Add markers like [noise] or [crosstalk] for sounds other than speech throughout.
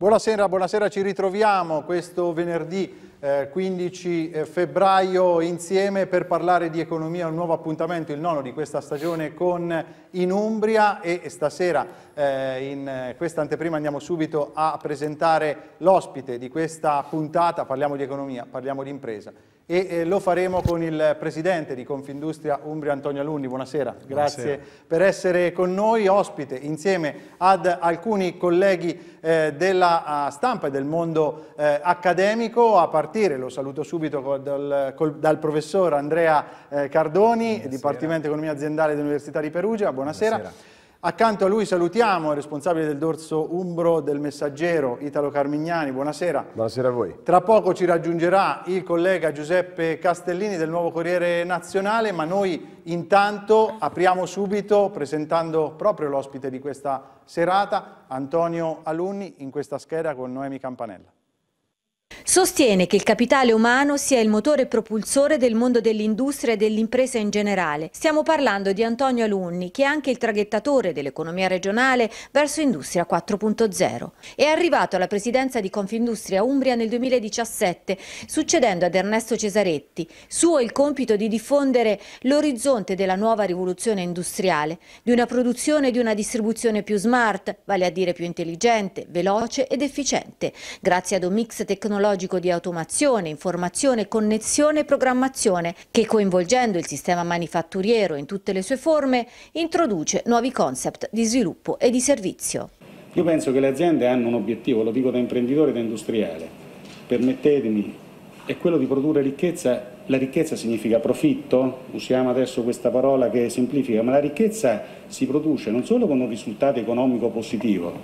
Buonasera, buonasera, ci ritroviamo questo venerdì eh, 15 eh, febbraio insieme per parlare di economia, un nuovo appuntamento, il nono di questa stagione con in Umbria e stasera eh, in questa anteprima andiamo subito a presentare l'ospite di questa puntata, parliamo di economia, parliamo di impresa e eh, lo faremo con il presidente di Confindustria Umbria Antonio Alunni. Buonasera, grazie Buonasera. per essere con noi, ospite insieme ad alcuni colleghi eh, della ah, stampa e del mondo eh, accademico, a partire, lo saluto subito dal, col, dal, professor Andrea eh, Cardoni, Buonasera. Dipartimento Economia Aziendale dell'Università di Perugia. Buonasera. Buonasera Accanto a lui salutiamo il responsabile del dorso umbro del messaggero Italo Carmignani, buonasera. Buonasera a voi. Tra poco ci raggiungerà il collega Giuseppe Castellini del nuovo Corriere Nazionale, ma noi intanto apriamo subito presentando proprio l'ospite di questa serata, Antonio Alunni, in questa scheda con Noemi Campanella. Sostiene che il capitale umano sia il motore propulsore del mondo dell'industria e dell'impresa in generale. Stiamo parlando di Antonio Alunni, che è anche il traghettatore dell'economia regionale verso Industria 4.0. È arrivato alla presidenza di Confindustria Umbria nel 2017, succedendo ad Ernesto Cesaretti. Suo il compito di diffondere l'orizzonte della nuova rivoluzione industriale, di una produzione e di una distribuzione più smart, vale a dire più intelligente, veloce ed efficiente, grazie ad un mix tecnologico tecnologico di automazione, informazione, connessione e programmazione che coinvolgendo il sistema manifatturiero in tutte le sue forme introduce nuovi concept di sviluppo e di servizio. Io penso che le aziende hanno un obiettivo, lo dico da imprenditore e da industriale, permettetemi, è quello di produrre ricchezza. La ricchezza significa profitto, usiamo adesso questa parola che semplifica, ma la ricchezza si produce non solo con un risultato economico positivo,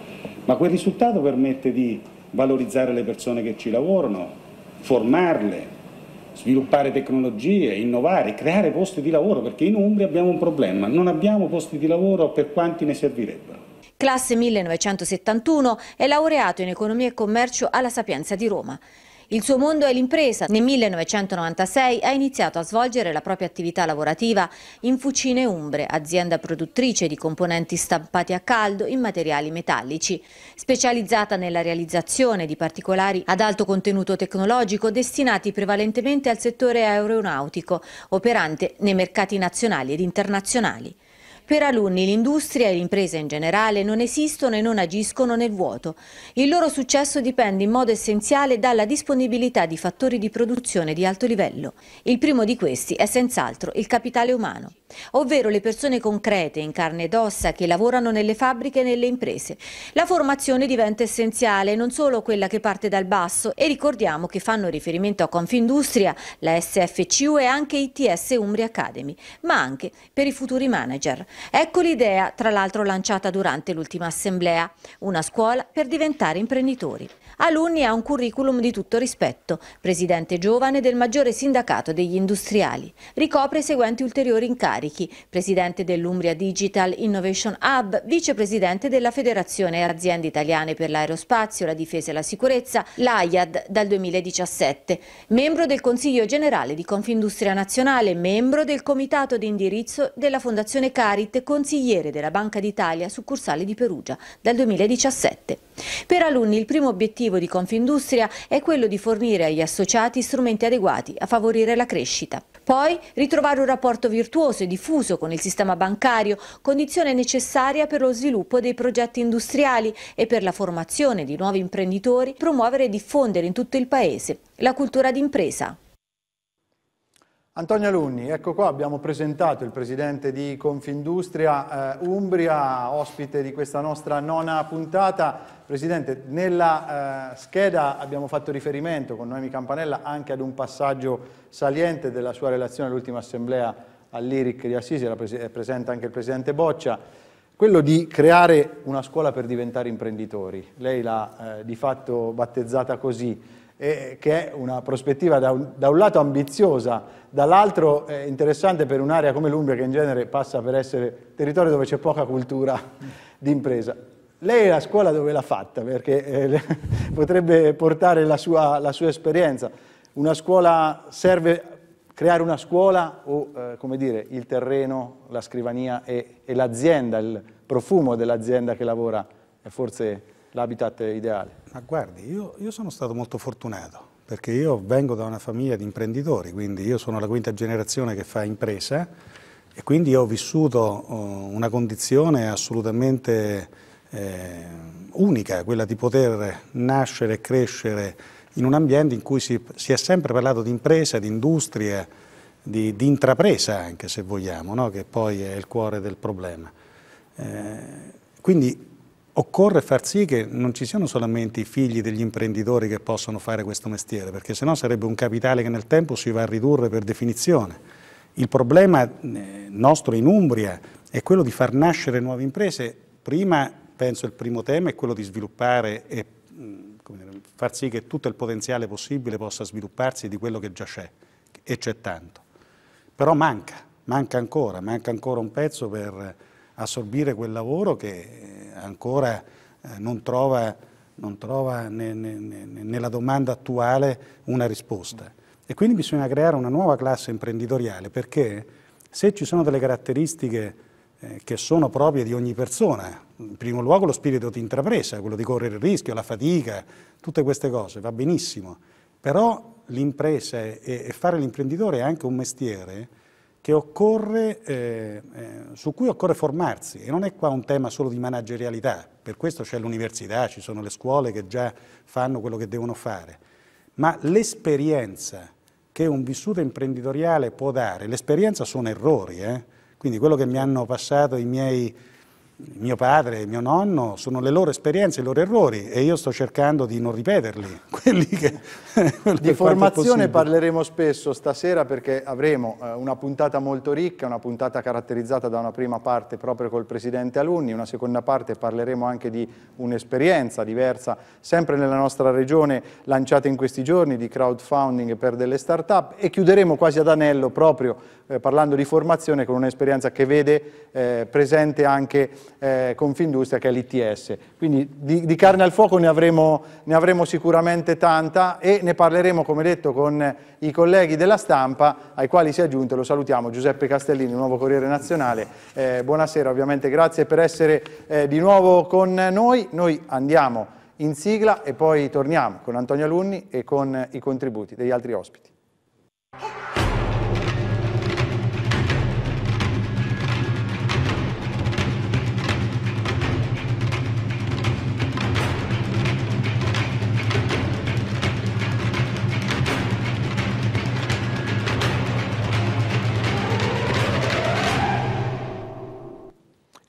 ma quel risultato permette di valorizzare le persone che ci lavorano, formarle, sviluppare tecnologie, innovare, creare posti di lavoro, perché in Umbria abbiamo un problema, non abbiamo posti di lavoro per quanti ne servirebbero. Classe 1971 è laureato in economia e commercio alla Sapienza di Roma. Il suo mondo è l'impresa. Nel 1996 ha iniziato a svolgere la propria attività lavorativa in Fucine Umbre, azienda produttrice di componenti stampati a caldo in materiali metallici, specializzata nella realizzazione di particolari ad alto contenuto tecnologico destinati prevalentemente al settore aeronautico, operante nei mercati nazionali ed internazionali. Per alunni l'industria e l'impresa in generale non esistono e non agiscono nel vuoto. Il loro successo dipende in modo essenziale dalla disponibilità di fattori di produzione di alto livello. Il primo di questi è senz'altro il capitale umano ovvero le persone concrete in carne ed ossa che lavorano nelle fabbriche e nelle imprese. La formazione diventa essenziale, non solo quella che parte dal basso e ricordiamo che fanno riferimento a Confindustria, la SFCU e anche ITS Umbria Academy, ma anche per i futuri manager. Ecco l'idea, tra l'altro lanciata durante l'ultima assemblea, una scuola per diventare imprenditori. Alunni ha un curriculum di tutto rispetto, presidente giovane del maggiore sindacato degli industriali. Ricopre i seguenti ulteriori incarichi, presidente dell'Umbria Digital Innovation Hub, vicepresidente della Federazione Aziende Italiane per l'Aerospazio, la Difesa e la Sicurezza, l'AIAD dal 2017, membro del Consiglio Generale di Confindustria Nazionale, membro del Comitato di Indirizzo della Fondazione Carit, consigliere della Banca d'Italia, succursale di Perugia, dal 2017. Per alunni il primo obiettivo L'obiettivo di Confindustria è quello di fornire agli associati strumenti adeguati a favorire la crescita. Poi ritrovare un rapporto virtuoso e diffuso con il sistema bancario, condizione necessaria per lo sviluppo dei progetti industriali e per la formazione di nuovi imprenditori, promuovere e diffondere in tutto il Paese la cultura d'impresa. Antonio Alunni, ecco qua abbiamo presentato il presidente di Confindustria eh, Umbria, ospite di questa nostra nona puntata. Presidente, nella eh, scheda abbiamo fatto riferimento con Noemi Campanella anche ad un passaggio saliente della sua relazione all'ultima assemblea all'IRIC di Assisi, era pres eh, presente anche il presidente Boccia, quello di creare una scuola per diventare imprenditori. Lei l'ha eh, di fatto battezzata così eh, che è una prospettiva da un, da un lato ambiziosa, dall'altro eh, interessante per un'area come l'Umbria che in genere passa per essere territorio dove c'è poca cultura di impresa. Lei la scuola dove l'ha fatta? Perché eh, [laughs] potrebbe portare la sua, la sua, esperienza. Una scuola serve creare una scuola o eh, come dire, il terreno, la scrivania e, e l'azienda, il profumo dell'azienda che lavora è forse l'habitat ideale? Ma guardi, io, io sono stato molto fortunato perché io vengo da una famiglia di imprenditori, quindi io sono la quinta generazione che fa impresa e quindi ho vissuto eh, una condizione assolutamente eh, unica, quella di poter nascere e crescere in un ambiente in cui si, si è sempre parlato di impresa, di industria, di, di intrapresa anche se vogliamo, no? che poi è il cuore del problema. Eh, quindi occorre far sì che non ci siano solamente i figli degli imprenditori che possono fare questo mestiere, perché sennò sarebbe un capitale che nel tempo si va a ridurre per definizione. Il problema eh, nostro in Umbria è quello di far nascere nuove imprese. Prima, penso, il primo tema è quello di sviluppare e mm, dire, far sì che tutto il potenziale possibile possa svilupparsi di quello che già c'è, e c'è tanto. Però manca, manca ancora, manca ancora un pezzo per assorbire quel lavoro che eh, ancora eh, non trova, non trova ne, ne, ne, nella domanda attuale una risposta. E quindi bisogna creare una nuova classe imprenditoriale perché se ci sono delle caratteristiche eh, che sono proprie di ogni persona, in primo luogo lo spirito di intrapresa, quello di correre il rischio, la fatica, tutte queste cose, va benissimo, però l'impresa e fare l'imprenditore è anche un mestiere occorre, eh, eh, su cui occorre formarsi e non è qua un tema solo di managerialità, per questo c'è l'università, ci sono le scuole che già fanno quello che devono fare, ma l'esperienza che un vissuto imprenditoriale può dare, l'esperienza sono errori, eh? quindi quello che mi hanno passato i miei mio padre mio nonno, sono le loro esperienze, i loro errori e io sto cercando di non ripeterli. [laughs] Che, di formazione parleremo spesso stasera perché avremo eh, una puntata molto ricca, una puntata caratterizzata da una prima parte proprio col Presidente Alunni, una seconda parte parleremo anche di un'esperienza diversa, sempre nella nostra regione, lanciata in questi giorni di crowdfunding per delle start-up e chiuderemo quasi ad anello proprio eh, parlando di formazione con un'esperienza che vede eh, presente anche eh, Confindustria che è l'ITS. Quindi di, di, carne al fuoco ne avremo, ne avremo sicuramente tanta e ne parleremo come detto con i colleghi della stampa ai quali si è aggiunto, lo salutiamo, Giuseppe Castellini, nuovo Corriere Nazionale. Eh, buonasera ovviamente, grazie per essere eh, di nuovo con noi. Noi andiamo in sigla e poi torniamo con Antonio Alunni e con i contributi degli altri ospiti.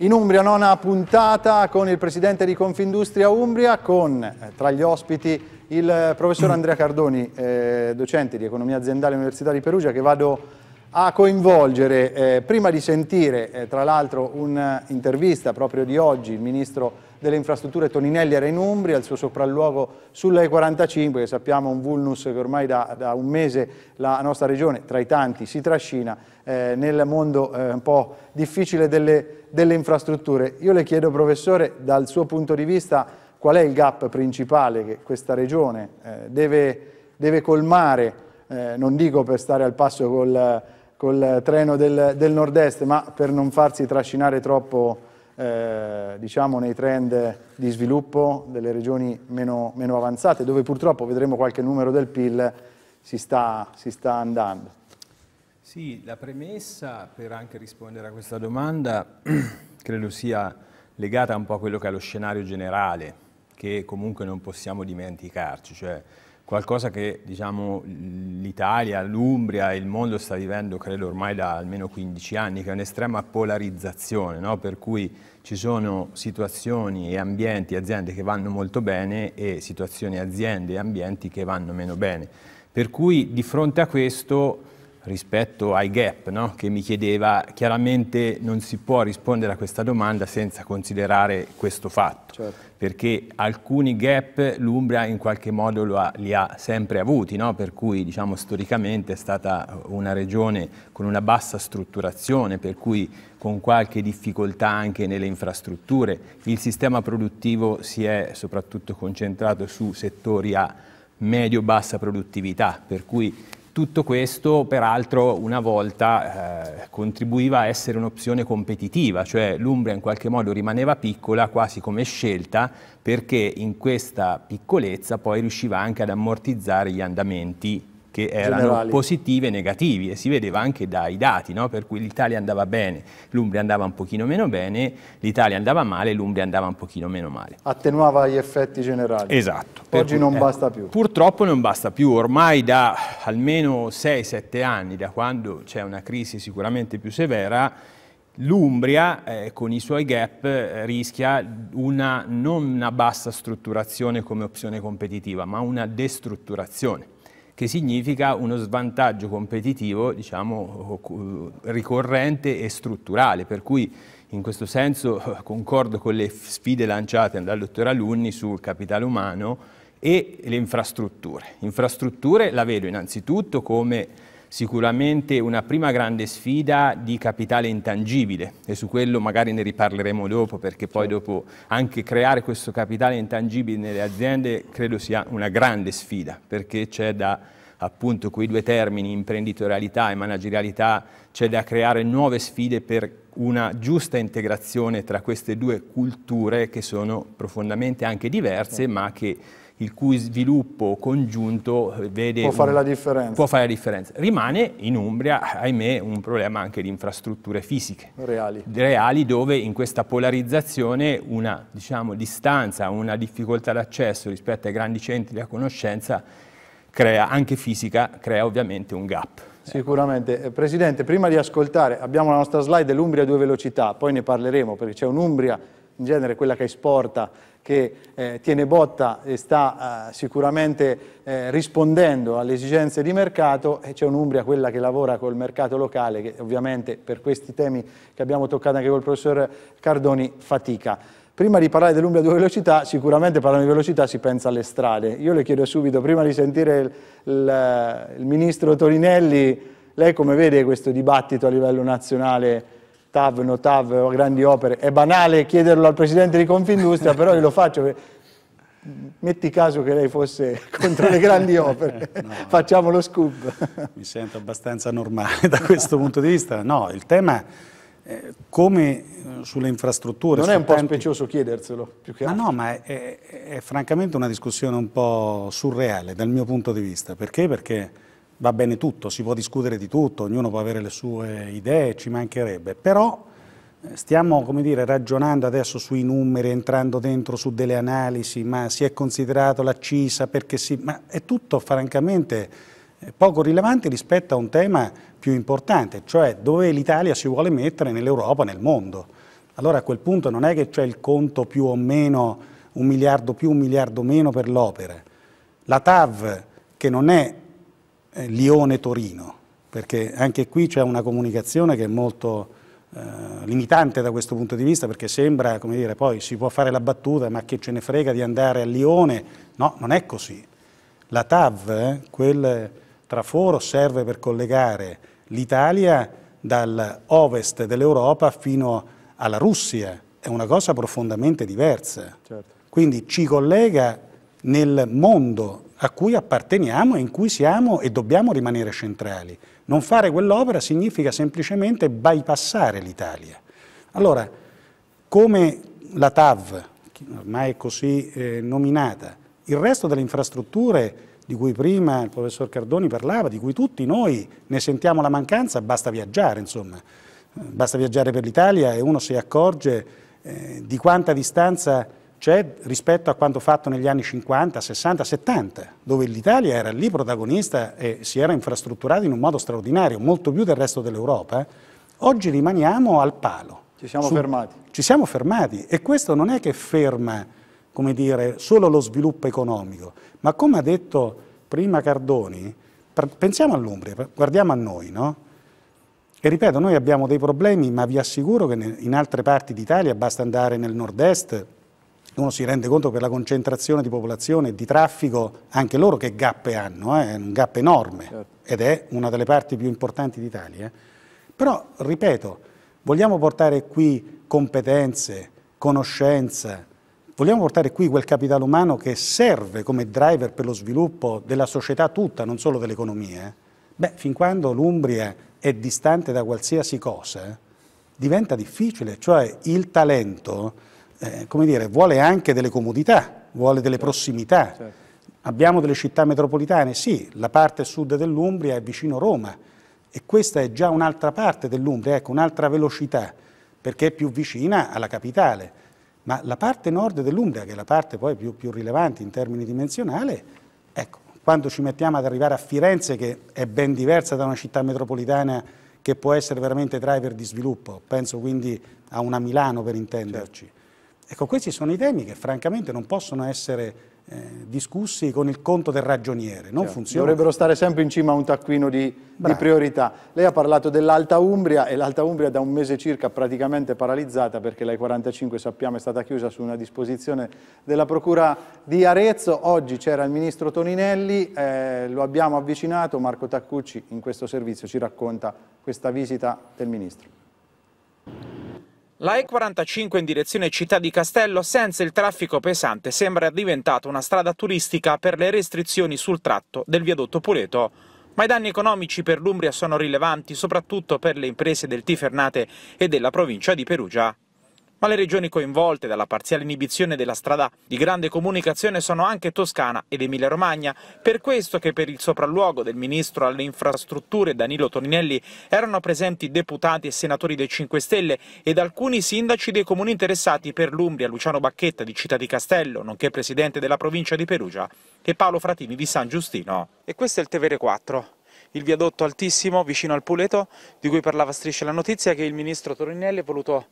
In Umbria, nona puntata con il presidente di Confindustria Umbria, con eh, tra gli ospiti il professor Andrea Cardoni, eh, docente di economia aziendale all'Università di Perugia, che vado a coinvolgere eh, prima di sentire, eh, tra l'altro, un'intervista proprio di oggi, il ministro delle infrastrutture Toninelli era in Umbria, il suo sopralluogo sulla E45, che sappiamo è un vulnus che ormai da, da, un mese la nostra regione, tra i tanti, si trascina eh, nel mondo eh, un po' difficile delle, delle infrastrutture. Io le chiedo, professore, dal suo punto di vista, qual è il gap principale che questa regione eh, deve, deve, colmare, eh, non dico per stare al passo col, col treno del, del nord-est, ma per non farsi trascinare troppo eh, diciamo nei trend di sviluppo delle regioni meno, meno, avanzate, dove purtroppo vedremo qualche numero del PIL si sta, si sta andando. Sì, la premessa per anche rispondere a questa domanda [clears throat] credo sia legata un po' a quello che è lo scenario generale, che comunque non possiamo dimenticarci, cioè qualcosa che diciamo, l'Italia, l'Umbria e il mondo sta vivendo credo ormai da almeno 15 anni, che è un'estrema polarizzazione, no? per cui ci sono situazioni e ambienti e aziende che vanno molto bene e situazioni aziende e ambienti che vanno meno bene. Per cui di fronte a questo rispetto ai gap no? che mi chiedeva, chiaramente non si può rispondere a questa domanda senza considerare questo fatto, certo. perché alcuni gap l'Umbria in qualche modo ha, li ha sempre avuti, no? per cui diciamo, storicamente è stata una regione con una bassa strutturazione, per cui con qualche difficoltà anche nelle infrastrutture. Il sistema produttivo si è soprattutto concentrato su settori a medio-bassa produttività, per cui tutto questo, peraltro, una volta eh, contribuiva a essere un'opzione competitiva, cioè l'Umbria in qualche modo rimaneva piccola quasi come scelta perché in questa piccolezza poi riusciva anche ad ammortizzare gli andamenti che erano Generali. positivi e negativi e si vedeva anche dai dati, no? per cui l'Italia andava bene, l'Umbria andava un pochino meno bene, l'Italia andava male, l'Umbria andava un pochino meno male. Attenuava gli effetti generali. Esatto. Oggi cui, non eh, basta più. Purtroppo non basta più, ormai da almeno 6-7 anni, da quando c'è una crisi sicuramente più severa, L'Umbria, eh, con i suoi gap, eh, rischia una, non una bassa strutturazione come opzione competitiva, ma una destrutturazione che significa uno svantaggio competitivo diciamo, ricorrente e strutturale, per cui in questo senso eh, concordo con le sfide lanciate dal dottor Alunni sul capitale umano e le infrastrutture. Infrastrutture la vedo innanzitutto come sicuramente una prima grande sfida di capitale intangibile e su quello magari ne riparleremo dopo perché poi certo. dopo anche creare questo capitale intangibile nelle aziende credo sia una grande sfida perché c'è da appunto quei due termini imprenditorialità e managerialità c'è da creare nuove sfide per una giusta integrazione tra queste due culture che sono profondamente anche diverse certo. ma che il cui sviluppo congiunto eh, vede può, fare un, la può fare la differenza. Rimane in Umbria, ahimè, un problema anche di infrastrutture fisiche. Reali. Reali dove in questa polarizzazione una diciamo, distanza, una difficoltà d'accesso rispetto ai grandi centri della conoscenza crea, anche fisica, crea ovviamente un gap. Sicuramente. Eh, Presidente, prima di ascoltare, abbiamo la nostra slide dell'Umbria a due velocità, poi ne parleremo perché c'è un'Umbria in genere quella che esporta, che eh, tiene botta e sta eh, sicuramente eh, rispondendo alle esigenze di mercato e c'è un'Umbria, quella che lavora col mercato locale, che ovviamente per questi temi che abbiamo toccato anche col professor Cardoni fatica. Prima di parlare dell'Umbria a due velocità, sicuramente parlando di velocità si pensa alle strade. Io le chiedo subito, prima di sentire il, il, il ministro Torinelli, lei come vede questo dibattito a livello nazionale TAV, no TAV, grandi opere. È banale chiederlo al presidente di Confindustria, però glielo faccio. Metti caso che lei fosse [laughs] contro le grandi opere, eh, no, facciamo lo scoop. Mi sento abbastanza normale da questo punto di vista. No, il tema è eh, come eh, sulle infrastrutture... Non è un po' tanti... specioso chiederselo, più che altro. Ma no, ma è, è, è, francamente una discussione un po' surreale dal mio punto di vista. Perché? Perché va bene tutto, si può discutere di tutto, ognuno può avere le sue idee, ci mancherebbe, però eh, stiamo dire, ragionando adesso sui numeri, entrando dentro su delle analisi, ma si è considerato l'accisa perché si... ma è tutto francamente eh, poco rilevante rispetto a un tema più importante, cioè dove l'Italia si vuole mettere nell'Europa, nel mondo. Allora a quel punto non è che c'è il conto più o meno un miliardo più, un miliardo meno per l'opera. La TAV, che non è eh, Lione-Torino, perché anche qui c'è una comunicazione che è molto eh, limitante da questo punto di vista, perché sembra, come dire, poi si può fare la battuta, ma che ce ne frega di andare a Lione? No, non è così. La TAV, eh, quel traforo, serve per collegare l'Italia dall'ovest dell'Europa fino alla Russia, è una cosa profondamente diversa. Certo. Quindi ci collega nel mondo a cui apparteniamo e in cui siamo e dobbiamo rimanere centrali. Non fare quell'opera significa semplicemente bypassare l'Italia. Allora, come la TAV, ormai è così eh, nominata, il resto delle infrastrutture di cui prima il professor Cardoni parlava, di cui tutti noi ne sentiamo la mancanza, basta viaggiare, insomma. Basta viaggiare per l'Italia e uno si accorge eh, di quanta distanza c'è rispetto a quanto fatto negli anni 50, 60, 70, dove l'Italia era lì protagonista e si era infrastrutturata in un modo straordinario, molto più del resto dell'Europa, oggi rimaniamo al palo. Ci siamo Su, fermati. Ci siamo fermati e questo non è che ferma, come dire, solo lo sviluppo economico, ma come ha detto prima Cardoni, pensiamo all'Umbria, guardiamo a noi, no? E ripeto, noi abbiamo dei problemi, ma vi assicuro che in altre parti d'Italia basta andare nel nord-est uno si rende conto per la concentrazione di popolazione e di traffico, anche loro che gappe hanno, eh? è un gap enorme certo. ed è una delle parti più importanti d'Italia. Eh. Però, ripeto, vogliamo portare qui competenze, conoscenza, vogliamo portare qui quel capitale umano che serve come driver per lo sviluppo della società tutta, non solo dell'economia. Eh. Beh, fin quando l'Umbria è distante da qualsiasi cosa, eh, diventa difficile, cioè il talento eh, come dire, vuole anche delle comodità, vuole delle certo. prossimità. Certo. Abbiamo delle città metropolitane, sì, la parte sud dell'Umbria è vicino Roma e questa è già un'altra parte dell'Umbria, ecco, un'altra velocità, perché è più vicina alla capitale. Ma la parte nord dell'Umbria, che è la parte poi più, più rilevante in termini dimensionali, ecco, quando ci mettiamo ad arrivare a Firenze, che è ben diversa da una città metropolitana che può essere veramente driver di sviluppo, penso quindi a una Milano per intenderci, certo. Ecco, questi sono i temi che francamente non possono essere eh, discussi con il conto del ragioniere, non cioè, funziona. Dovrebbero stare sempre in cima a un taccuino di, di priorità. Lei ha parlato dell'Alta Umbria e l'Alta Umbria da un mese circa praticamente paralizzata perché la 45 sappiamo è stata chiusa su una disposizione della Procura di Arezzo. Oggi c'era il Ministro Toninelli, eh, lo abbiamo avvicinato, Marco Taccucci in questo servizio ci racconta questa visita del Ministro. La E45 in direzione Città di Castello senza il traffico pesante sembra diventata una strada turistica per le restrizioni sul tratto del viadotto Puleto. Ma i danni economici per l'Umbria sono rilevanti soprattutto per le imprese del Tifernate e della provincia di Perugia. Ma le regioni coinvolte dalla parziale inibizione della strada di grande comunicazione sono anche Toscana ed Emilia-Romagna, per questo che per il sopralluogo del ministro alle infrastrutture Danilo Toninelli erano presenti deputati e senatori dei 5 Stelle ed alcuni sindaci dei comuni interessati per l'Umbria, Luciano Bacchetta di Città di Castello, nonché presidente della provincia di Perugia, e Paolo Fratini di San Giustino. E questo è il Tevere 4 il viadotto altissimo vicino al Puleto di cui parlava Striscia la notizia che il ministro Torinelli è voluto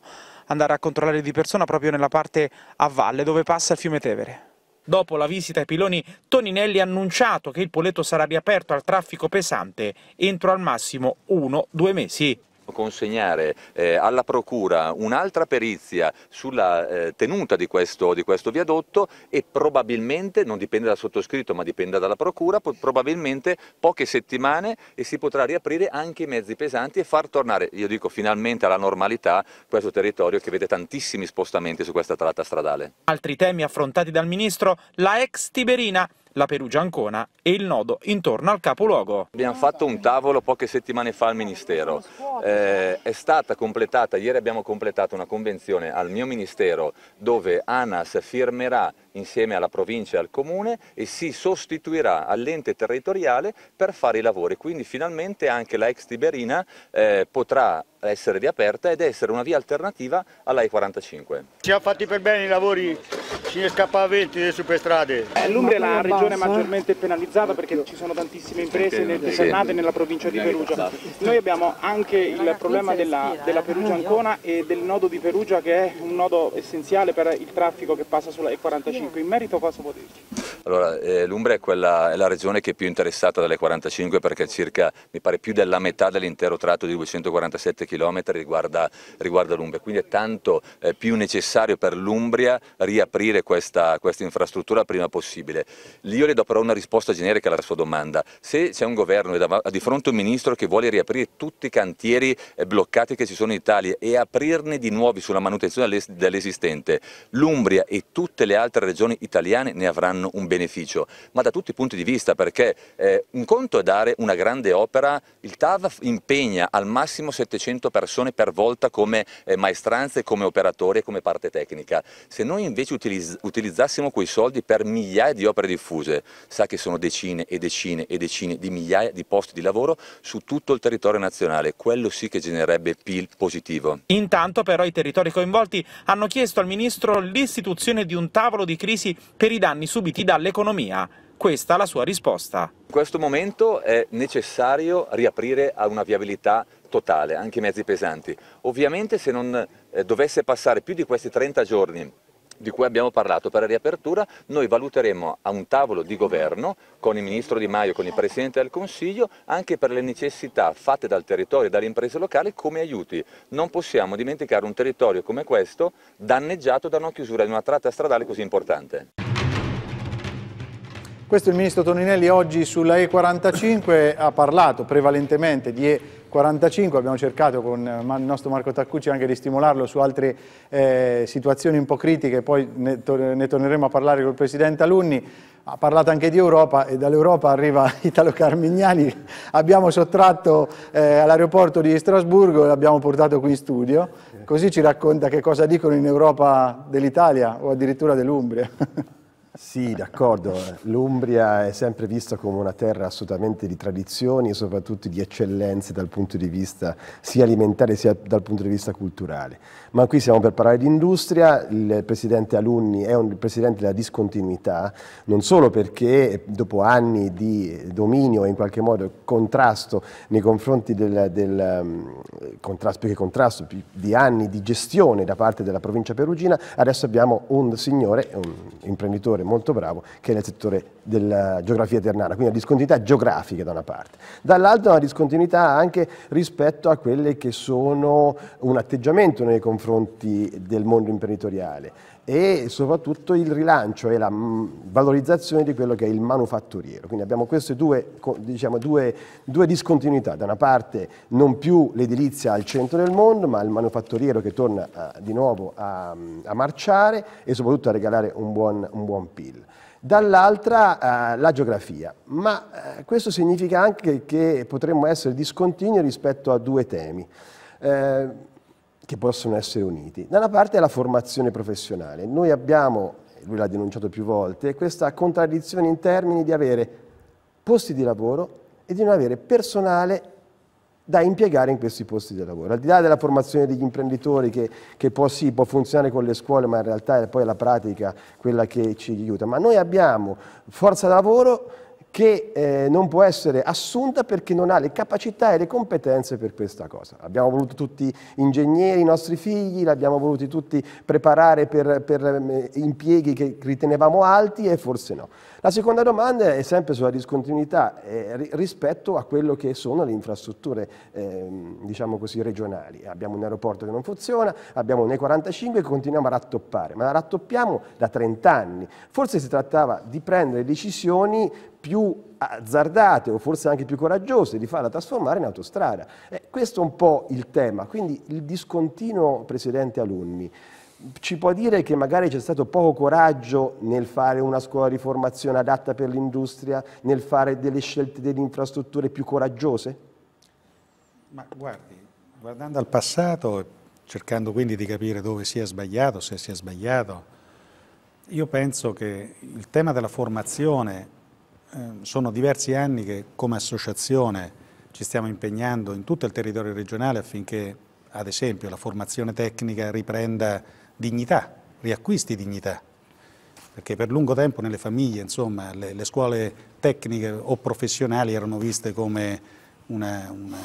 andare a controllare di persona proprio nella parte a valle dove passa il fiume Tevere. Dopo la visita ai piloni, Toninelli ha annunciato che il Poleto sarà riaperto al traffico pesante entro al massimo 1-2 mesi consegnare eh, alla Procura un'altra perizia sulla eh, tenuta di questo, di questo, viadotto e probabilmente, non dipende dal sottoscritto ma dipende dalla Procura, probabilmente poche settimane e si potrà riaprire anche i mezzi pesanti e far tornare, io dico finalmente alla normalità, questo territorio che vede tantissimi spostamenti su questa tratta stradale. Altri temi affrontati dal Ministro, la ex Tiberina la Perugia-Ancona e il nodo intorno al capoluogo. Abbiamo fatto un tavolo poche settimane fa al Ministero, eh, è stata completata, ieri abbiamo completato una convenzione al mio Ministero dove ANAS firmerà insieme alla provincia e al comune e si sostituirà all'ente territoriale per fare i lavori, quindi finalmente anche la ex Tiberina eh, potrà essere riaperta ed essere una via alternativa alla E45. Ci ha fatti per bene i lavori ci ne scappa a 20 delle superstrade. Eh, L'Umbria è la regione maggiormente penalizzata perché ci sono tantissime imprese nel Tesernate e nella provincia di Perugia. Esatto. Noi abbiamo anche il problema della, della Perugia-Ancona e del nodo di Perugia che è un nodo essenziale per il traffico che passa sulla E45. In merito cosa vuol dire? Allora, eh, l'Umbria è, è, la regione che è più interessata dalle 45 perché circa, mi pare, più della metà dell'intero tratto di 247 km km riguarda, riguarda l'Umbria, quindi è tanto eh, più necessario per l'Umbria riaprire questa, questa, infrastruttura prima possibile. Io le do però una risposta generica alla sua domanda, se c'è un governo e di fronte un ministro che vuole riaprire tutti i cantieri eh, bloccati che ci sono in Italia e aprirne di nuovi sulla manutenzione dell'esistente, l'Umbria e tutte le altre regioni italiane ne avranno un beneficio, ma da tutti i punti di vista perché eh, un conto è dare una grande opera, il TAV impegna al massimo 700 100 persone per volta come eh, maestranze, come operatori e come parte tecnica. Se noi invece utilizz utilizzassimo quei soldi per migliaia di opere diffuse, sa che sono decine e decine e decine di migliaia di posti di lavoro su tutto il territorio nazionale, quello sì che genererebbe PIL positivo. Intanto però i territori coinvolti hanno chiesto al Ministro l'istituzione di un tavolo di crisi per i danni subiti dall'economia. Questa è la sua risposta. In questo momento è necessario riaprire a una viabilità totale, anche i mezzi pesanti. Ovviamente se non eh, dovesse passare più di questi 30 giorni di cui abbiamo parlato per la riapertura, noi valuteremo a un tavolo di governo con il Ministro Di Maio, con il Presidente del Consiglio, anche per le necessità fatte dal territorio e dalle imprese locali come aiuti. Non possiamo dimenticare un territorio come questo danneggiato da una chiusura di una tratta stradale così importante. Questo è il Ministro Toninelli oggi sulla E45, ha parlato prevalentemente di 45, abbiamo cercato con eh, il nostro Marco Taccucci anche di stimolarlo su altre eh, situazioni un po' critiche, poi ne, to ne torneremo a parlare col Presidente Alunni, ha parlato anche di Europa e dall'Europa arriva [laughs] Italo Carmignani, abbiamo sottratto eh, all'aeroporto di Strasburgo e l'abbiamo portato qui in studio, così ci racconta che cosa dicono in Europa dell'Italia o addirittura dell'Umbria. [laughs] Sì, d'accordo. L'Umbria è sempre vista come una terra assolutamente di tradizioni e soprattutto di eccellenze dal punto di vista sia alimentare sia dal punto di vista culturale. Ma qui siamo per parlare di industria, il presidente Alunni è un presidente della discontinuità, non solo perché dopo anni di dominio e in qualche modo contrasto nei confronti del, del mm, contrasto, contrasto, di anni di gestione da parte della provincia perugina, adesso abbiamo un signore, un imprenditore molto bravo, che è nel settore della geografia ternana, quindi una discontinuità geografica da una parte, dall'altra una discontinuità anche rispetto a quelle che sono un atteggiamento nei confronti del mondo imprenditoriale e soprattutto il rilancio e la mm, valorizzazione di quello che è il manufatturiero. Quindi abbiamo queste due, diciamo, due, due discontinuità, da una parte non più l'edilizia al centro del mondo, ma il manufatturiero che torna a, eh, di nuovo a, mm, a, marciare e soprattutto a regalare un buon, un buon PIL dall'altra eh, la geografia, ma eh, questo significa anche che potremmo essere discontinui rispetto a due temi. Eh, che possono essere uniti. Dalla parte è la formazione professionale. Noi abbiamo, lui l'ha denunciato più volte, questa contraddizione in termini di avere posti di lavoro e di non avere personale da impiegare in questi posti di lavoro. Al di là della formazione degli imprenditori che, che può, sì, può, funzionare con le scuole, ma in realtà è poi la pratica quella che ci aiuta. Ma noi abbiamo forza lavoro che eh, non può essere assunta perché non ha le capacità e le competenze per questa cosa. Abbiamo voluto tutti ingegneri, i nostri figli, l'abbiamo voluti tutti preparare per, per, mm, impieghi che ritenevamo alti e forse no. La seconda domanda è sempre sulla discontinuità eh, rispetto a quello che sono le infrastrutture eh, diciamo così, regionali. Abbiamo un aeroporto che non funziona, abbiamo un E45 che continuiamo a rattoppare, ma la rattoppiamo da 30 anni. Forse si trattava di prendere decisioni più azzardate o forse anche più coraggiose di farla trasformare in autostrada. Eh, questo è un po' il tema, quindi il discontinuo Presidente Alunni ci può dire che magari c'è stato poco coraggio nel fare una scuola di formazione adatta per l'industria, nel fare delle scelte delle infrastrutture più coraggiose? Ma guardi, guardando al passato cercando quindi di capire dove si è sbagliato, se si è sbagliato, io penso che il tema della formazione Ehm, sono diversi anni che come associazione ci stiamo impegnando in tutto il territorio regionale affinché ad esempio la formazione tecnica riprenda dignità, riacquisti dignità, perché per lungo tempo nelle famiglie insomma, le, le, scuole tecniche o professionali erano viste come una, una,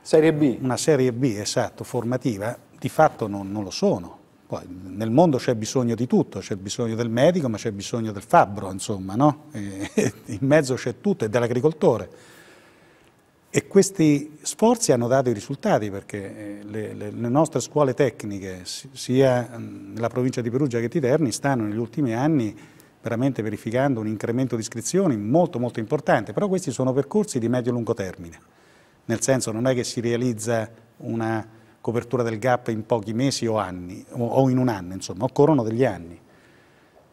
serie, B. una serie B. esatto, formativa, di fatto non, non lo sono poi nel mondo c'è bisogno di tutto, c'è bisogno del medico, ma c'è bisogno del fabbro, insomma, no? [laughs] E, eh, in mezzo c'è tutto, e dell'agricoltore. E questi sforzi hanno dato i risultati perché eh, le, le, le, nostre scuole tecniche, sia mm, nella provincia di Perugia che di Terni, stanno negli ultimi anni veramente verificando un incremento di iscrizioni molto molto importante, però questi sono percorsi di medio-lungo termine, nel senso non è che si realizza una copertura del gap in pochi mesi o anni, o, in un anno, insomma, occorrono degli anni.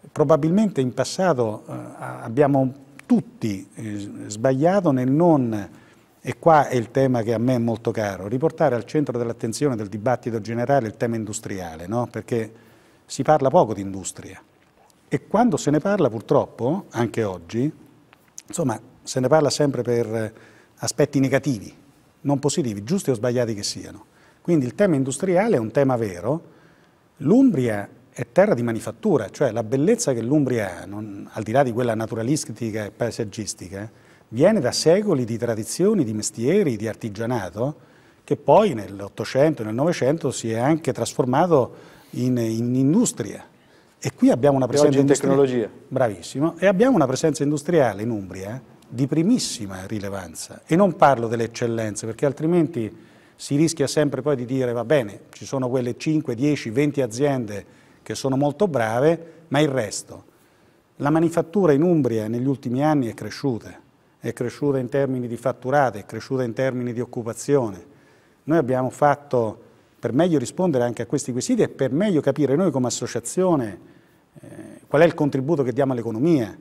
Probabilmente in passato eh, abbiamo tutti eh, sbagliato nel non, e qua è il tema che a me è molto caro, riportare al centro dell'attenzione del dibattito generale il tema industriale, no? perché si parla poco di industria e quando se ne parla purtroppo, anche oggi, insomma, se ne parla sempre per aspetti negativi, non positivi, giusti o sbagliati che siano. Quindi il tema industriale è un tema vero. L'Umbria è terra di manifattura, cioè la bellezza che l'Umbria ha, non, al di là di quella naturalistica e paesaggistica, viene da secoli di tradizioni, di mestieri, di artigianato, che poi nell'Ottocento e nel Novecento si è anche trasformato in, in industria. E qui abbiamo una presenza e oggi industriale. tecnologia. Bravissimo. E abbiamo una presenza industriale in Umbria di primissima rilevanza. E non parlo delle eccellenze, perché altrimenti si rischia sempre poi di dire va bene, ci sono quelle 5, 10, 20 aziende che sono molto brave, ma il resto. La manifattura in Umbria negli ultimi anni è cresciuta, è cresciuta in termini di fatturate, è cresciuta in termini di occupazione. Noi abbiamo fatto, per meglio rispondere anche a questi quesiti e per meglio capire noi come associazione eh, qual è il contributo che diamo all'economia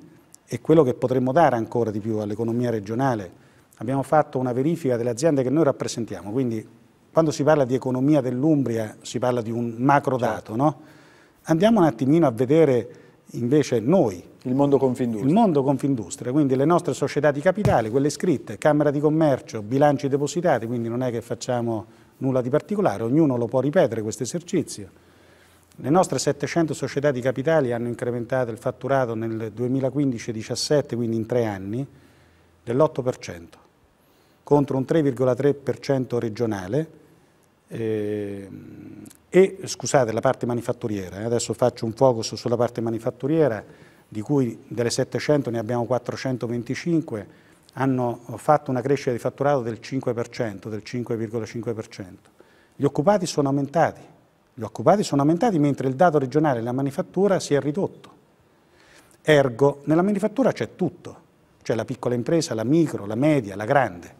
e quello che potremmo dare ancora di più all'economia regionale, abbiamo fatto una verifica delle aziende che noi rappresentiamo, quindi quando si parla di economia dell'Umbria si parla di un macro certo. dato, certo. no? Andiamo un attimino a vedere invece noi. Il mondo Confindustria. Il mondo Confindustria, quindi le nostre società di capitale, quelle scritte, Camera di Commercio, bilanci depositati, quindi non è che facciamo nulla di particolare, ognuno lo può ripetere questo esercizio. Le nostre 700 società di capitali hanno incrementato il fatturato nel 2015-17, quindi in tre anni, dell'8% contro un 3,3% regionale eh, e, scusate, la parte manifatturiera, eh, adesso faccio un focus sulla parte manifatturiera, di cui delle 700 ne abbiamo 425, hanno fatto una crescita di fatturato del 5%, del 5,5%. Gli occupati sono aumentati, gli occupati sono aumentati mentre il dato regionale della manifattura si è ridotto. Ergo, nella manifattura c'è tutto, c'è la piccola impresa, la micro, la media, la grande.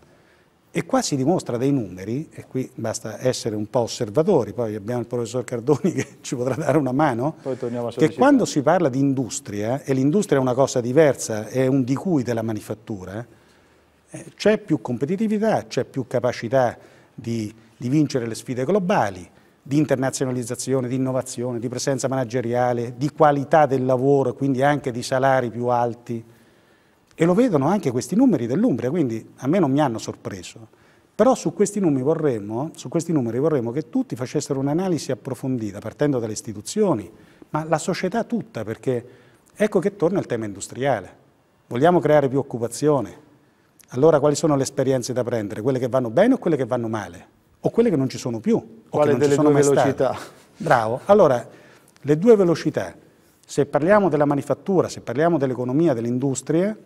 E qua si dimostra dei numeri, e qui basta essere un po' osservatori, poi abbiamo il professor Cardoni [laughs] che ci potrà dare una mano, che quando si parla di industria, e l'industria è una cosa diversa, è un di cui della manifattura, eh, c'è più competitività, c'è più capacità di, di vincere le sfide globali, di internazionalizzazione, di innovazione, di presenza manageriale, di qualità del lavoro, quindi anche di salari più alti. E lo vedono anche questi numeri dell'Umbria, quindi a me non mi hanno sorpreso. Però su questi, vorremmo, su questi numeri vorremmo che tutti facessero un'analisi approfondita, partendo dalle istituzioni, ma la società tutta, perché ecco che torna il tema industriale. Vogliamo creare più occupazione, allora quali sono le esperienze da prendere? Quelle che vanno bene o quelle che vanno male? O quelle che non ci sono più? O Quale delle due velocità? State. Bravo. Allora, le due velocità. Se parliamo della manifattura, se parliamo dell'economia, dell'industria,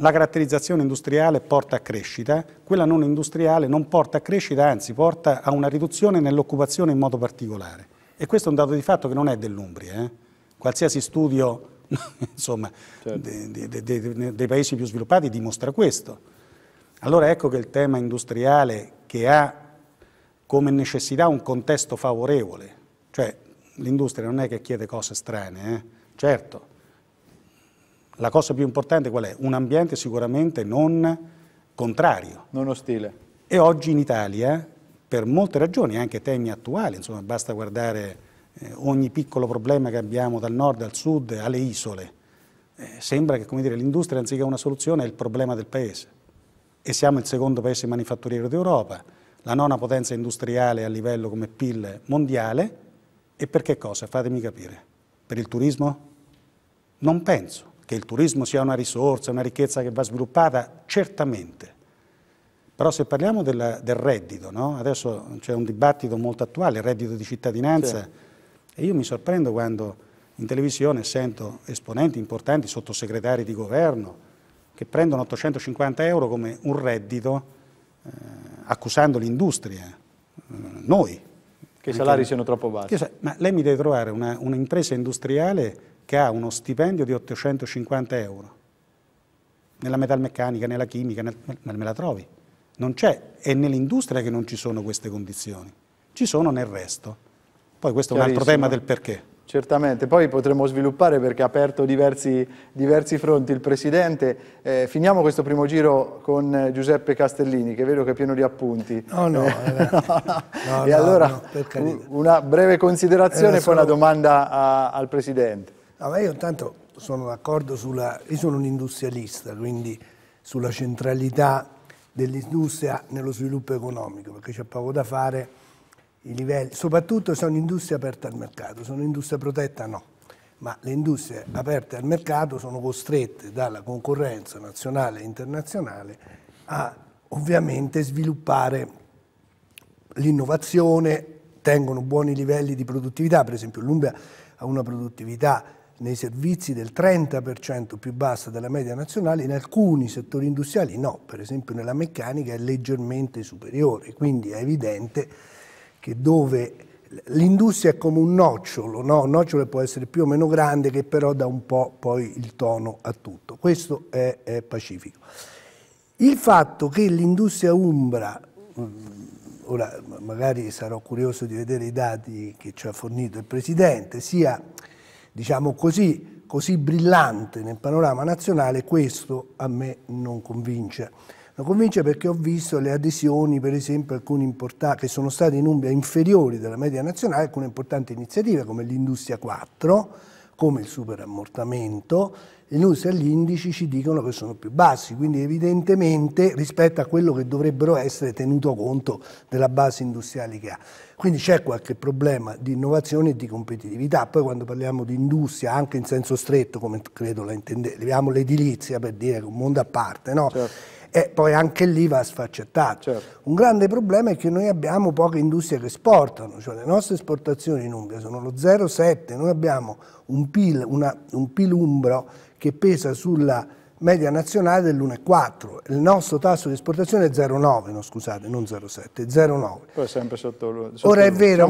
la caratterizzazione industriale porta a crescita, quella non industriale non porta a crescita, anzi porta a una riduzione nell'occupazione in modo particolare. E questo è un dato di fatto che non è dell'Umbria. Eh? Qualsiasi studio [laughs] insomma, certo. de, de, de, dei paesi più sviluppati dimostra questo. Allora ecco che il tema industriale che ha come necessità un contesto favorevole, cioè l'industria non è che chiede cose strane, eh? certo, la cosa più importante qual è? Un ambiente sicuramente non contrario. Non ostile. E oggi in Italia, per molte ragioni, anche temi attuali, insomma basta guardare eh, ogni piccolo problema che abbiamo dal nord al sud alle isole, eh, sembra che l'industria anziché una soluzione è il problema del paese. E siamo il secondo paese manifatturiero d'Europa, la nona potenza industriale a livello come PIL mondiale, e per che cosa? Fatemi capire. Per il turismo? Non penso che il turismo sia una risorsa, una ricchezza che va sviluppata, certamente. Però se parliamo della, del reddito, no? adesso c'è un dibattito molto attuale, il reddito di cittadinanza, certo. e io mi sorprendo quando in televisione sento esponenti importanti, sottosegretari di governo, che prendono 850 euro come un reddito, eh, accusando l'industria, eh, noi. Che i salari siano troppo bassi. ma lei mi deve trovare un'impresa industriale che ha uno stipendio di 850 euro, nella metalmeccanica, nella chimica, nel, me la trovi. Non c'è, è nell'industria che non ci sono queste condizioni, ci sono nel resto. Poi questo è un altro tema del perché. Certamente, poi potremmo sviluppare perché ha aperto diversi, diversi fronti il Presidente. Eh, finiamo questo primo giro con Giuseppe Castellini, che vedo che è pieno di appunti. No, no. Eh, eh, [laughs] no, no e allora, no, una breve considerazione eh, e poi una domanda a, al Presidente. No, io intanto sono d'accordo sulla... Io sono un industrialista, quindi sulla centralità dell'industria nello sviluppo economico, perché c'è poco da fare, i livelli... Soprattutto se è un'industria aperta al mercato, se è un'industria protetta no, ma le industrie aperte al mercato sono costrette dalla concorrenza nazionale e internazionale a ovviamente sviluppare l'innovazione, tengono buoni livelli di produttività, per esempio l'Umbria ha una produttività nei servizi del 30% più bassa della media nazionale, in alcuni settori industriali no, per esempio nella meccanica è leggermente superiore, quindi è evidente che dove l'industria è come un nocciolo, no? un nocciolo che può essere più o meno grande che però dà un po' poi il tono a tutto, questo è, è pacifico. Il fatto che l'industria umbra, mm, ora magari sarò curioso di vedere i dati che ci ha fornito il Presidente, sia diciamo così, così brillante nel panorama nazionale, questo a me non convince. Non convince perché ho visto le adesioni, per esempio, alcune che sono state in Umbria inferiori della media nazionale, alcune importanti iniziative come l'Industria 4, come il superammortamento inoltre gli indici ci dicono che sono più bassi, quindi evidentemente rispetto a quello che dovrebbero essere tenuto conto della base industriale che ha. Quindi c'è qualche problema di innovazione e di competitività. Poi quando parliamo di industria, anche in senso stretto, come credo la intende, leviamo l'edilizia per dire che è un mondo a parte, no? Certo e poi anche lì va sfaccettato. Certo. Un grande problema è che noi abbiamo poche industrie che esportano, cioè le nostre esportazioni in Umbria sono lo 0,7, noi abbiamo un PIL, una, un PIL umbro che pesa sulla media nazionale dell'1,4. Il nostro tasso di esportazione è 0,9, no, scusate, non 0,7, 0,9. Poi è sempre sotto, sotto ora, è vero,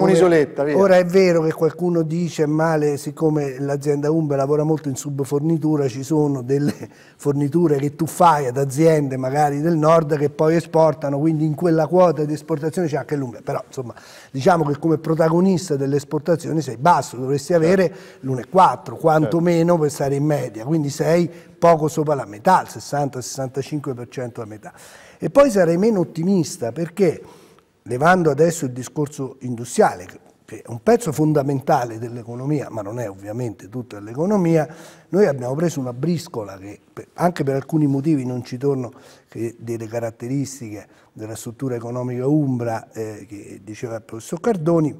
ora è vero che qualcuno dice, male, siccome l'azienda Umbe lavora molto in subfornitura, ci sono delle forniture che tu fai ad aziende magari del nord che poi esportano, quindi in quella quota di esportazione c'è anche l'Umbe, però insomma diciamo che come protagonista delle esportazioni sei basso, dovresti avere certo. l'1,4 quantomeno certo. per stare in media, quindi sei poco sopra la metà, il 60-65% a metà. E poi sarei meno ottimista perché, levando adesso il discorso industriale, che è un pezzo fondamentale dell'economia, ma non è ovviamente tutta l'economia, noi abbiamo preso una briscola che anche per alcuni motivi non ci torno, che delle caratteristiche della struttura economica umbra eh, che diceva il professor Cardoni,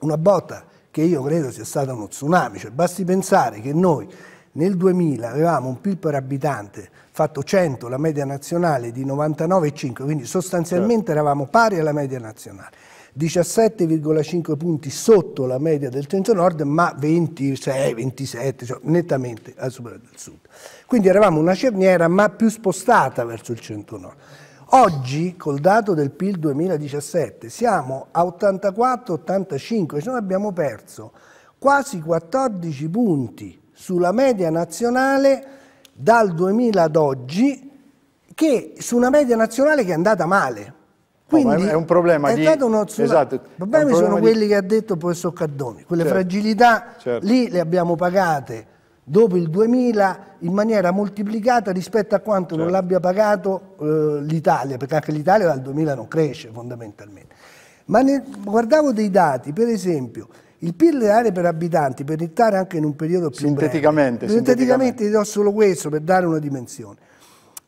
una botta che io credo sia stata uno tsunami, cioè basti pensare che noi nel 2000 avevamo un PIL per abitante fatto 100, la media nazionale di 99,5, quindi sostanzialmente certo. eravamo pari alla media nazionale 17,5 punti sotto la media del centro-nord, ma 26, 27, cioè nettamente al superiore del sud. Quindi eravamo una cerniera, ma più spostata verso il centro-nord. Oggi, col dato del PIL 2017, siamo a 84-85, cioè abbiamo perso quasi 14 punti sulla media nazionale dal 2000 ad oggi, che su una media nazionale che è andata male. Quindi, no, è un problema è di... Stato uno esatto, problemi sono di... quelli che ha detto il professor Caddoni, quelle certo, fragilità certo. lì le abbiamo pagate dopo il 2000 in maniera moltiplicata rispetto a quanto certo. non l'abbia pagato eh, l'Italia, perché anche l'Italia dal 2000 non cresce fondamentalmente. Ma ne, guardavo dei dati, per esempio, il PIL reale per abitanti, per dettare anche in un periodo più sinteticamente, breve, sinteticamente, sinteticamente, do solo questo per dare una dimensione.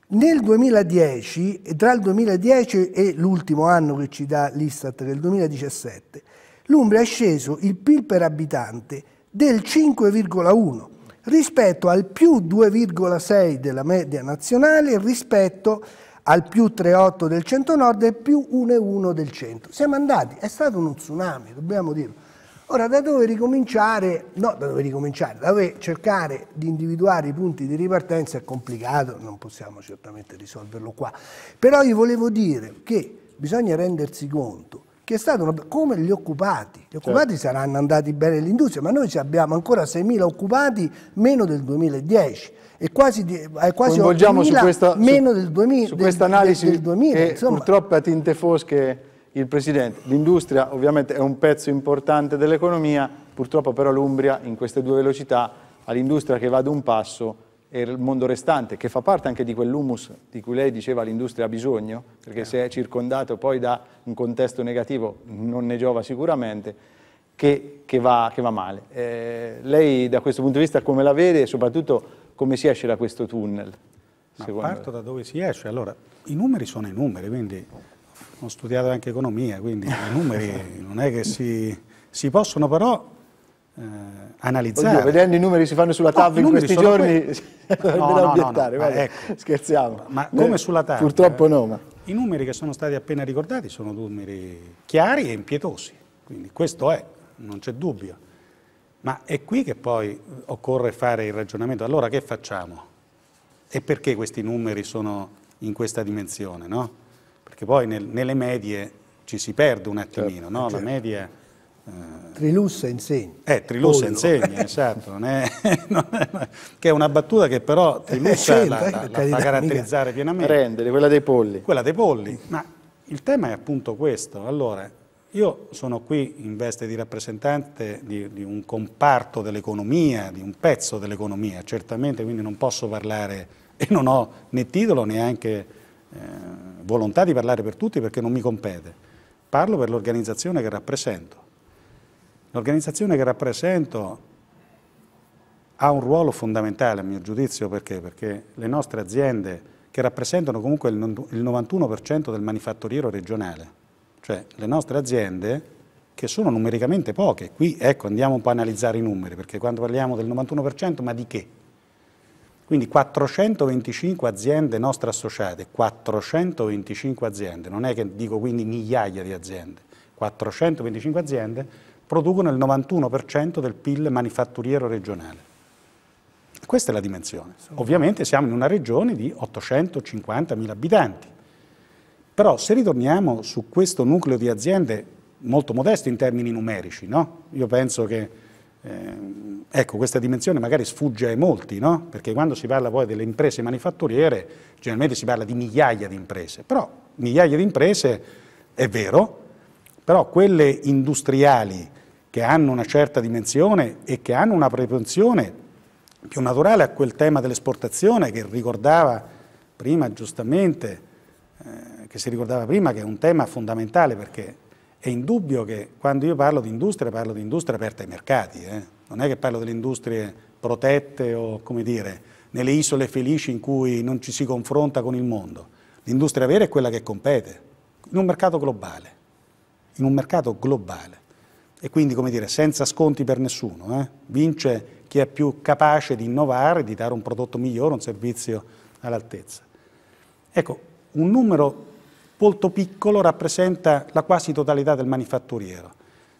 Nel 2010, tra il 2010 e l'ultimo anno che ci dà l'Istat, che è il 2017, l'Umbria è sceso il PIL per abitante del 5,1 rispetto al più 2,6 della media nazionale, rispetto al più 3,8 del centro nord e più 1,1 del centro. Siamo andati, è stato uno tsunami, dobbiamo dirlo. Ora, da dove ricominciare? No, da dove ricominciare? Da dove cercare di individuare i punti di ripartenza è complicato, non possiamo certamente risolverlo qua. Però io volevo dire che bisogna rendersi conto che è stato una, come gli occupati. Gli occupati certo. saranno andati bene l'industria, ma noi abbiamo ancora 6.000 occupati meno del 2010 e quasi, eh, quasi 8.000 questa, meno su, del 2000. Su questa analisi del, del 2000, e insomma. purtroppo a tinte fosche il Presidente. L'industria ovviamente è un pezzo importante dell'economia, purtroppo però l'Umbria in queste due velocità ha l'industria che va ad un passo e il mondo restante, che fa parte anche di quell'humus di cui lei diceva l'industria ha bisogno, perché se è circondato poi da un contesto negativo non ne giova sicuramente, che, che, va, che va, male. Eh, lei da questo punto di vista come la vede e soprattutto come si esce da questo tunnel? Ma parto lei? da dove si esce, allora i numeri sono i numeri, quindi ho studiato anche economia, quindi i numeri non è che si, si possono però eh, analizzare. Oddio, vedendo i numeri si fanno sulla tavola no, in questi giorni, que... [laughs] no, no, obiettare, no, no, ecco. scherziamo. Ma come sulla tavola? Purtroppo no. Ma... I numeri che sono stati appena ricordati sono numeri chiari e impietosi, quindi questo è, non c'è dubbio. Ma è qui che poi occorre fare il ragionamento. Allora che facciamo? E perché questi numeri sono in questa dimensione, no? perché poi nel, nelle medie ci si perde un certo, attimino, certo, no? certo. la media... Eh, Trilussa insegna. Eh, Trilussa Pollo. insegna, [laughs] esatto, non è, [laughs] non è, che è una battuta che però eh, Trilussa eh, la, certo, la, eh, la, fa caratterizzare mica. pienamente. Rendere, quella dei polli. Quella dei polli, ma il tema è appunto questo. Allora, io sono qui in veste di rappresentante di, di un comparto dell'economia, di un pezzo dell'economia, certamente quindi non posso parlare e non ho né titolo neanche... Eh, volontà di parlare per tutti perché non mi compete, parlo per l'organizzazione che rappresento. L'organizzazione che rappresento ha un ruolo fondamentale a mio giudizio perché? Perché le nostre aziende che rappresentano comunque il 91% del manifatturiero regionale, cioè le nostre aziende che sono numericamente poche, qui ecco andiamo un po' a analizzare i numeri perché quando parliamo del 91% ma di che? Quindi 425 aziende nostre associate, 425 aziende, non è che dico quindi migliaia di aziende, 425 aziende producono il 91% del PIL manifatturiero regionale. Questa è la dimensione. Ovviamente siamo in una regione di 850.000 abitanti, però se ritorniamo su questo nucleo di aziende molto modesto in termini numerici, no? io penso che Ehm, ecco, questa dimensione magari sfugge ai molti, no? perché quando si parla poi delle imprese manifatturiere, generalmente si parla di migliaia di imprese, però migliaia di imprese è vero, però quelle industriali che hanno una certa dimensione e che hanno una propensione più naturale a quel tema dell'esportazione che ricordava prima giustamente, eh, che si ricordava prima che è un tema fondamentale perché è indubbio che quando io parlo di industria, parlo di industria aperta ai mercati, eh? non è che parlo delle industrie protette o come dire, nelle isole felici in cui non ci si confronta con il mondo. L'industria vera è quella che compete in un mercato globale, in un mercato globale. E quindi, come dire, senza sconti per nessuno. Eh? Vince chi è più capace di innovare, di dare un prodotto migliore, un servizio all'altezza. Ecco, un numero molto Piccolo rappresenta la quasi totalità del manifatturiero.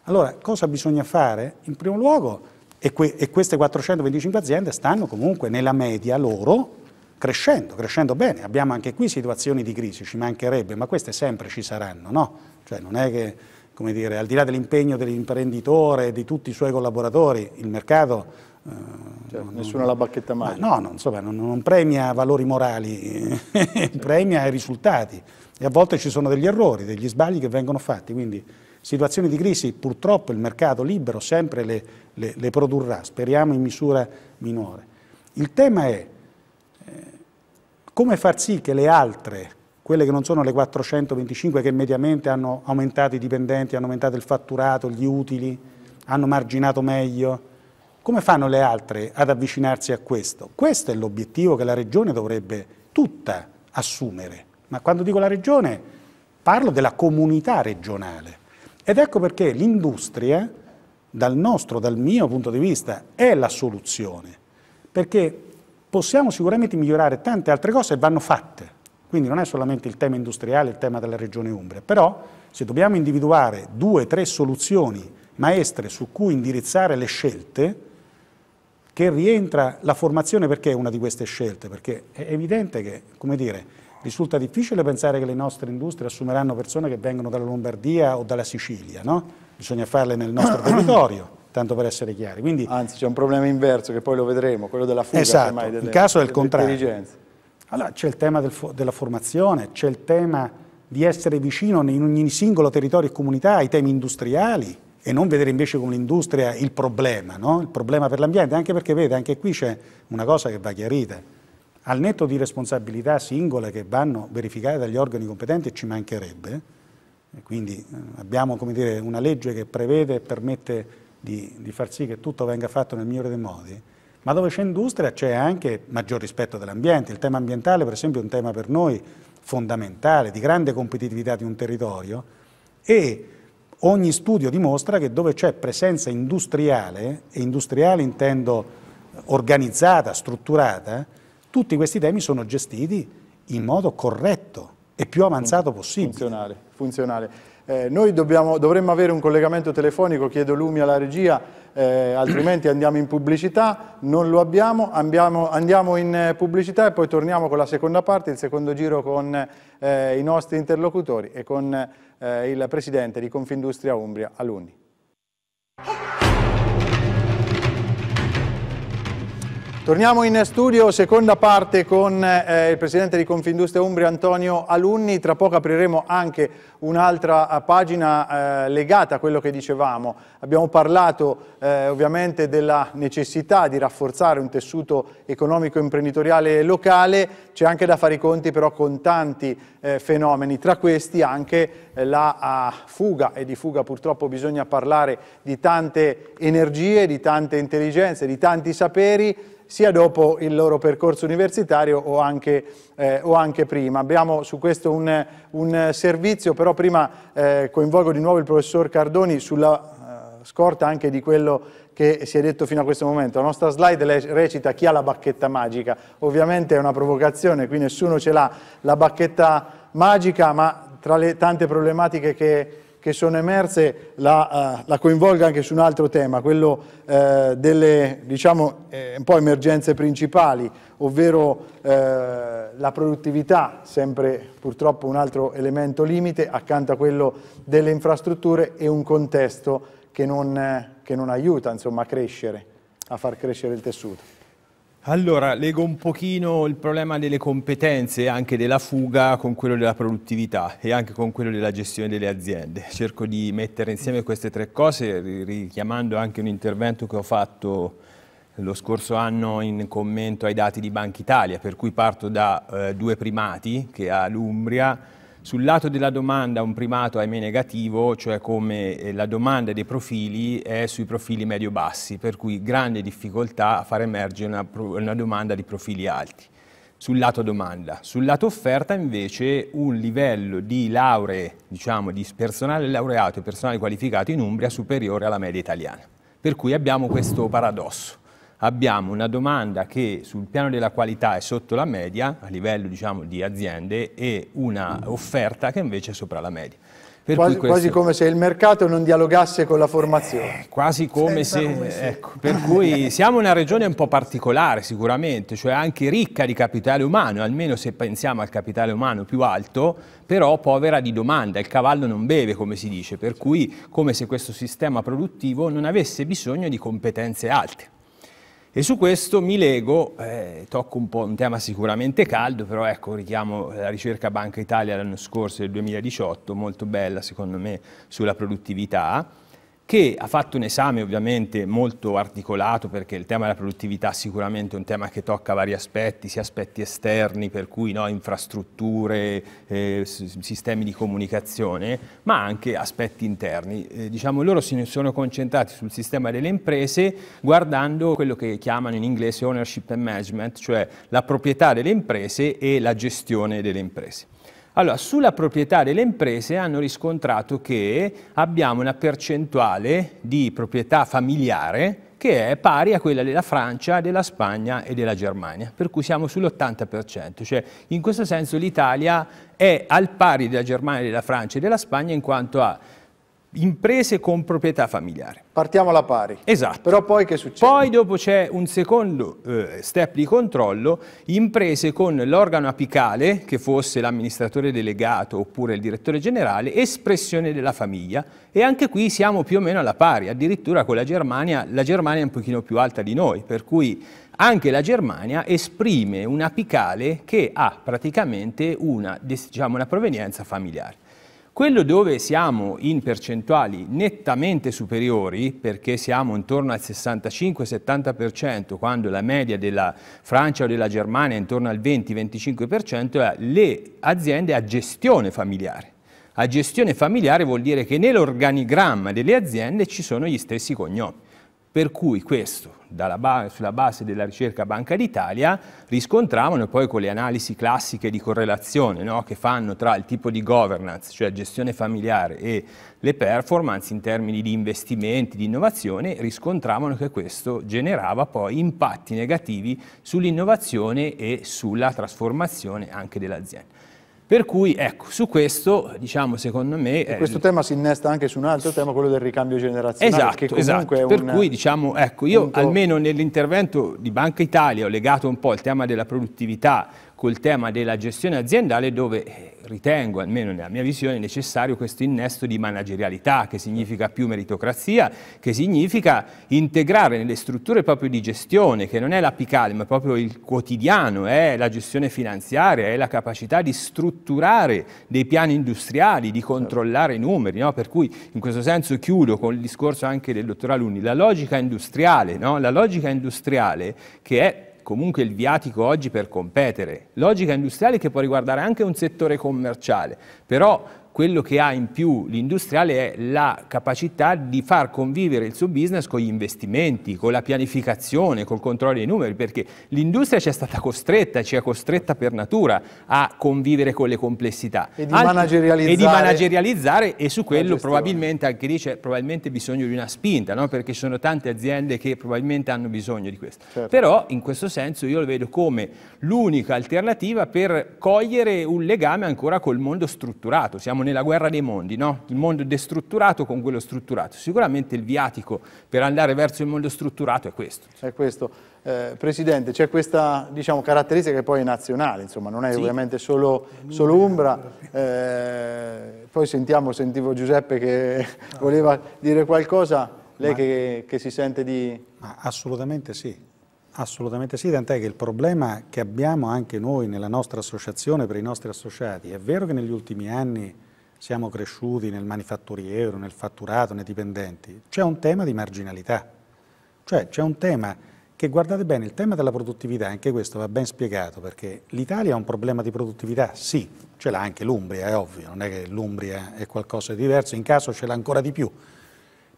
Allora, cosa bisogna fare? In primo luogo, e, que e queste 425 aziende stanno comunque nella media loro crescendo, crescendo bene. Abbiamo anche qui situazioni di crisi, ci mancherebbe, ma queste sempre ci saranno, no? Cioè non è che, come dire, al di là dell'impegno dell'imprenditore e di tutti i suoi collaboratori, il mercato... Eh, cioè, non, nessuna la bacchetta mai. Ma no, non, insomma, non, non premia valori morali, [laughs] premia i risultati e a volte ci sono degli errori, degli sbagli che vengono fatti, quindi situazioni di crisi purtroppo il mercato libero sempre le, le, le produrrà, speriamo in misura minore. Il tema è eh, come far sì che le altre, quelle che non sono le 425 che mediamente hanno aumentato i dipendenti, hanno aumentato il fatturato, gli utili, hanno marginato meglio, come fanno le altre ad avvicinarsi a questo? Questo è l'obiettivo che la Regione dovrebbe tutta assumere ma quando dico la regione parlo della comunità regionale. Ed ecco perché l'industria, dal nostro, dal mio punto di vista, è la soluzione, perché possiamo sicuramente migliorare tante altre cose e vanno fatte. Quindi non è solamente il tema industriale, il tema della regione Umbria, però se dobbiamo individuare due, tre soluzioni maestre su cui indirizzare le scelte, che rientra la formazione perché è una di queste scelte, perché è evidente che, come dire, risulta difficile pensare che le nostre industrie assumeranno persone che vengono dalla Lombardia o dalla Sicilia, no? bisogna farle nel nostro [clears throat] territorio, tanto per essere chiari. Quindi, Anzi, c'è un problema inverso che poi lo vedremo, quello della fuga. Esatto, delle, il caso è il contrario. Allora, c'è il tema del, della formazione, c'è il tema di essere vicino in ogni singolo territorio e comunità ai temi industriali e non vedere invece come l'industria il problema, no? il problema per l'ambiente, anche perché vede, anche qui c'è una cosa che va chiarita al netto di responsabilità singole che vanno verificate dagli organi competenti ci mancherebbe, quindi eh, abbiamo dire, una legge che prevede e permette di, di far sì che tutto venga fatto nel migliore dei modi, ma dove c'è industria c'è anche maggior rispetto dell'ambiente, il tema ambientale per esempio è un tema per noi fondamentale, di grande competitività di un territorio e ogni studio dimostra che dove c'è presenza industriale, e industriale intendo organizzata, strutturata, tutti questi temi sono gestiti in modo corretto e più avanzato possibile. Funzionale, funzionale. Eh, noi dobbiamo, dovremmo avere un collegamento telefonico, chiedo Lumi alla regia, eh, altrimenti andiamo in pubblicità, non lo abbiamo, andiamo, andiamo, in eh, pubblicità e poi torniamo con la seconda parte, il secondo giro con eh, i nostri interlocutori e con eh, il Presidente di Confindustria Umbria, Alunni. Torniamo in studio, seconda parte con eh, il presidente di Confindustria Umbria Antonio Alunni, tra poco apriremo anche un'altra eh, pagina eh, legata a quello che dicevamo. Abbiamo parlato eh, ovviamente della necessità di rafforzare un tessuto economico imprenditoriale locale, c'è anche da fare i conti però con tanti eh, fenomeni, tra questi anche eh, la uh, fuga e di fuga purtroppo bisogna parlare di tante energie, di tante intelligenze, di tanti saperi, sia dopo il loro percorso universitario o anche, eh, o anche prima. Abbiamo su questo un, un servizio, però prima eh, coinvolgo di nuovo il professor Cardoni sulla eh, scorta anche di quello che si è detto fino a questo momento. La nostra slide recita chi ha la bacchetta magica. Ovviamente è una provocazione, qui nessuno ce l'ha la bacchetta magica, ma tra le tante problematiche che che sono emerse la, uh, la coinvolga anche su un altro tema, quello uh, delle diciamo, eh, un po' emergenze principali, ovvero uh, la produttività, sempre purtroppo un altro elemento limite, accanto a quello delle infrastrutture e un contesto che non, che non aiuta insomma, a crescere, a far crescere il tessuto. Allora, leggo un pochino il problema delle competenze e anche della fuga con quello della produttività e anche con quello della gestione delle aziende. Cerco di mettere insieme queste tre cose, richiamando anche un intervento che ho fatto lo scorso anno in commento ai dati di Banca Italia, per cui parto da eh, due primati, che ha l'Umbria, sul lato della domanda un primato ahimè negativo, cioè come eh, la domanda dei profili è sui profili medio-bassi, per cui grande difficoltà a far emergere una, una domanda di profili alti sul lato domanda. Sul lato offerta invece un livello di lauree, diciamo di personale laureato e personale qualificato in Umbria superiore alla media italiana. Per cui abbiamo questo paradosso abbiamo una domanda che sul piano della qualità è sotto la media, a livello diciamo, di aziende, e una offerta che invece è sopra la media. Quasi, questo... quasi, come se il mercato non dialogasse con la formazione. Eh, quasi come se... Come se... Ecco, per cui siamo una regione un po' particolare sicuramente, cioè anche ricca di capitale umano, almeno se pensiamo al capitale umano più alto, però povera di domanda, il cavallo non beve come si dice, per cui come se questo sistema produttivo non avesse bisogno di competenze alte. E su questo mi lego, eh, tocco un po' un tema sicuramente caldo, però ecco, richiamo la ricerca Banca Italia l'anno scorso, del 2018, molto bella secondo me, sulla produttività, che ha fatto un esame ovviamente molto articolato perché il tema della produttività sicuramente è un tema che tocca vari aspetti, sia aspetti esterni per cui no, infrastrutture, eh, sistemi di comunicazione, ma anche aspetti interni. Eh, diciamo loro si sono concentrati sul sistema delle imprese guardando quello che chiamano in inglese ownership and management, cioè la proprietà delle imprese e la gestione delle imprese. Allora, sulla proprietà delle imprese hanno riscontrato che abbiamo una percentuale di proprietà familiare che è pari a quella della Francia, della Spagna e della Germania, per cui siamo sull'80%, cioè in questo senso l'Italia è al pari della Germania, della Francia e della Spagna in quanto ha imprese con proprietà familiare. Partiamo alla pari. Esatto. Però poi che succede? Poi dopo c'è un secondo eh, step di controllo, imprese con l'organo apicale, che fosse l'amministratore delegato oppure il direttore generale, espressione della famiglia e anche qui siamo più o meno alla pari, addirittura con la Germania, la Germania è un pochino più alta di noi, per cui anche la Germania esprime un apicale che ha praticamente una, diciamo, una provenienza familiare. Quello dove siamo in percentuali nettamente superiori, perché siamo intorno al 65-70%, quando la media della Francia o della Germania è intorno al 20-25%, è le aziende a gestione familiare. A gestione familiare vuol dire che nell'organigramma delle aziende ci sono gli stessi cognomi per cui questo, ba sulla base della ricerca Banca d'Italia, riscontravano poi con le analisi classiche di correlazione no? che fanno tra il tipo di governance, cioè gestione familiare, e le performance in termini di investimenti, di innovazione, riscontravano che questo generava poi impatti negativi sull'innovazione e sulla trasformazione anche dell'azienda. Per cui, ecco, su questo, diciamo, secondo me... E eh, questo è... tema si innesta anche su un altro tema, quello del ricambio generazionale. Esatto, che esatto. comunque esatto. per un... cui, diciamo, ecco, io punto... almeno nell'intervento di Banca Italia ho legato un po' il tema della produttività col tema della gestione aziendale, dove eh, ritengo, almeno nella mia visione, necessario questo innesto di managerialità, che significa più meritocrazia, che significa integrare nelle strutture proprio di gestione, che non è l'apicale, ma proprio il quotidiano, è la gestione finanziaria, è la capacità di strutturare dei piani industriali, di controllare i numeri, no? per cui in questo senso chiudo con il discorso anche del dottor Alunni, la logica industriale, no? la logica industriale che è comunque il viatico oggi per competere. Logica industriale che può riguardare anche un settore commerciale, però quello che ha in più l'industriale è la capacità di far convivere il suo business con gli investimenti, con la pianificazione, col controllo dei numeri, perché l'industria ci è stata costretta, ci è costretta per natura a convivere con le complessità. E di Altri, managerializzare. E di managerializzare e su quello probabilmente anche lì c'è probabilmente bisogno di una spinta, no? perché ci sono tante aziende che probabilmente hanno bisogno di questo. Certo. Però in questo senso io lo vedo come l'unica alternativa per cogliere un legame ancora col mondo strutturato. Siamo nella guerra dei mondi, no? il mondo destrutturato con quello strutturato. Sicuramente il viatico per andare verso il mondo strutturato è questo. È questo. Eh, Presidente, c'è questa diciamo, caratteristica che poi è nazionale, insomma, non è sì. ovviamente solo, solo Umbra. Eh, poi sentiamo, sentivo Giuseppe che no. [laughs] voleva dire qualcosa, lei che, che si sente di... assolutamente sì, Assolutamente sì, tant'è che il problema che abbiamo anche noi nella nostra associazione per i nostri associati, è vero che negli ultimi anni siamo cresciuti nel manifatturiero, nel fatturato, nei dipendenti, c'è un tema di marginalità, cioè c'è un tema che guardate bene, il tema della produttività, anche questo va ben spiegato, perché l'Italia ha un problema di produttività, sì, ce l'ha anche l'Umbria, è ovvio, non è che l'Umbria è qualcosa di diverso, in caso ce l'ha ancora di più,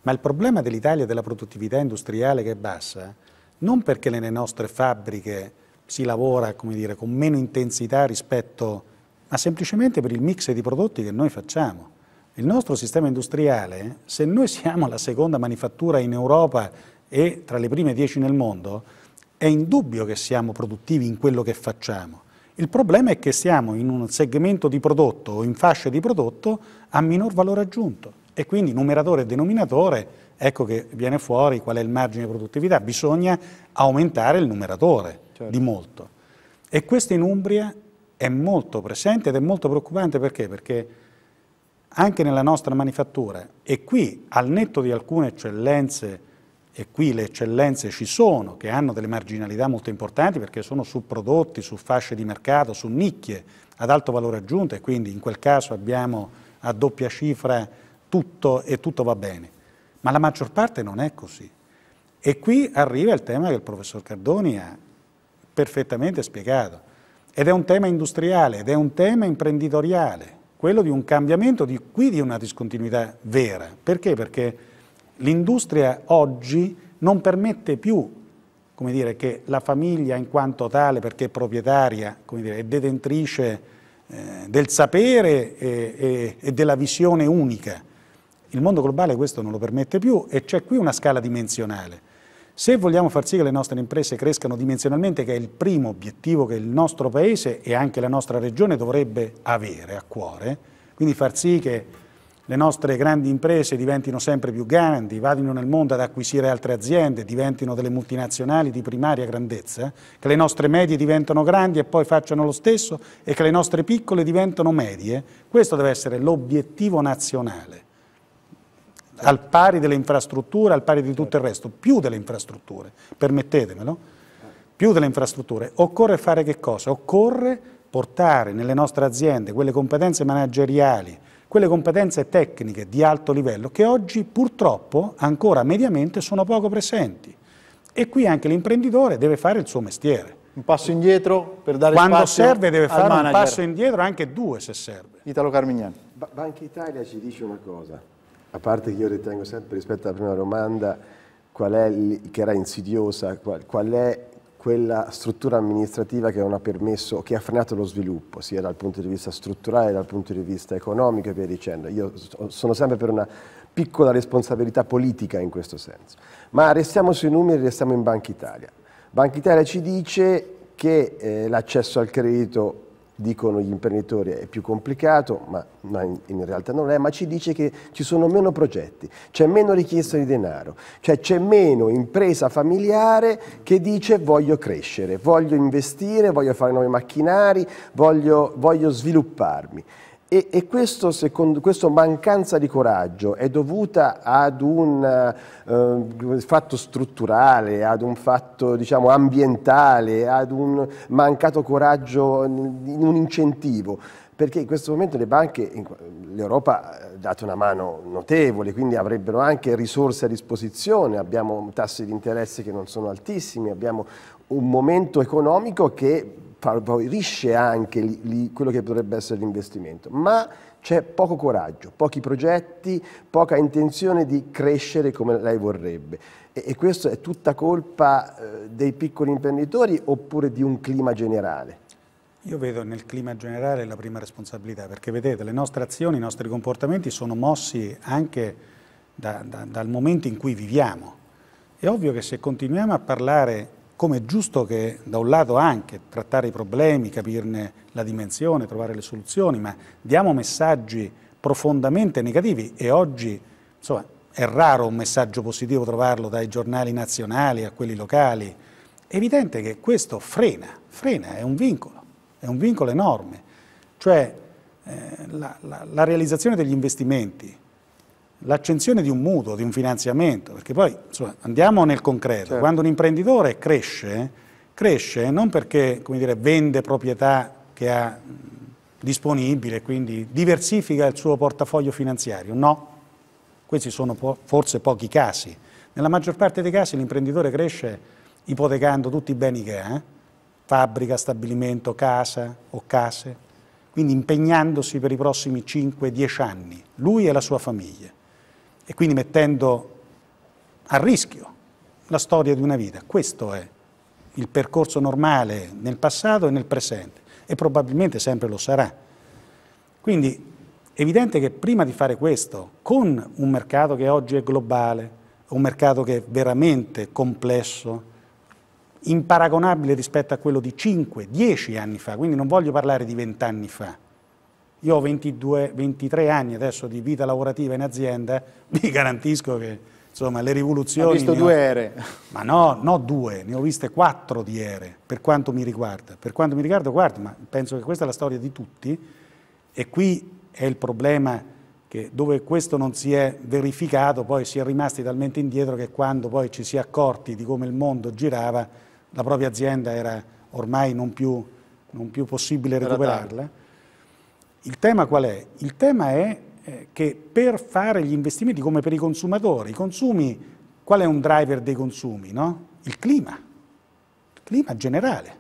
ma il problema dell'Italia e della produttività industriale che è bassa, non perché nelle nostre fabbriche si lavora dire, con meno intensità rispetto a ma semplicemente per il mix di prodotti che noi facciamo. Il nostro sistema industriale, se noi siamo la seconda manifattura in Europa e tra le prime dieci nel mondo, è indubbio che siamo produttivi in quello che facciamo. Il problema è che siamo in un segmento di prodotto o in fasce di prodotto a minor valore aggiunto e quindi numeratore e denominatore, ecco che viene fuori qual è il margine di produttività, bisogna aumentare il numeratore certo. di molto. E questo in Umbria è molto presente ed è molto preoccupante perché? Perché anche nella nostra manifattura e qui al netto di alcune eccellenze e qui le eccellenze ci sono che hanno delle marginalità molto importanti perché sono su prodotti, su fasce di mercato, su nicchie ad alto valore aggiunto e quindi in quel caso abbiamo a doppia cifra tutto e tutto va bene. Ma la maggior parte non è così. E qui arriva il tema che il professor Cardoni ha perfettamente spiegato. Ed è un tema industriale, ed è un tema imprenditoriale, quello di un cambiamento, di, qui di una discontinuità vera. Perché? Perché l'industria oggi non permette più come dire, che la famiglia in quanto tale, perché è proprietaria come dire, è detentrice eh, del sapere e, e, e della visione unica. Il mondo globale questo non lo permette più e c'è qui una scala dimensionale. Se vogliamo far sì che le nostre imprese crescano dimensionalmente, che è il primo obiettivo che il nostro Paese e anche la nostra Regione dovrebbe avere a cuore, quindi far sì che le nostre grandi imprese diventino sempre più grandi, vadino nel mondo ad acquisire altre aziende, diventino delle multinazionali di primaria grandezza, che le nostre medie diventano grandi e poi facciano lo stesso e che le nostre piccole diventano medie, questo deve essere l'obiettivo nazionale al pari delle infrastrutture, al pari di tutto il resto, più delle infrastrutture, permettetemelo, più delle infrastrutture. Occorre fare che cosa? Occorre portare nelle nostre aziende quelle competenze manageriali, quelle competenze tecniche di alto livello che oggi purtroppo ancora mediamente sono poco presenti. E qui anche l'imprenditore deve fare il suo mestiere. Un passo indietro per dare Quando spazio Quando serve deve fare manager. un passo indietro, anche due se serve. Italo Carmignani. Ba Banca Italia ci dice una cosa, a parte che io ritengo sempre rispetto alla prima domanda, qual è, che era insidiosa, qual, qual è quella struttura amministrativa che non ha permesso, che ha frenato lo sviluppo, sia dal punto di vista strutturale, dal punto di vista economico e via dicendo. Io sono sempre per una piccola responsabilità politica in questo senso. Ma restiamo sui numeri, restiamo in Banca Italia. Banca Italia ci dice che eh, l'accesso al credito dicono gli imprenditori è più complicato, ma, in, in, realtà non è, ma ci dice che ci sono meno progetti, c'è meno richiesta di denaro, cioè c'è meno impresa familiare che dice voglio crescere, voglio investire, voglio fare nuovi macchinari, voglio, voglio svilupparmi. E, e questo, secondo, questa mancanza di coraggio è dovuta ad un eh, fatto strutturale, ad un fatto diciamo, ambientale, ad un mancato coraggio in un incentivo perché in questo momento le banche, l'Europa ha dato una mano notevole, quindi avrebbero anche risorse a disposizione, abbiamo tassi di interesse che non sono altissimi, abbiamo un momento economico che favorisce anche li, li, quello che potrebbe essere l'investimento, ma c'è poco coraggio, pochi progetti, poca intenzione di crescere come lei vorrebbe. E, e questo è tutta colpa eh, dei piccoli imprenditori oppure di un clima generale? Io vedo nel clima generale la prima responsabilità, perché vedete, le nostre azioni, i nostri comportamenti sono mossi anche da, da, dal momento in cui viviamo. È ovvio che se continuiamo a parlare come è giusto che da un lato anche trattare i problemi, capirne la dimensione, trovare le soluzioni, ma diamo messaggi profondamente negativi e oggi insomma, è raro un messaggio positivo trovarlo dai giornali nazionali a quelli locali. È evidente che questo frena, frena, è un vincolo, è un vincolo enorme. Cioè eh, la, la, la realizzazione degli investimenti l'accensione di un mutuo, di un finanziamento, perché poi insomma, andiamo nel concreto, certo. quando un imprenditore cresce, cresce non perché dire, vende proprietà che ha disponibile, quindi diversifica il suo portafoglio finanziario, no, questi sono po forse pochi casi, nella maggior parte dei casi l'imprenditore cresce ipotecando tutti i beni che ha, eh? fabbrica, stabilimento, casa o case, quindi impegnandosi per i prossimi 5-10 anni, lui e la sua famiglia e quindi mettendo a rischio la storia di una vita. Questo è il percorso normale nel passato e nel presente e probabilmente sempre lo sarà. Quindi è evidente che prima di fare questo, con un mercato che oggi è globale, un mercato che è veramente complesso, imparagonabile rispetto a quello di 5-10 anni fa, quindi non voglio parlare di 20 anni fa, io ho 22, 23 anni adesso di vita lavorativa in azienda, vi [laughs] garantisco che insomma, le rivoluzioni... Ho visto due ere. Ma no, no due, ne ho viste quattro di ere, per quanto mi riguarda. Per quanto mi riguarda, guarda, ma penso che questa è la storia di tutti e qui è il problema che dove questo non si è verificato poi si è rimasti talmente indietro che quando poi ci si è accorti di come il mondo girava la propria azienda era ormai non più, non più possibile recuperarla il tema qual è? Il tema è eh, che per fare gli investimenti come per i consumatori, i consumi, qual è un driver dei consumi? No? Il clima, il clima generale,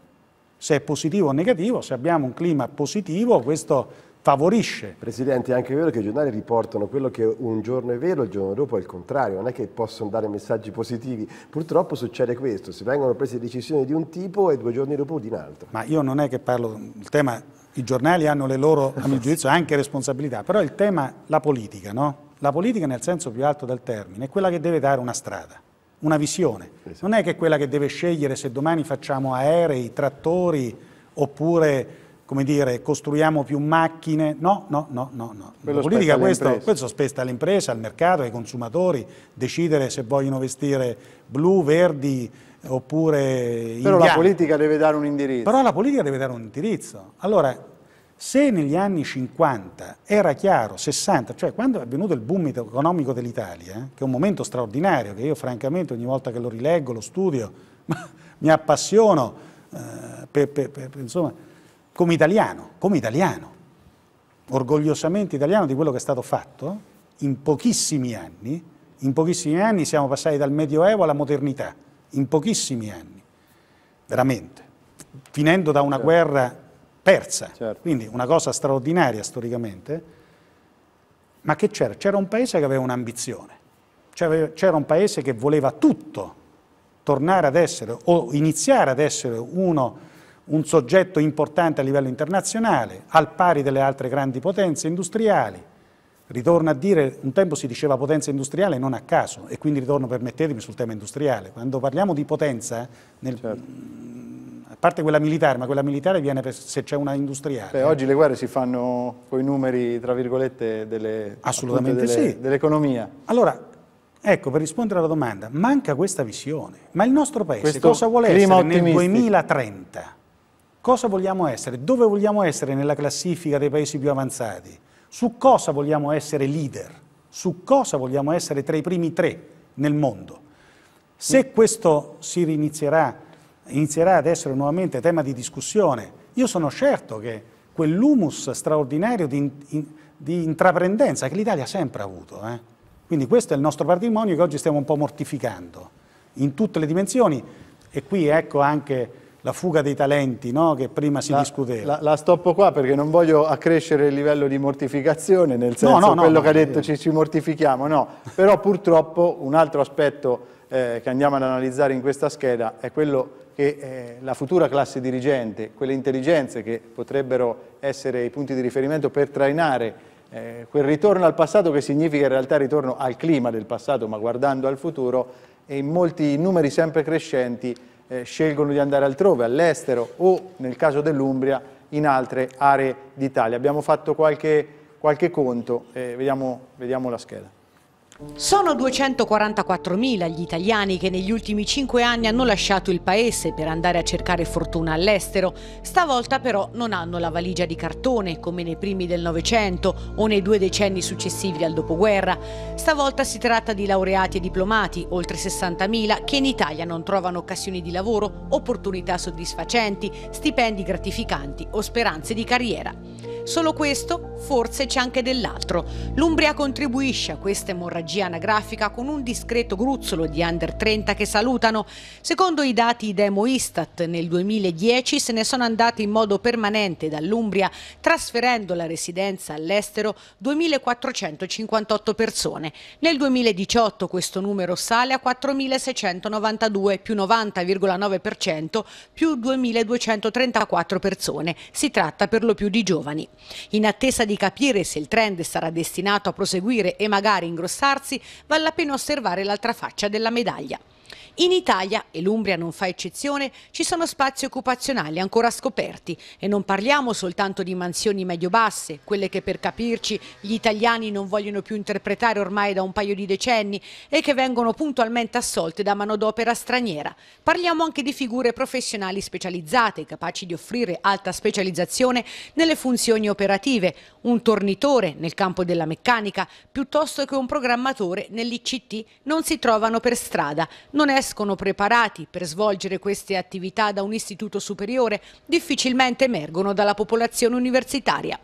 se è positivo o negativo, se abbiamo un clima positivo questo favorisce. Presidente, è anche vero che i giornali riportano quello che un giorno è vero, il giorno dopo è il contrario, non è che possono dare messaggi positivi. Purtroppo succede questo, se vengono prese decisioni di un tipo e due giorni dopo di un altro. Ma io non è che parlo, il tema i giornali hanno le loro, a mio giudizio, anche responsabilità, però il tema, la politica, no? La politica nel senso più alto del termine è quella che deve dare una strada, una visione. Esatto. Non è che è quella che deve scegliere se domani facciamo aerei, trattori oppure come dire, costruiamo più macchine. No, no, no, no. no. la politica questo, questo spetta all'impresa, al mercato, ai consumatori, decidere se vogliono vestire blu, verdi, oppure... Però la politica deve dare un indirizzo. Però la politica deve dare un indirizzo. Allora, se negli anni 50 era chiaro, 60, cioè quando è avvenuto il boom economico dell'Italia, eh, che è un momento straordinario, che io francamente ogni volta che lo rileggo, lo studio, [laughs] mi appassiono, eh, per, per, per, insomma, come italiano, come italiano, orgogliosamente italiano di quello che è stato fatto, in pochissimi anni, in pochissimi anni siamo passati dal Medioevo alla modernità, in pochissimi anni, veramente, finendo da una certo. guerra persa, certo. quindi una cosa straordinaria storicamente, ma che c'era? C'era un paese che aveva un'ambizione, c'era un paese che voleva tutto, tornare ad essere o iniziare ad essere uno, un soggetto importante a livello internazionale, al pari delle altre grandi potenze industriali, Ritorno a dire, un tempo si diceva potenza industriale non a caso e quindi ritorno, permettetemi, sul tema industriale. Quando parliamo di potenza, nel, certo. a parte quella militare, ma quella militare viene per, se c'è una industriale. Beh, oggi le guerre si fanno con i numeri, tra virgolette, dell'economia. Dell sì. Allora, ecco, per rispondere alla domanda, manca questa visione. Ma il nostro paese Questo cosa vuole essere ottimistico. nel 2030? Cosa vogliamo essere? Dove vogliamo essere nella classifica dei paesi più avanzati? su cosa vogliamo essere leader, su cosa vogliamo essere tra i primi tre nel mondo. Se mm. questo si inizierà, inizierà ad essere nuovamente tema di discussione, io sono certo che quell'humus straordinario di, in, di, intraprendenza che l'Italia ha sempre avuto, eh? quindi questo è il nostro patrimonio che oggi stiamo un po' mortificando in tutte le dimensioni e qui ecco anche la fuga dei talenti no? che prima si la, discuteva. La, la, stoppo qua perché non voglio accrescere il livello di mortificazione, nel senso no, no, quello no, che ha detto ci, ci, mortifichiamo, no. Però purtroppo un altro aspetto eh, che andiamo ad analizzare in questa scheda è quello che eh, la futura classe dirigente, quelle intelligenze che potrebbero essere i punti di riferimento per trainare eh, quel ritorno al passato che significa in realtà ritorno al clima del passato, ma guardando al futuro, e in molti numeri sempre crescenti eh, scelgono di andare altrove, all'estero o nel caso dell'Umbria in altre aree d'Italia. Abbiamo fatto qualche, qualche conto, eh, vediamo, vediamo la scheda. Sono 244.000 gli italiani che negli ultimi 5 anni hanno lasciato il paese per andare a cercare fortuna all'estero. Stavolta però non hanno la valigia di cartone come nei primi del Novecento o nei due decenni successivi al dopoguerra. Stavolta si tratta di laureati e diplomati, oltre 60.000, che in Italia non trovano occasioni di lavoro, opportunità soddisfacenti, stipendi gratificanti o speranze di carriera. Solo questo, forse c'è anche dell'altro. L'Umbria contribuisce a questa emorragia anagrafica con un discreto gruzzolo di under 30 che salutano. Secondo i dati Demo Istat, nel 2010 se ne sono andati in modo permanente dall'Umbria, trasferendo la residenza all'estero 2.458 persone. Nel 2018 questo numero sale a 4.692, più 90,9%, più 2.234 persone. Si tratta per lo più di giovani. In attesa di capire se il trend sarà destinato a proseguire e magari ingrossarsi, vale la pena osservare l'altra faccia della medaglia. In Italia, e l'Umbria non fa eccezione, ci sono spazi occupazionali ancora scoperti e non parliamo soltanto di mansioni medio-basse, quelle che per capirci gli italiani non vogliono più interpretare ormai da un paio di decenni e che vengono puntualmente assolte da manodopera straniera. Parliamo anche di figure professionali specializzate, capaci di offrire alta specializzazione nelle funzioni operative, un tornitore nel campo della meccanica, piuttosto che un programmatore nell'ICT, non si trovano per strada, non escono preparati per svolgere queste attività da un istituto superiore, difficilmente emergono dalla popolazione universitaria.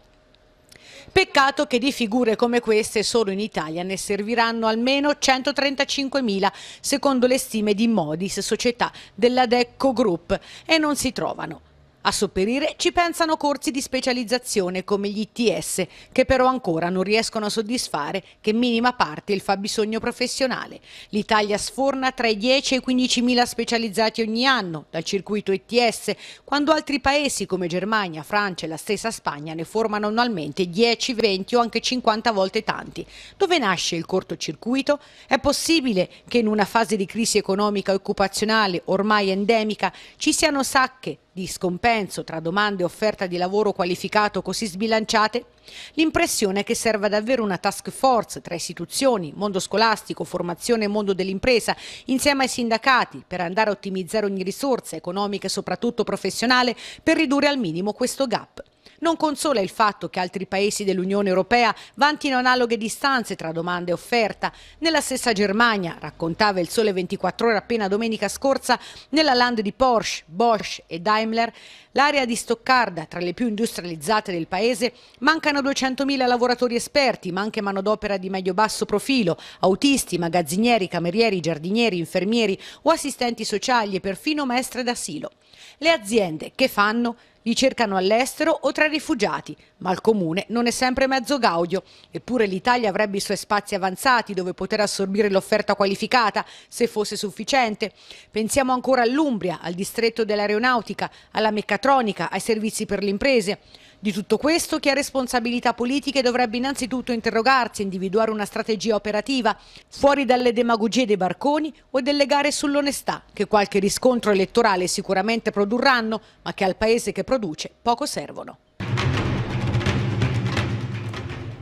Peccato che di figure come queste solo in Italia ne serviranno almeno 135.000, secondo le stime di Modis, società della Decco Group, e non si trovano. A sopperire ci pensano corsi di specializzazione come gli ITS, che però ancora non riescono a soddisfare che minima parte il fabbisogno professionale. L'Italia sforna tra i 10 e i 15 mila specializzati ogni anno dal circuito ITS, quando altri paesi come Germania, Francia e la stessa Spagna ne formano annualmente 10, 20 o anche 50 volte tanti. Dove nasce il cortocircuito? È possibile che in una fase di crisi economica e occupazionale ormai endemica ci siano sacche di scompenso tra domande e offerta di lavoro qualificato così sbilanciate, l'impressione è che serva davvero una task force tra istituzioni, mondo scolastico, formazione e mondo dell'impresa, insieme ai sindacati, per andare a ottimizzare ogni risorsa economica e soprattutto professionale, per ridurre al minimo questo gap. Non consola il fatto che altri paesi dell'Unione Europea vantino analoghe distanze tra domanda e offerta. Nella stessa Germania, raccontava il Sole 24 Ore appena domenica scorsa, nella land di Porsche, Bosch e Daimler, l'area di Stoccarda, tra le più industrializzate del paese, mancano 200.000 lavoratori esperti, ma anche manodopera di medio-basso profilo, autisti, magazzinieri, camerieri, giardinieri, infermieri o assistenti sociali e perfino maestre d'asilo. Le aziende che fanno? Li cercano all'estero o tra i rifugiati, ma il comune non è sempre mezzo gaudio. Eppure l'Italia avrebbe i suoi spazi avanzati dove poter assorbire l'offerta qualificata, se fosse sufficiente. Pensiamo ancora all'Umbria, al distretto dell'aeronautica, alla meccatronica, ai servizi per le imprese. Di tutto questo chi ha responsabilità politiche dovrebbe innanzitutto interrogarsi e individuare una strategia operativa fuori dalle demagogie dei barconi o delle gare sull'onestà che qualche riscontro elettorale sicuramente produrranno ma che al paese che produce poco servono.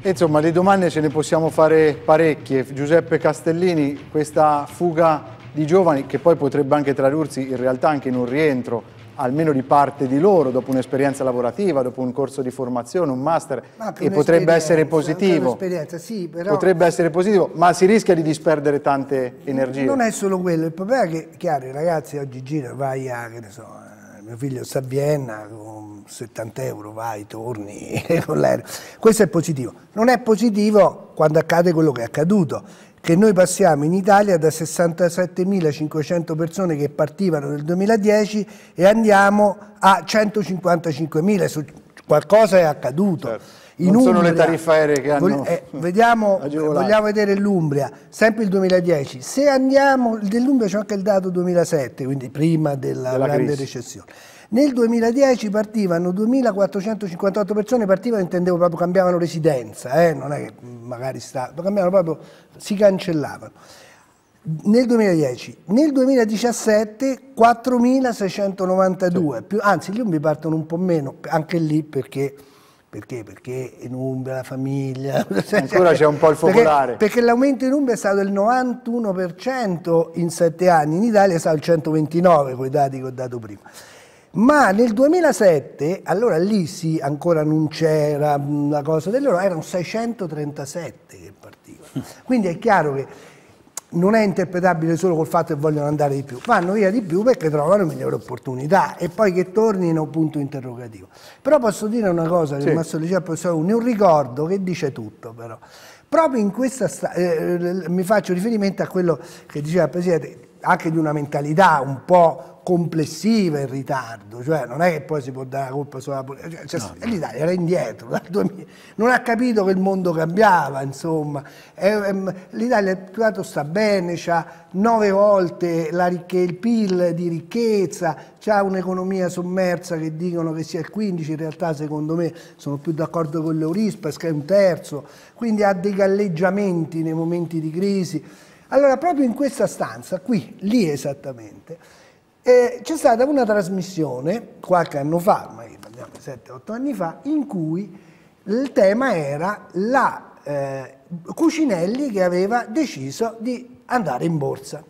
Insomma, le domande ce ne possiamo fare parecchie. Giuseppe Castellini, questa fuga di giovani, che poi potrebbe anche tradursi in realtà anche in un rientro almeno di parte di loro, dopo un'esperienza lavorativa, dopo un corso di formazione, un master, ma e potrebbe essere positivo. Sì, però... Potrebbe essere positivo, ma si rischia di disperdere tante energie. Non è solo quello, il problema è che, chiaro, i ragazzi oggi gira, vai a, che ne so, eh, mio figlio sta a Vienna con 70 euro, vai, torni [laughs] con l'aereo. Questo è positivo. Non è positivo quando accade quello che è accaduto che noi passiamo in Italia da 67.500 persone che partivano nel 2010 e andiamo a 155.000, qualcosa è accaduto. Certo. non Umbria, sono le tariffe aeree che hanno eh, vediamo, Vogliamo vedere l'Umbria, sempre il 2010. Se andiamo, dell'Umbria c'è anche il dato 2007, quindi prima della, della grande crisi. recessione. Nel 2010 partivano 2.458 persone, partivano intendevo proprio cambiavano residenza, eh? non è che magari sta, cambiavano proprio, si cancellavano. Nel 2010, nel 2017 4.692, sì. anzi gli umbi partono un po' meno, anche lì perché perché? Perché in Umbria la famiglia... [laughs] Ancora c'è un po' il focolare. Perché, perché l'aumento in Umbria è stato del 91% in sette anni, in Italia è stato il 129% con i dati che ho dato prima. Ma nel 2007, allora lì sì, ancora non c'era mm, una cosa dell'ora, erano 637 che partivano. [laughs] Quindi è chiaro che non è interpretabile solo col fatto che vogliono andare di più, vanno via di più perché trovano migliori opportunità e poi che tornino punto interrogativo. Però posso dire una cosa che sì. Massimo diceva cioè, al professor Uni, un ricordo che dice tutto però. Proprio in questa, eh, mi faccio riferimento a quello che diceva il Presidente, anche di una mentalità un po' complessiva in ritardo, cioè non è che poi si può dare la colpa solo alla politica, cioè, cioè no, l'Italia era indietro, non ha capito che il mondo cambiava, insomma, l'Italia tra l'altro sta bene, ha nove volte il PIL di ricchezza, ha un'economia sommersa che dicono che sia il 15, in realtà secondo me sono più d'accordo con l'Eurispas che è un terzo, quindi ha dei galleggiamenti nei momenti di crisi. Allora proprio in questa stanza, qui, lì esattamente, eh, c'è stata una trasmissione qualche anno fa, ma parliamo di 7-8 anni fa, in cui il tema era la eh, Cucinelli che aveva deciso di andare in borsa.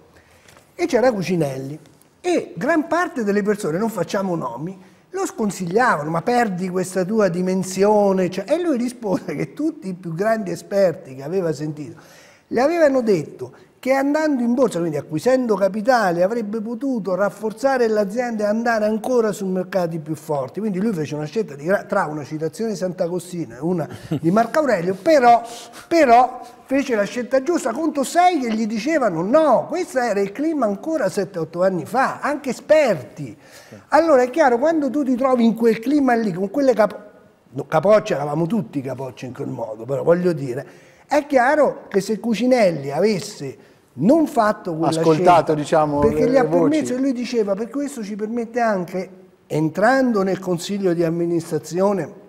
E c'era Cucinelli. E gran parte delle persone, non facciamo nomi, lo sconsigliavano, ma perdi questa tua dimensione. Cioè, e lui rispose che tutti i più grandi esperti che aveva sentito le avevano detto che andando in borsa, quindi acquisendo capitale, avrebbe potuto rafforzare l'azienda e andare ancora su mercati più forti. Quindi lui fece una scelta di, tra una citazione di Sant'Agostino e una di Marco Aurelio, però, però fece la scelta giusta contro sei che gli dicevano no, questo era il clima ancora 7-8 anni fa, anche esperti. Allora è chiaro, quando tu ti trovi in quel clima lì, con quelle capocce, no, capoccia, eravamo tutti capocce in quel modo, però voglio dire, è chiaro che se Cucinelli avesse non fatto quella ascoltato scelta, diciamo perché gli ha permesso e lui diceva per questo ci permette anche entrando nel consiglio di amministrazione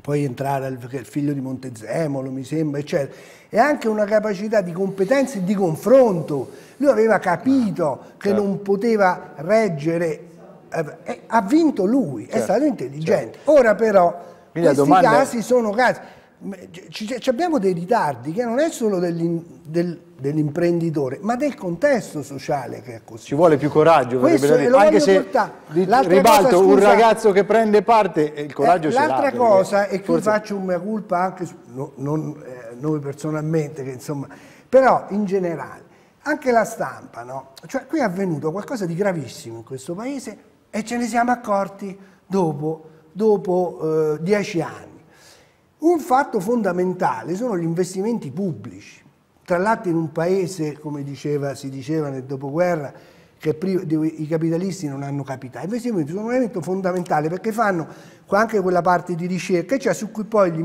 poi entrare il figlio di Montezemolo mi sembra eccetera e anche una capacità di competenza e di confronto lui aveva capito ah, che certo. non poteva reggere eh, ha vinto lui certo, è stato intelligente certo. ora però Quindi questi domanda... casi sono casi ci abbiamo dei ritardi che non è solo dell'imprenditore, ma del contesto sociale che è così. Ci vuole più coraggio, Questo, dire. anche se ribalto, cosa, scusa, un ragazzo che prende parte, eh, il coraggio eh, L'altra cosa, e qui forse... faccio un mea culpa anche su, no, non eh, noi personalmente, che, insomma, però in generale, anche la stampa, no? cioè, qui è avvenuto qualcosa di gravissimo in questo paese e ce ne siamo accorti dopo, dopo eh, dieci anni un fatto fondamentale sono gli investimenti pubblici. Tra l'altro in un paese, come diceva, si diceva nel dopoguerra, che i capitalisti non hanno capitale. I investimenti sono un elemento fondamentale perché fanno anche quella parte di ricerca cioè su cui poi gli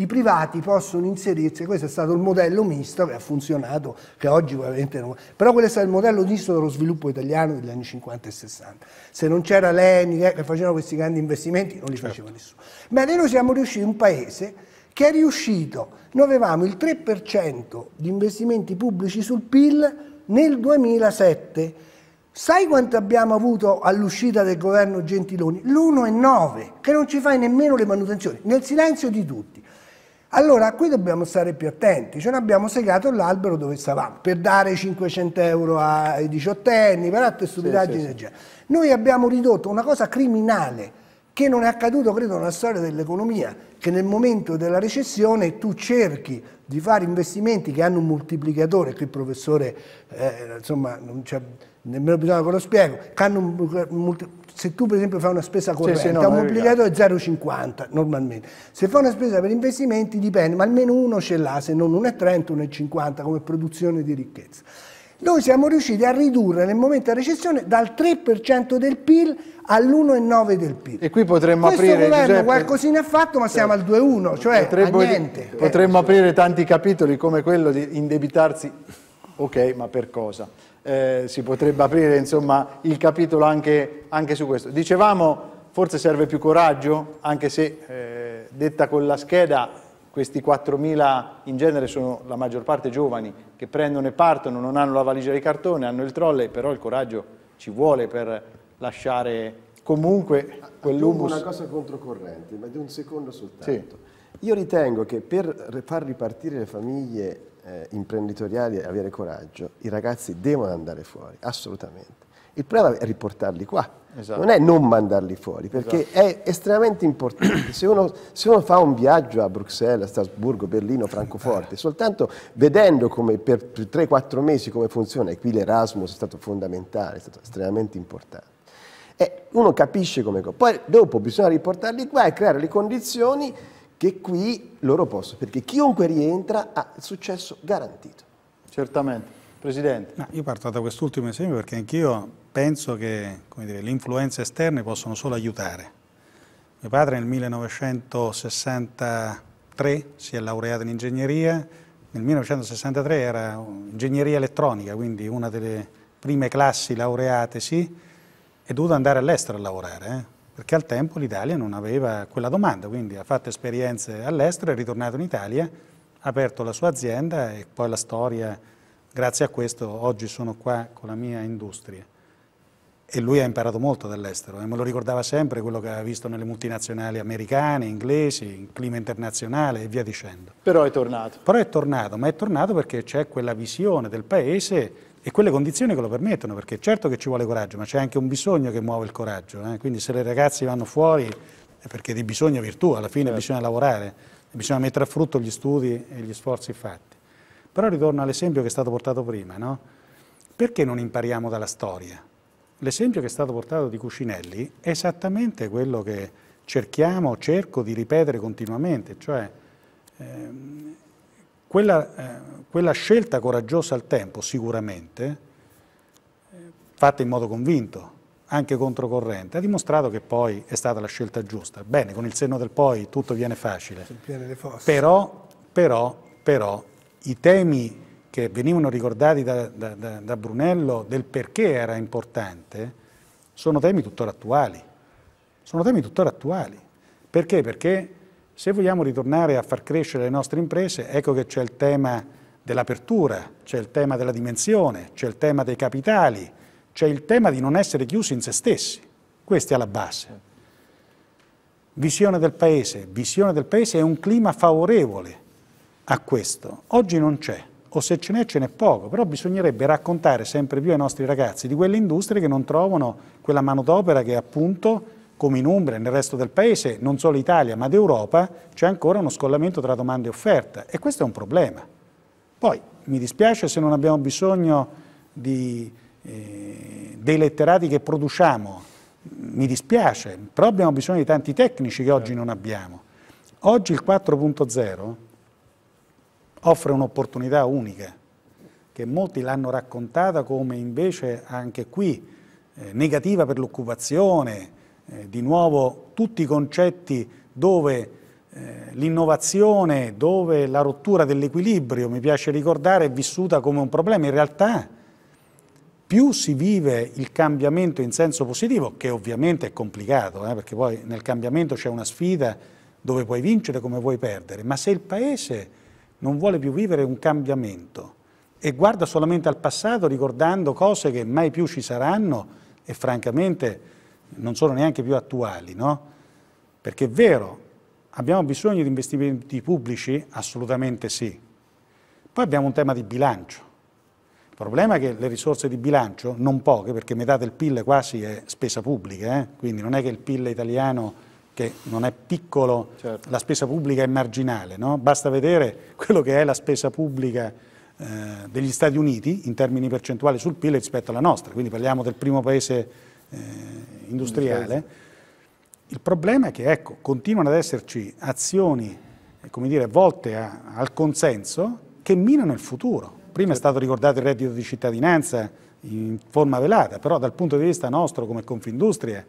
i privati possono inserirsi, questo è stato il modello misto che ha funzionato, che oggi ovviamente non... Però quello è stato il modello misto dello sviluppo italiano degli anni 50 e 60. Se non c'era l'ENI eh, che facevano questi grandi investimenti, non li certo. faceva nessuno. Ma noi siamo riusciti, in un paese che è riuscito, noi avevamo il 3% di investimenti pubblici sul PIL nel 2007. Sai quanto abbiamo avuto all'uscita del governo Gentiloni? L'1,9, che non ci fai nemmeno le manutenzioni, nel silenzio di tutti. Allora qui dobbiamo stare più attenti, cioè abbiamo segato l'albero dove stavamo, per dare 500 euro ai diciottenni, per altre stupidaggini sì, sì, sì. Noi abbiamo ridotto una cosa criminale, che non è accaduto credo nella storia dell'economia, che nel momento della recessione tu cerchi di fare investimenti che hanno un moltiplicatore, qui il professore, eh, insomma, non c'è, nemmeno bisogno che lo spiego, che hanno un, moltiplicatore, se tu per esempio fai una spesa corrente, sì, sì, no, un obbligato è 0,50 normalmente. Se fai una spesa per investimenti dipende, ma almeno uno ce l'ha, se non 1,30, 1,50 come produzione di ricchezza. Noi siamo riusciti a ridurre nel momento della recessione dal 3% del PIL all'1,9 del PIL. E qui potremmo Questo aprire... Questo governo Giuseppe, qualcosina ha fatto, ma siamo al 2,1, cioè potremmo, niente. Potremmo eh. aprire tanti capitoli come quello di indebitarsi, ok, ma per cosa? eh, si potrebbe aprire insomma, il capitolo anche, anche, su questo. Dicevamo, forse serve più coraggio, anche se eh, detta con la scheda, questi 4.000 in genere sono la maggior parte giovani che prendono e partono, non hanno la valigia di cartone, hanno il trolley, però il coraggio ci vuole per lasciare comunque quell'humus. Una cosa controcorrente, ma di un secondo soltanto. Sì. Io ritengo che per far ripartire le famiglie eh, imprenditoriali e avere coraggio, i ragazzi devono andare fuori, assolutamente. Il problema è riportarli qua, esatto. non è non mandarli fuori, perché esatto. è estremamente importante. Se uno, se uno, fa un viaggio a Bruxelles, a Strasburgo, Berlino, Francoforte, eh. soltanto vedendo come per 3-4 mesi come funziona, e qui l'Erasmus è stato fondamentale, è stato estremamente importante. E eh, uno capisce come... Poi dopo bisogna riportarli qua e creare le condizioni che qui loro possono, perché chiunque rientra ha successo garantito. Certamente. Presidente. No, io parto da quest'ultimo esempio perché anch'io penso che dire, le influenze esterne possono solo aiutare. Mio padre nel 1963 si è laureato in ingegneria, nel 1963 era ingegneria elettronica, quindi una delle prime classi laureatesi, è dovuto andare all'estero a lavorare. Eh perché al tempo l'Italia non aveva quella domanda, quindi ha fatto esperienze all'estero, è ritornato in Italia, ha aperto la sua azienda e poi la storia, grazie a questo oggi sono qua con la mia industria. E lui ha imparato molto dall'estero e eh, me lo ricordava sempre quello che aveva visto nelle multinazionali americane, inglesi, in clima internazionale e via dicendo. Però è tornato. Però è tornato, ma è tornato perché c'è quella visione del paese e quelle condizioni che lo permettono, perché certo che ci vuole coraggio, ma c'è anche un bisogno che muove il coraggio, eh? quindi se le ragazze vanno fuori è perché di bisogno virtù, alla fine certo. bisogna lavorare, bisogna mettere a frutto gli studi e gli sforzi fatti. Però ritorno all'esempio che è stato portato prima, no? perché non impariamo dalla storia? L'esempio che è stato portato di Cuscinelli è esattamente quello che cerchiamo, cerco di ripetere continuamente, cioè ehm, quella, eh, quella scelta coraggiosa al tempo, sicuramente, eh, fatta in modo convinto, anche controcorrente, ha dimostrato che poi è stata la scelta giusta. Bene, con il senno del poi tutto viene facile. Però, però, però, i temi che venivano ricordati da, da, da, Brunello del perché era importante sono temi tuttora attuali. Sono temi tuttora attuali. Perché? Perché se vogliamo ritornare a far crescere le nostre imprese, ecco che c'è il tema dell'apertura, c'è il tema della dimensione, c'è il tema dei capitali, c'è il tema di non essere chiusi in se stessi. Questa è la base. Visione del Paese. Visione del Paese è un clima favorevole a questo. Oggi non c'è, o se ce n'è ce n'è poco, però bisognerebbe raccontare sempre più ai nostri ragazzi di quelle industrie che non trovano quella manodopera che appunto come in Umbria e nel resto del paese, non solo Italia ma d'Europa, c'è ancora uno scollamento tra domanda e offerta e questo è un problema. Poi mi dispiace se non abbiamo bisogno di, eh, dei letterati che produciamo, mi dispiace, però abbiamo bisogno di tanti tecnici che oggi non abbiamo. Oggi il 4.0 offre un'opportunità unica, che molti l'hanno raccontata come invece anche qui eh, negativa per l'occupazione, eh, di nuovo tutti i concetti dove eh, l'innovazione, dove la rottura dell'equilibrio, mi piace ricordare, è vissuta come un problema. In realtà più si vive il cambiamento in senso positivo, che ovviamente è complicato, eh, perché poi nel cambiamento c'è una sfida dove puoi vincere come puoi perdere, ma se il Paese non vuole più vivere un cambiamento e guarda solamente al passato ricordando cose che mai più ci saranno e francamente non sono neanche più attuali, no? Perché è vero, abbiamo bisogno di investimenti pubblici? Assolutamente sì. Poi abbiamo un tema di bilancio. Il problema è che le risorse di bilancio, non poche, perché metà del PIL quasi è spesa pubblica, eh? quindi non è che il PIL italiano che non è piccolo, certo. la spesa pubblica è marginale, no? basta vedere quello che è la spesa pubblica eh, degli Stati Uniti in termini percentuali sul PIL rispetto alla nostra, quindi parliamo del primo paese eh, industriale. Il problema è che ecco, continuano ad esserci azioni eh, dire, volte a, al consenso che minano il futuro. Prima è certo. stato ricordato il reddito di cittadinanza in forma velata, però dal punto di vista nostro come Confindustria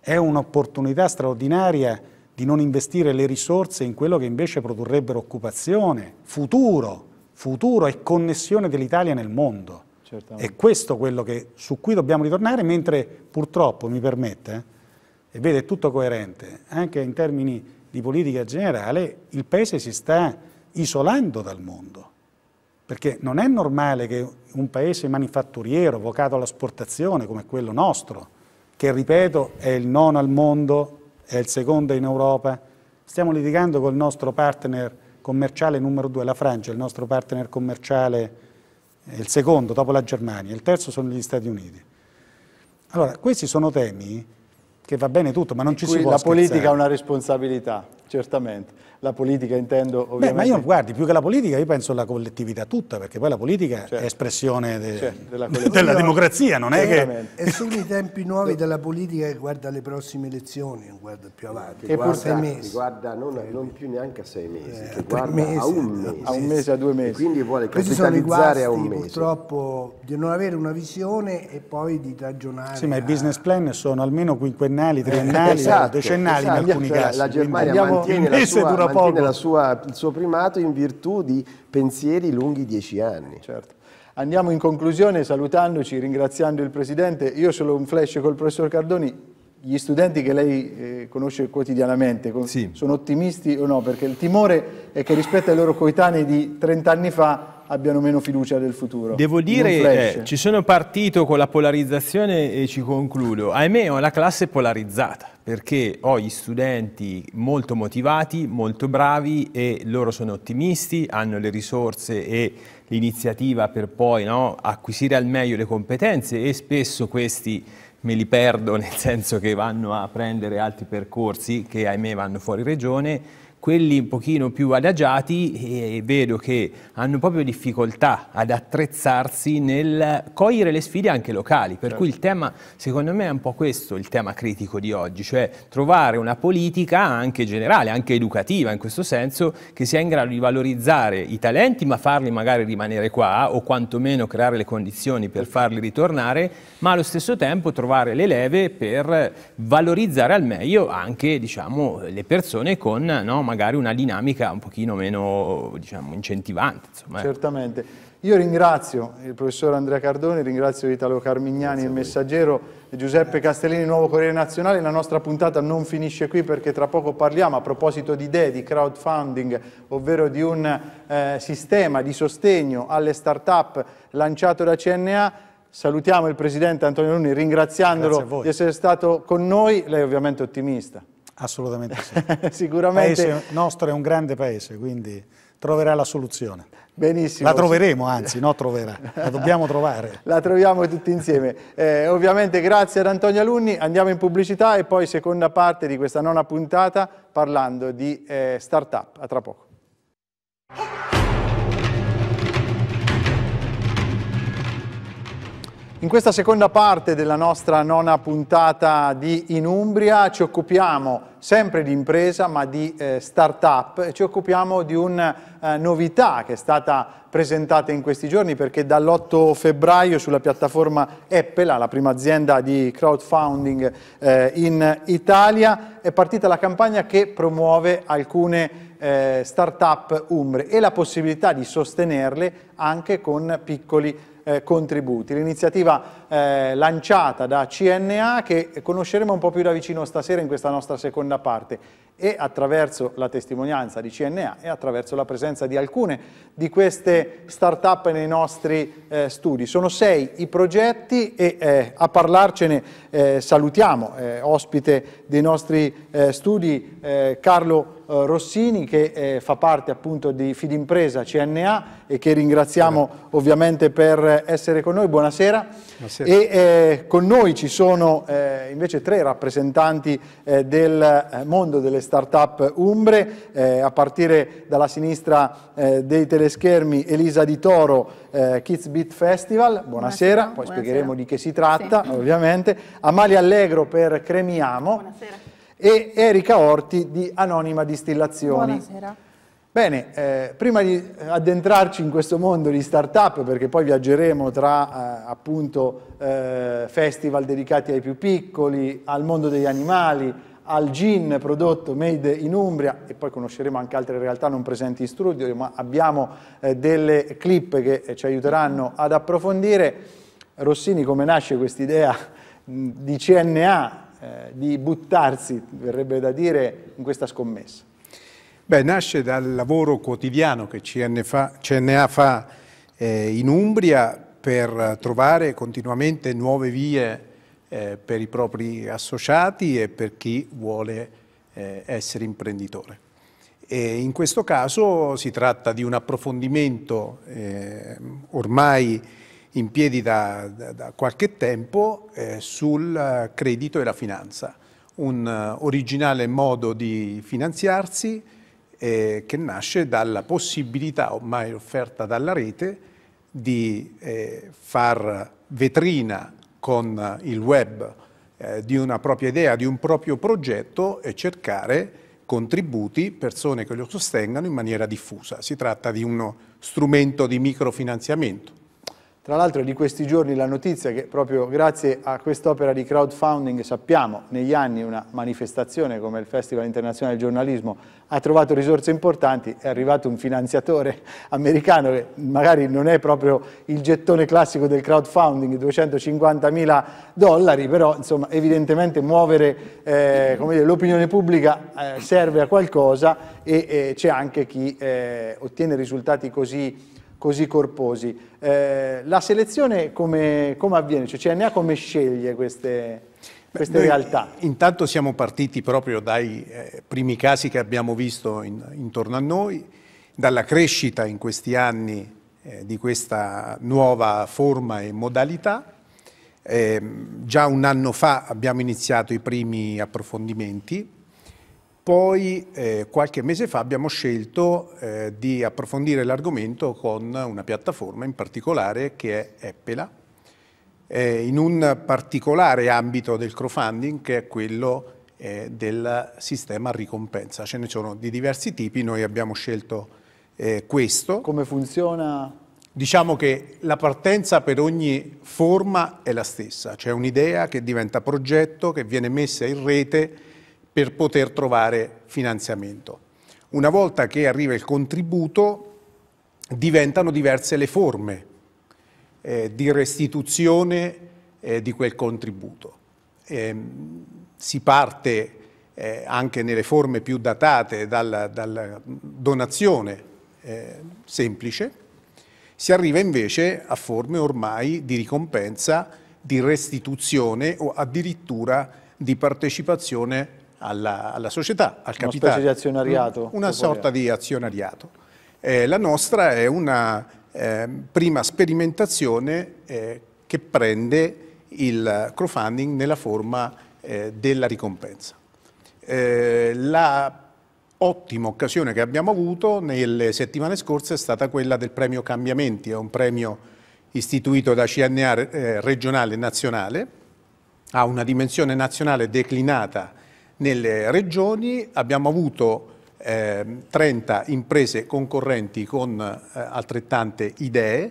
è un'opportunità straordinaria di non investire le risorse in quello che invece produrrebbero occupazione, futuro, futuro e connessione dell'Italia nel mondo. Certamente. È questo quello che, su cui dobbiamo ritornare, mentre purtroppo, mi permette, eh, e vede tutto coerente, anche in termini di politica generale, il Paese si sta isolando dal mondo. Perché non è normale che un paese manifatturiero, vocato all'esportazione come quello nostro, che ripeto è il nono al mondo, è il secondo in Europa, stiamo litigando col nostro partner commerciale numero due, la Francia, il nostro partner commerciale il secondo dopo la Germania, il terzo sono gli Stati Uniti. Allora, questi sono temi che va bene tutto, ma non ci si può La scherzare. politica ha una responsabilità, certamente la politica intendo ovviamente. Beh, ma io guardi, più che la politica, io penso alla collettività tutta, perché poi la politica certo. è espressione de, certo, della, della [laughs] democrazia, non è che... E sono i tempi nuovi [laughs] della politica che guarda le prossime elezioni, non guarda più avanti, che guarda, sei mesi. guarda non, non, più neanche a sei mesi, eh, a, mesi a, un mese. a un mese, a due mesi. E quindi vuole capitalizzare guasti, a un mese. purtroppo di non avere una visione e poi di ragionare. Sì, ma a... i business plan sono almeno quinquennali, triennali, eh, [laughs] esatto, decennali esatto, in alcuni cioè, casi. La Germania mantiene la sua mantiene sua, il suo primato in virtù di pensieri lunghi dieci anni. Certo. Andiamo in conclusione salutandoci, ringraziando il Presidente. Io solo un flash col Professor Cardoni. Gli studenti che lei eh, conosce quotidianamente sì. sono ottimisti o no? Perché il timore è che rispetto ai loro coetanei di 30 anni fa abbiano meno fiducia del futuro. Devo dire, eh, ci sono partito con la polarizzazione e ci concludo. Ahimè, ho la classe polarizzata perché ho gli studenti molto motivati, molto bravi e loro sono ottimisti, hanno le risorse e l'iniziativa per poi no, acquisire al meglio le competenze e spesso questi me li perdo [laughs] nel senso che vanno a prendere altri percorsi che ahimè vanno fuori regione quelli un pochino più adagiati e eh, vedo che hanno proprio difficoltà ad attrezzarsi nel cogliere le sfide anche locali, per certo. cui il certo. tema secondo me è un po' questo il tema critico di oggi, cioè trovare una politica anche generale, anche educativa in questo senso, che sia in grado di valorizzare i talenti ma farli magari rimanere qua o quantomeno creare le condizioni per farli ritornare, ma allo stesso tempo trovare le leve per valorizzare al meglio anche diciamo, le persone con no, magari magari una dinamica un pochino meno diciamo, incentivante. Insomma, ecco. Certamente. Io ringrazio il professor Andrea Cardone, ringrazio Italo Carmignani, il messaggero, Giuseppe Castellini, Nuovo Corriere Nazionale. La nostra puntata non finisce qui perché tra poco parliamo a proposito di idee, di crowdfunding, ovvero di un eh, sistema di sostegno alle start-up lanciato da CNA. Salutiamo il presidente Antonio Luni ringraziandolo di essere stato con noi. Lei è ovviamente ottimista. Assolutamente sì. [laughs] Sicuramente. Il nostro è un grande paese, quindi troverà la soluzione. Benissimo. La troveremo, anzi, no troverà, la dobbiamo trovare. [laughs] la troviamo tutti insieme. Eh, ovviamente grazie ad Antonio Alunni, andiamo in pubblicità e poi seconda parte di questa nona puntata parlando di eh, start-up. A tra poco. In questa seconda parte della nostra nona puntata di In Umbria ci occupiamo sempre di impresa ma di eh, start-up ci occupiamo di una eh, novità che è stata presentata in questi giorni perché dall'8 febbraio sulla piattaforma Eppela, la prima azienda di crowdfunding eh, in Italia, è partita la campagna che promuove alcune eh, start-up umbre e la possibilità di sostenerle anche con piccoli eh, contributi. L'iniziativa eh, lanciata da CNA che conosceremo un po' più da vicino stasera in questa nostra seconda parte e attraverso la testimonianza di CNA e attraverso la presenza di alcune di queste start-up nei nostri eh, studi. Sono sei i progetti e eh, a parlarcene eh, salutiamo, eh, ospite dei nostri eh, studi, eh, Carlo eh, Rossini che eh, fa parte appunto di Fidimpresa CNA e che ringraziamo Buonasera. ovviamente per essere con noi. Buonasera. Buonasera. E eh, con noi ci sono eh, invece tre rappresentanti eh, del mondo delle start-up umbre, a partire dalla sinistra dei teleschermi Elisa Di Toro, Kids Beat Festival. Buonasera, Buonasera. poi Buonasera. spiegheremo di che si tratta sì. ovviamente. Amalia Allegro per Cremiamo. Buonasera e Erika Orti di Anonima Distillazioni. Buonasera. Bene, eh, prima di addentrarci in questo mondo di start-up, perché poi viaggeremo tra eh, appunto eh, festival dedicati ai più piccoli, al mondo degli animali, al gin prodotto made in Umbria e poi conosceremo anche altre realtà non presenti in studio, ma abbiamo eh, delle clip che ci aiuteranno ad approfondire. Rossini, come nasce questa idea mm, di CNA eh, di buttarsi, verrebbe da dire, in questa scommessa? Beh, nasce dal lavoro quotidiano che CNA fa, eh, in Umbria per trovare continuamente nuove vie eh, per i propri associati e per chi vuole eh, essere imprenditore. E in questo caso si tratta di un approfondimento eh, ormai in piedi da, da, da qualche tempo eh, sul eh, credito e la finanza, un uh, originale modo di finanziarsi eh, che nasce dalla possibilità ormai offerta dalla rete di eh, far vetrina con il web eh, di una propria idea, di un proprio progetto e cercare contributi, persone che lo sostengano in maniera diffusa. Si tratta di uno strumento di microfinanziamento tra l'altro di questi giorni la notizia che proprio grazie a quest'opera di crowdfunding sappiamo negli anni una manifestazione come il Festival Internazionale del Giornalismo ha trovato risorse importanti, è arrivato un finanziatore [laughs] americano che magari non è proprio il gettone classico del crowdfunding, 250 mila dollari, però insomma, evidentemente muovere eh, l'opinione pubblica eh, serve a qualcosa e eh, c'è anche chi eh, ottiene risultati così importanti così corposi. Eh, la selezione come, come avviene? Cioè CNA cioè, come sceglie queste, queste Beh, realtà? Intanto siamo partiti proprio dai eh, primi casi che abbiamo visto in, intorno a noi, dalla crescita in questi anni eh, di questa nuova forma e modalità. Ehm, già un anno fa abbiamo iniziato i primi approfondimenti poi eh, qualche mese fa abbiamo scelto eh, di approfondire l'argomento con una piattaforma in particolare che è Eppela, eh, in un particolare ambito del crowdfunding che è quello eh, del sistema ricompensa. Ce ne sono di diversi tipi, noi abbiamo scelto eh, questo. Come funziona? Diciamo che la partenza per ogni forma è la stessa, c'è un'idea che diventa progetto, che viene messa in rete per poter trovare finanziamento. Una volta che arriva il contributo diventano diverse le forme eh, di restituzione eh, di quel contributo. Eh, si parte eh, anche nelle forme più datate dalla, dalla donazione eh, semplice, si arriva invece a forme ormai di ricompensa, di restituzione o addirittura di partecipazione alla, alla società, al capitale. Una specie di azionariato. Una sorta di azionariato. Eh, la nostra è una eh, prima sperimentazione eh, che prende il crowdfunding nella forma eh, della ricompensa. Eh, la ottima occasione che abbiamo avuto nelle settimane scorse è stata quella del premio Cambiamenti, è un premio istituito da CNA eh, regionale e nazionale, ha una dimensione nazionale declinata nelle regioni abbiamo avuto eh, 30 imprese concorrenti con eh, altrettante idee.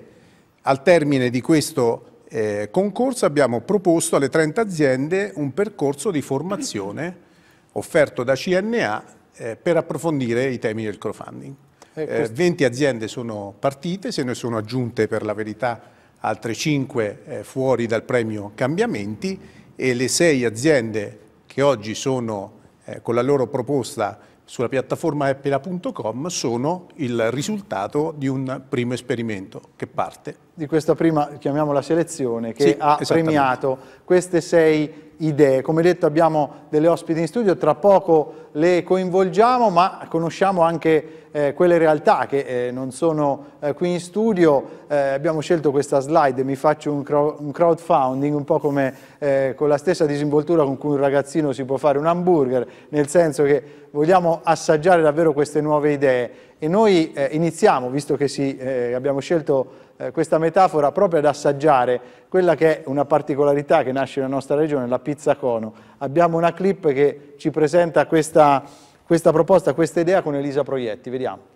Al termine di questo eh, concorso abbiamo proposto alle 30 aziende un percorso di formazione offerto da CNA eh, per approfondire i temi del crowdfunding. 20 eh, eh, aziende sono partite, se ne sono aggiunte per la verità altre 5 fuori dal premio Cambiamenti e le 6 aziende che oggi sono eh, con la loro proposta sulla piattaforma appela.com sono il risultato di un primo esperimento che parte di questa prima, chiamiamola selezione, che sì, ha premiato queste sei idee. Come detto abbiamo delle ospiti in studio, tra poco le coinvolgiamo, ma conosciamo anche eh, quelle realtà che eh, non sono eh, qui in studio. Eh, abbiamo scelto questa slide, mi faccio un, un crowdfunding, un po' come eh, con la stessa disinvoltura con cui un ragazzino si può fare un hamburger, nel senso che vogliamo assaggiare davvero queste nuove idee. E noi eh, iniziamo, visto che si, abbiamo scelto eh, questa metafora proprio ad assaggiare quella che è una particolarità che nasce nella nostra regione, la pizza cono. Abbiamo una clip che ci presenta questa, questa proposta, questa idea con Elisa Proietti, vediamo.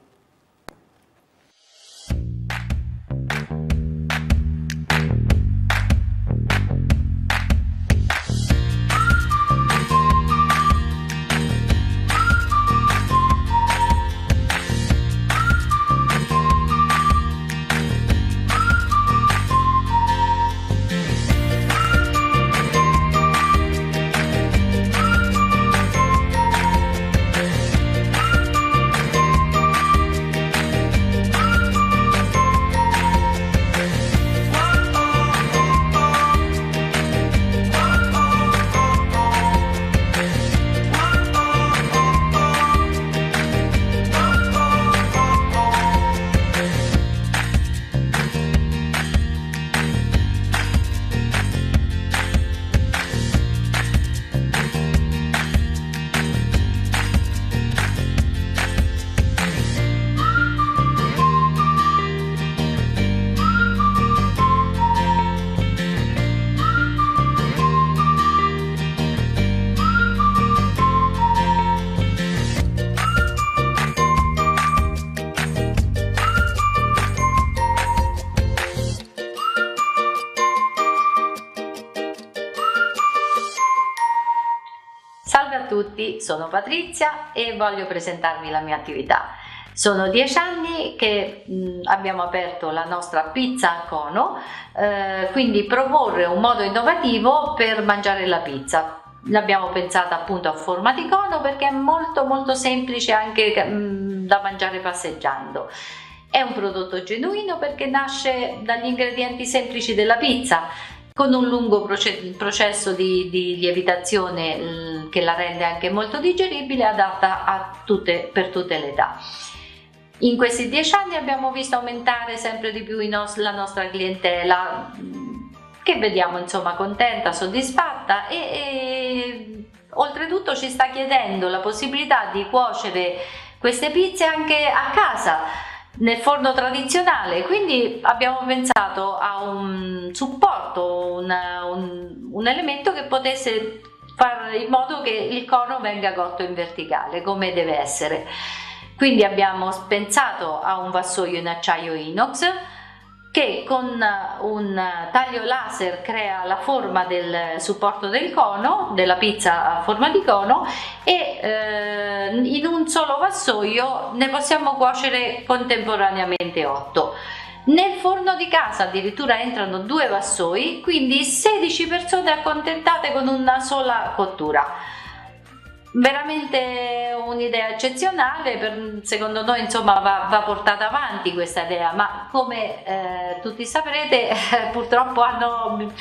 sono Patrizia e voglio presentarvi la mia attività. Sono dieci anni che mh, abbiamo aperto la nostra pizza a cono, eh, quindi proporre un modo innovativo per mangiare la pizza. L'abbiamo pensata appunto a forma di cono perché è molto molto semplice anche mh, da mangiare passeggiando. È un prodotto genuino perché nasce dagli ingredienti semplici della pizza, con un lungo processo di, di lievitazione mm, che la rende anche molto digeribile, adatta tutte, per tutte le età. In questi dieci anni abbiamo visto aumentare sempre di più nos la nostra clientela, mm, che vediamo insomma contenta, soddisfatta e, e oltretutto ci sta chiedendo la possibilità di cuocere queste pizze anche a casa nel forno tradizionale quindi abbiamo pensato a un supporto una, un, un elemento che potesse fare in modo che il cono venga cotto in verticale come deve essere. Quindi abbiamo pensato a un vassoio in acciaio inox che con un taglio laser crea la forma del supporto del cono, della pizza a forma di cono e eh, in un solo vassoio ne possiamo cuocere contemporaneamente 8. Nel forno di casa addirittura entrano due vassoi, quindi 16 persone accontentate con una sola cottura. Veramente un'idea eccezionale, per, secondo noi insomma va, va, portata avanti questa idea, ma come eh, tutti saprete [laughs] purtroppo hanno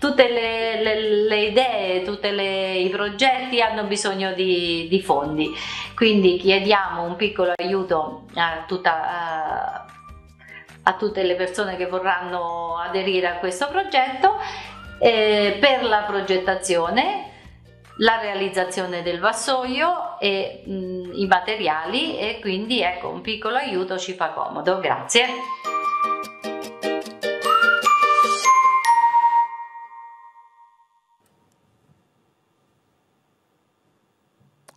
tutte le, le, le idee, tutti i progetti hanno bisogno di, di, fondi, quindi chiediamo un piccolo aiuto a tutta... A, a tutte le persone che vorranno aderire a questo progetto eh, per la progettazione, la realizzazione del vassoio e mh, mm, i materiali e quindi ecco un piccolo aiuto ci fa comodo. Grazie.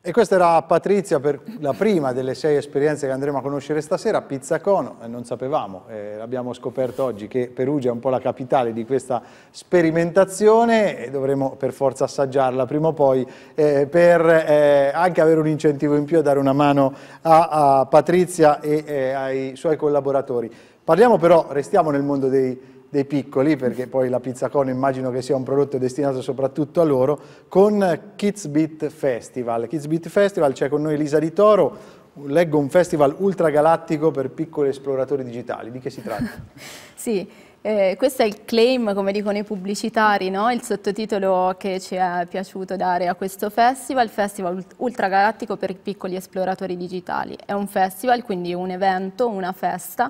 E questa era Patrizia per la prima delle sei esperienze che andremo a conoscere stasera, Pizza Pizzacono, non sapevamo, eh, abbiamo scoperto oggi che Perugia è un po' la capitale di questa sperimentazione e dovremo per forza assaggiarla prima o poi eh, per eh, anche avere un incentivo in più e dare una mano a, a Patrizia e eh, ai suoi collaboratori. Parliamo però, restiamo nel mondo dei dei piccoli, perché poi la pizza cono immagino che sia un prodotto destinato soprattutto a loro, con Kids Beat Festival. Kids Beat Festival c'è con noi Lisa Di Toro, leggo un festival ultragalattico per piccoli esploratori digitali, di che si tratta? [laughs] sì, eh, questo è il claim, come dicono i pubblicitari, no? il sottotitolo che ci è piaciuto dare a questo festival, Festival Ultragalattico per i piccoli esploratori digitali. È un festival, quindi un evento, una festa,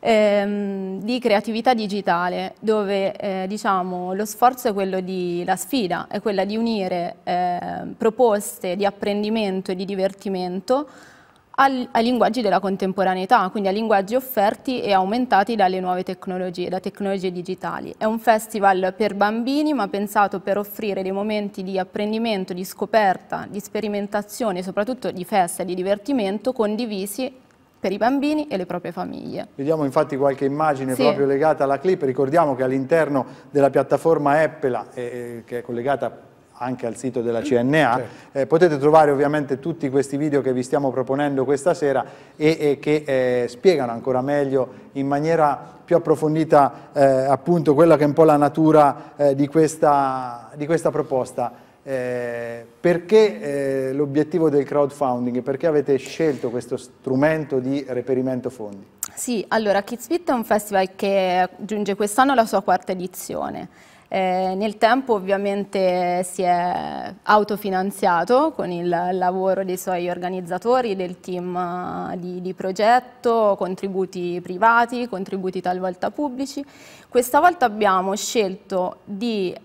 ehm, di creatività digitale, dove eh, diciamo, lo sforzo è quello di, la sfida è quella di unire eh, proposte di apprendimento e di divertimento al, ai linguaggi della contemporaneità, quindi a linguaggi offerti e aumentati dalle nuove tecnologie, da tecnologie digitali. È un festival per bambini, ma pensato per offrire dei momenti di apprendimento, di scoperta, di sperimentazione, soprattutto di festa e di divertimento condivisi per i bambini e le proprie famiglie. Vediamo infatti qualche immagine sì. proprio legata alla clip, ricordiamo che all'interno della piattaforma Appela, eh, eh, che è collegata anche al sito della CNA, eh, potete trovare ovviamente tutti questi video che vi stiamo proponendo questa sera e, e che eh, spiegano ancora meglio in maniera più approfondita eh, appunto quella che è un po' la natura eh, di questa, di questa proposta. Eh, perché eh, l'obiettivo del crowdfunding? Perché avete scelto questo strumento di reperimento fondi? Sì, allora Kids Fit è un festival che giunge quest'anno alla sua quarta edizione. Eh, nel tempo ovviamente si è autofinanziato con il lavoro dei suoi organizzatori, del team eh, di, di progetto, contributi privati, contributi talvolta pubblici. Questa volta abbiamo scelto di eh,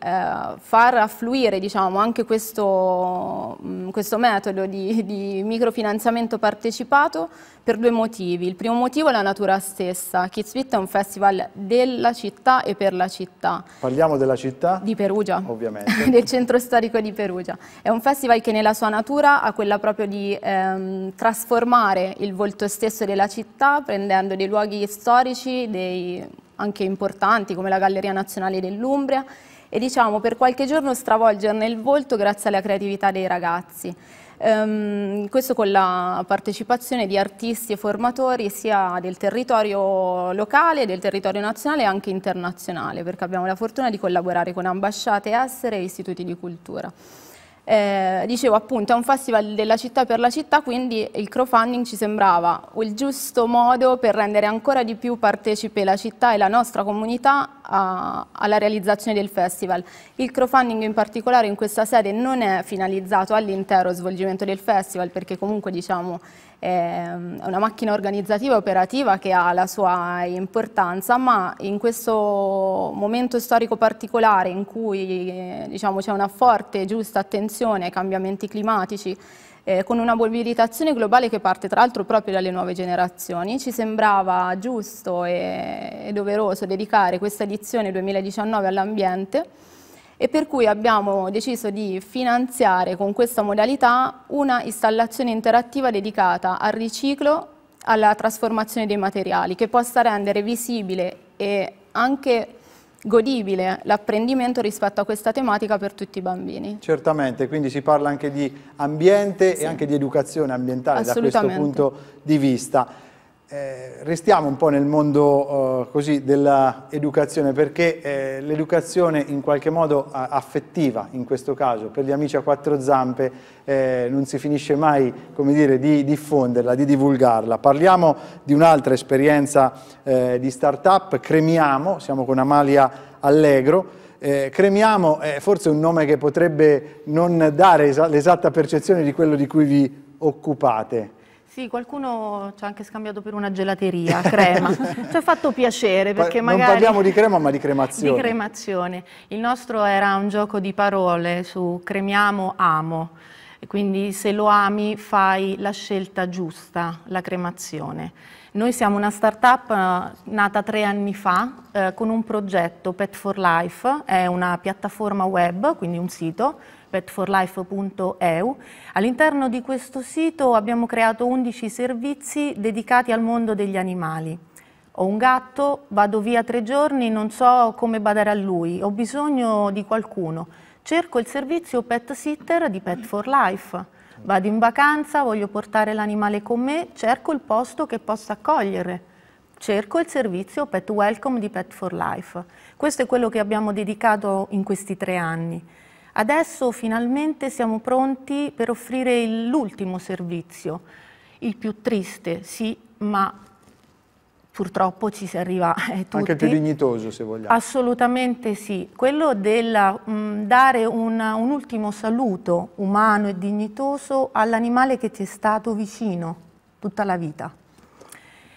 far affluire diciamo, anche questo, mh, mm, questo metodo di, di microfinanziamento partecipato per due motivi. Il primo motivo è la natura stessa. Kidsbit è un festival della città e per la città. Parliamo della città? Di Perugia. Ovviamente. [laughs] del centro storico di Perugia. È un festival che nella sua natura ha quella proprio di ehm, trasformare il volto stesso della città prendendo dei luoghi storici, dei, anche importanti come la Galleria Nazionale dell'Umbria e diciamo per qualche giorno stravolgerne il volto grazie alla creatività dei ragazzi. Ehm, questo con la partecipazione di artisti e formatori sia del territorio locale, del territorio nazionale e anche internazionale, perché abbiamo la fortuna di collaborare con ambasciate estere e istituti di cultura. Eh, dicevo appunto è un festival della città per la città quindi il crowdfunding ci sembrava il giusto modo per rendere ancora di più partecipe la città e la nostra comunità a, alla realizzazione del festival. Il crowdfunding in particolare in questa sede non è finalizzato all'intero svolgimento del festival perché comunque diciamo Ehm, è una macchina organizzativa e operativa che ha la sua importanza, ma in questo momento storico particolare in cui eh, diciamo, c'è una forte e giusta attenzione ai cambiamenti climatici eh, con una mobilitazione globale che parte tra l'altro proprio dalle nuove generazioni. Ci sembrava giusto e, e doveroso dedicare questa edizione 2019 all'ambiente e per cui abbiamo deciso di finanziare con questa modalità una installazione interattiva dedicata al riciclo, alla trasformazione dei materiali, che possa rendere visibile e anche godibile l'apprendimento rispetto a questa tematica per tutti i bambini. Certamente, quindi si parla anche di ambiente sì. e anche di educazione ambientale da questo punto di vista eh, restiamo un po' nel mondo eh, così dell'educazione perché eh, l'educazione in qualche modo eh, affettiva in questo caso per gli amici a quattro zampe eh, non si finisce mai dire, di diffonderla, di divulgarla. Parliamo di un'altra esperienza eh, di start-up, Cremiamo, siamo con Amalia Allegro, eh, cremiamo è forse un nome che potrebbe non dare l'esatta percezione di quello di cui vi occupate. Sì, qualcuno ci ha anche scambiato per una gelateria, [laughs] crema. ci ha fatto piacere perché non magari... Non parliamo di crema ma di cremazione. Di cremazione. Il nostro era un gioco di parole su cremiamo, amo. E quindi se lo ami fai la scelta giusta, la cremazione. Noi siamo una start-up eh, nata tre anni fa eh, con un progetto Pet for Life, è una piattaforma web, quindi un sito, petforlife.eu. All'interno di questo sito abbiamo creato 11 servizi dedicati al mondo degli animali. Ho un gatto, vado via tre giorni, non so come badare a lui, ho bisogno di qualcuno. Cerco il servizio pet sitter di Pet for Life. Vado in vacanza, voglio portare l'animale con me, cerco il posto che possa accogliere. Cerco il servizio Pet Welcome di Pet for Life. Questo è quello che abbiamo dedicato in questi tre anni. Adesso finalmente siamo pronti per offrire l'ultimo servizio, il più triste, sì, ma purtroppo ci si arriva eh, tutti. Anche più dignitoso se vogliamo. Assolutamente sì, quello del mm, dare una, un ultimo saluto umano e dignitoso all'animale che ti è stato vicino tutta la vita.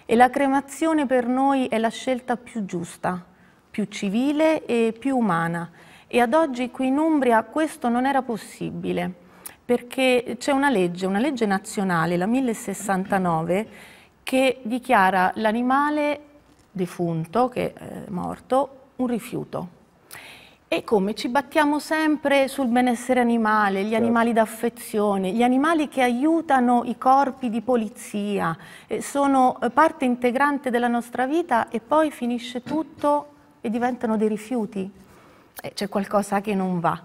E la cremazione per noi è la scelta più giusta, più civile e più umana e ad oggi qui in Umbria questo non era possibile perché c'è una legge, una legge nazionale, la 1069, che dichiara l'animale defunto, che è morto, un rifiuto. E come ci battiamo sempre sul benessere animale, gli certo. animali d'affezione, gli animali che aiutano i corpi di polizia, eh, sono eh, parte integrante della nostra vita e poi finisce tutto e diventano dei rifiuti. Eh, c'è qualcosa che non va.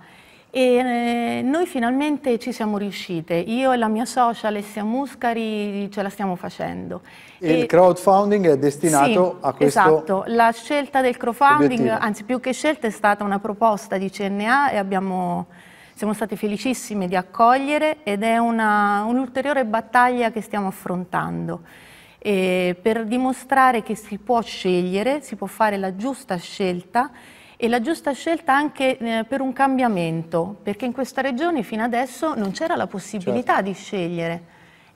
E eh, noi finalmente ci siamo riuscite, io e la mia socia Alessia Muscari ce la stiamo facendo. E, e il crowdfunding è destinato sì, a questo Esatto, la scelta del crowdfunding, obiettivo. anzi più che scelta è stata una proposta di CNA e abbiamo, siamo state felicissime di accogliere ed è un'ulteriore un battaglia che stiamo affrontando. E per dimostrare che si può scegliere, si può fare la giusta scelta e la giusta scelta anche eh, per un cambiamento, perché in questa regione fino adesso non c'era la possibilità certo. di scegliere.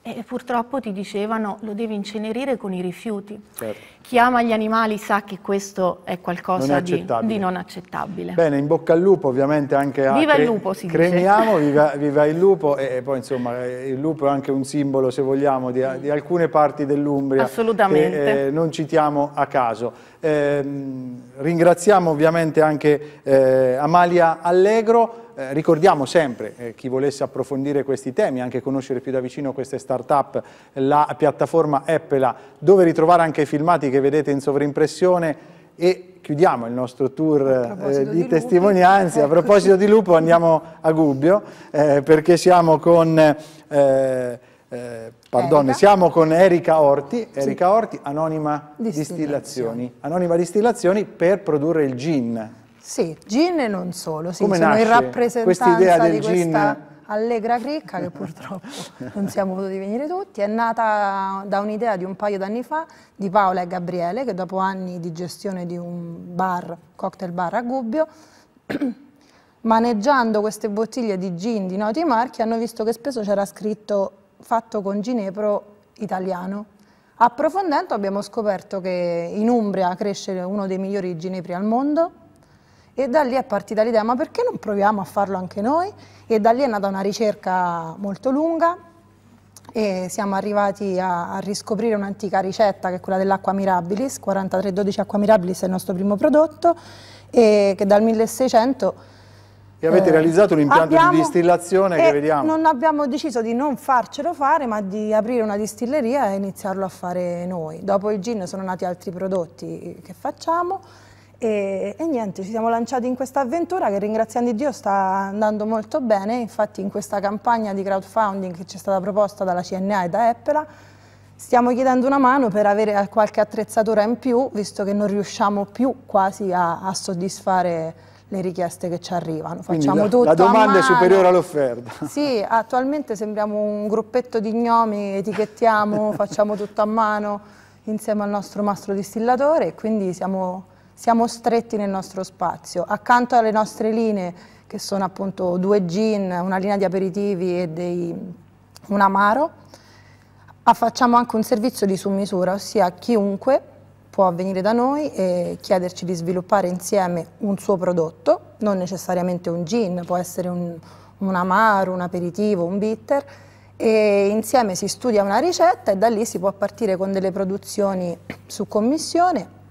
E purtroppo ti dicevano lo devi incenerire con i rifiuti. Certo. Chi ama gli animali sa che questo è qualcosa non è di, di, non accettabile. Bene, in bocca al lupo ovviamente anche a... Viva il lupo si Cremiamo, dice. [laughs] Viva, viva il lupo e, e, poi insomma eh, il lupo è anche un simbolo se vogliamo di, di alcune parti dell'Umbria. Assolutamente. Che, eh, non citiamo a caso. Eh, ringraziamo ovviamente anche eh, Amalia Allegro, eh, ricordiamo sempre, eh, chi volesse approfondire questi temi, anche conoscere più da vicino queste start-up, la piattaforma Appela, dove ritrovare anche i filmati che vedete in sovrimpressione e chiudiamo il nostro tour eh, di, di testimonianze. Ecco. A proposito di Lupo andiamo a Gubbio eh, perché siamo con eh, eh, pardon, siamo con Erika Orti, Erika sì. Orti, Anonima distillazioni. Anonima Distillazioni per produrre il gin. Sì, gin e non solo, sì, Come sono in rappresentanza del di gin... questa allegra cricca che purtroppo [laughs] non siamo potuti venire tutti, è nata da un'idea di un paio d'anni fa di Paola e Gabriele che dopo anni di gestione di un bar, cocktail bar a Gubbio, [clears throat] maneggiando queste bottiglie di gin di noti marchi hanno visto che spesso c'era scritto fatto con ginepro italiano. Approfondendo abbiamo scoperto che in Umbria cresce uno dei migliori ginepri al mondo e da lì è partita l'idea ma perché non proviamo a farlo anche noi? E da lì è nata una ricerca molto lunga e siamo arrivati a, a riscoprire un'antica ricetta che è quella dell'acqua mirabilis, 4312 acqua mirabilis è il nostro primo prodotto e che dal 1600 e avete eh, realizzato un impianto abbiamo, di distillazione che vediamo. Non abbiamo deciso di non farcelo fare, ma di aprire una distilleria e iniziarlo a fare noi. Dopo il gin sono nati altri prodotti che facciamo e, e niente, ci siamo lanciati in questa avventura che ringraziando Dio sta andando molto bene. Infatti in questa campagna di crowdfunding che ci è stata proposta dalla CNA e da Eppela Stiamo chiedendo una mano per avere qualche attrezzatura in più, visto che non riusciamo più quasi a, a soddisfare le richieste che ci arrivano. Facciamo la, tutto la domanda è superiore all'offerta. Sì, attualmente sembriamo un gruppetto di gnomi, etichettiamo, [laughs] facciamo tutto a mano insieme al nostro mastro distillatore e quindi siamo, siamo stretti nel nostro spazio. Accanto alle nostre linee, che sono appunto due gin, una linea di aperitivi e dei, un amaro, facciamo anche un servizio di su misura, ossia chiunque può venire da noi e chiederci di sviluppare insieme un suo prodotto, non necessariamente un gin, può essere un, un amaro, un aperitivo, un bitter, e insieme si studia una ricetta e da lì si può partire con delle produzioni su commissione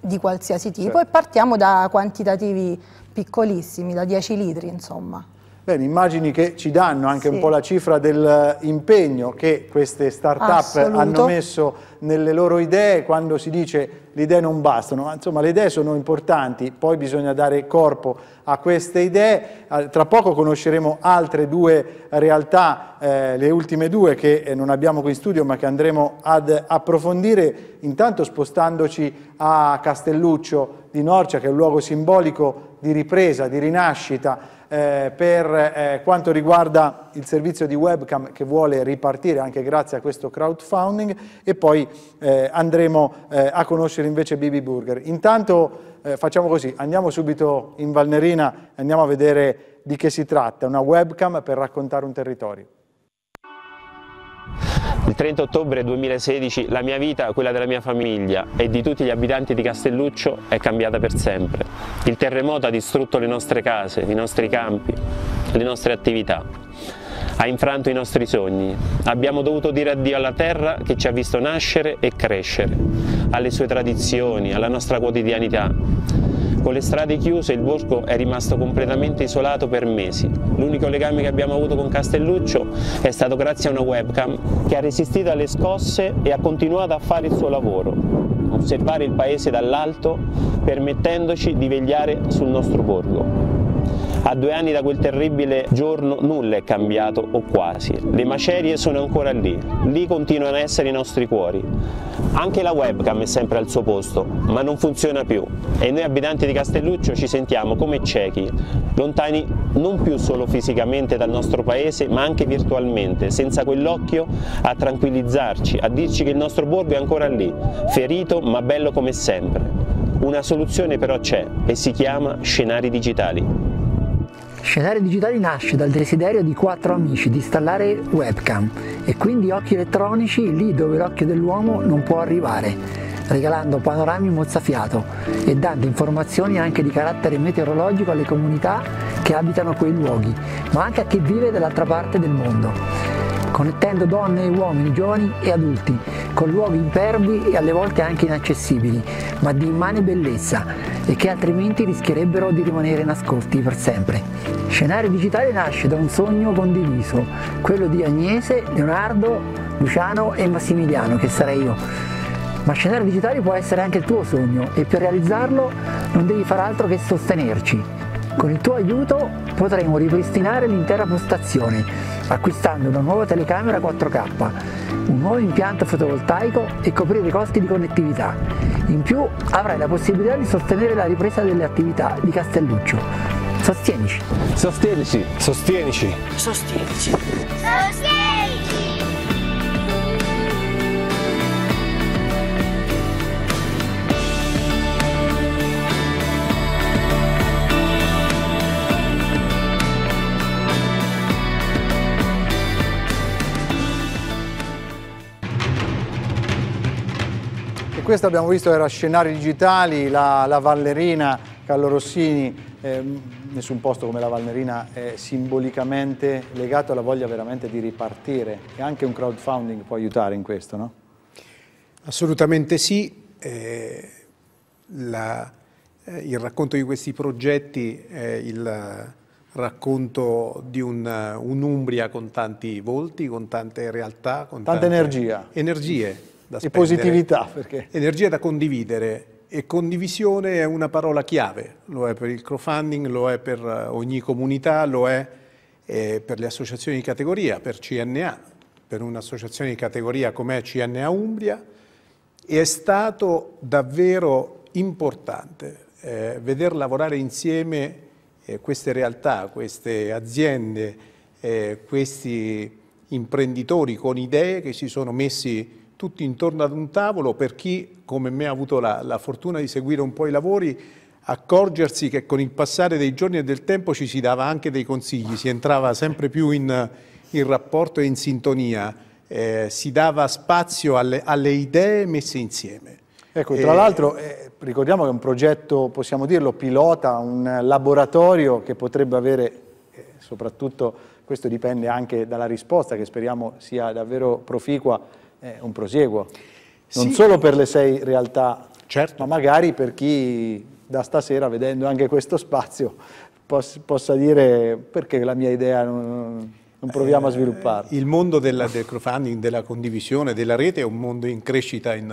di qualsiasi tipo certo. e partiamo da quantitativi piccolissimi, da 10 litri insomma. Bene, immagini che ci danno anche sì. un po' la cifra dell'impegno eh, che queste start-up hanno messo nelle loro idee quando si dice le idee non bastano, ma insomma le idee sono importanti, poi bisogna dare corpo a queste idee. Ah, tra poco conosceremo altre due realtà, eh, le ultime due che eh, non abbiamo qui in studio ma che andremo ad approfondire, intanto spostandoci a Castelluccio di Norcia che è un luogo simbolico di ripresa, di rinascita eh, per eh, quanto riguarda il servizio di webcam che vuole ripartire anche grazie a questo crowdfunding e poi eh, andremo eh, a conoscere invece BB Burger. Intanto eh, facciamo così, andiamo subito in Valnerina, e andiamo a vedere di che si tratta, una webcam per raccontare un territorio. Il 30 ottobre 2016 la mia vita, quella della mia famiglia e di tutti gli abitanti di Castelluccio è cambiata per sempre. Il terremoto ha distrutto le nostre case, i nostri campi, le nostre attività. Ha infranto i nostri sogni. Abbiamo dovuto dire addio alla terra che ci ha visto nascere e crescere, alle sue tradizioni, alla nostra quotidianità con le strade chiuse il bosco è rimasto completamente isolato per mesi. L'unico legame che abbiamo avuto con Castelluccio è stato grazie a una webcam che ha resistito alle scosse e ha continuato a fare il suo lavoro, osservare il paese dall'alto permettendoci di vegliare sul nostro borgo. A due anni da quel terribile giorno nulla è cambiato o quasi. Le macerie sono ancora lì, lì continuano a essere i nostri cuori. Anche la webcam è sempre al suo posto, ma non funziona più e noi abitanti di Castelluccio ci sentiamo come ciechi, lontani non più solo fisicamente dal nostro paese ma anche virtualmente, senza quell'occhio a tranquillizzarci, a dirci che il nostro borgo è ancora lì, ferito ma bello come sempre. Una soluzione però c'è e si chiama scenari digitali. Scenario Digitali nasce dal desiderio di quattro amici di installare webcam e quindi occhi elettronici lì dove l'occhio dell'uomo non può arrivare, regalando panorami mozzafiato e dando informazioni anche di carattere meteorologico alle comunità che abitano quei luoghi, ma anche a chi vive dall'altra parte del mondo connettendo donne e uomini, giovani e adulti, con luoghi impervi e alle volte anche inaccessibili, ma di immane bellezza e che altrimenti rischierebbero di rimanere nascosti per sempre. Scenario Digitale nasce da un sogno condiviso, quello di Agnese, Leonardo, Luciano e Massimiliano, che sarei io. Ma scenario digitale può essere anche il tuo sogno e per realizzarlo non devi far altro che sostenerci. Con il tuo aiuto potremo ripristinare l'intera postazione acquistando una nuova telecamera 4K, un nuovo impianto fotovoltaico e coprire i costi di connettività. In più avrai la possibilità di sostenere la ripresa delle attività di Castelluccio. Sostienici. Sostienici. Sostienici. Sostienici. Sostienici. questo abbiamo visto era scenari digitali, la, la Vallerina, Carlo Rossini, eh, nessun posto come la Vallerina è simbolicamente legato alla voglia veramente di ripartire e anche un crowdfunding può aiutare in questo, no? Assolutamente sì, eh, la, eh, il racconto di questi progetti è il racconto di un'Umbria con tanti volti, con tante realtà, con tante, tante energia. energie da spendere. E positività perché? Energia da condividere e condivisione è una parola chiave, lo è per il crowdfunding, lo è per eh, ogni comunità, lo è eh, per le associazioni di categoria, per CNA, per un'associazione di categoria come CNA Umbria e è stato davvero importante eh, veder lavorare insieme eh, queste realtà, queste aziende, eh, questi imprenditori con idee che si sono messi tutti intorno ad un tavolo, per chi come me ha avuto la, la fortuna di seguire un po' i lavori, accorgersi che con il passare dei giorni e del tempo ci si dava anche dei consigli, si entrava sempre più in, in rapporto e in sintonia, eh, si dava spazio alle, alle, idee messe insieme. Ecco, tra l'altro eh, ricordiamo che è un progetto, possiamo dirlo, pilota, un laboratorio che potrebbe avere, eh, soprattutto questo dipende anche dalla risposta che speriamo sia davvero proficua, è un prosieguo, non sì. solo per le sei realtà, certo. ma magari per chi da stasera, vedendo anche questo spazio, poss possa dire perché la mia idea non non eh, proviamo a svilupparla. il mondo della, del crowdfunding, della condivisione, della rete è un mondo in crescita in,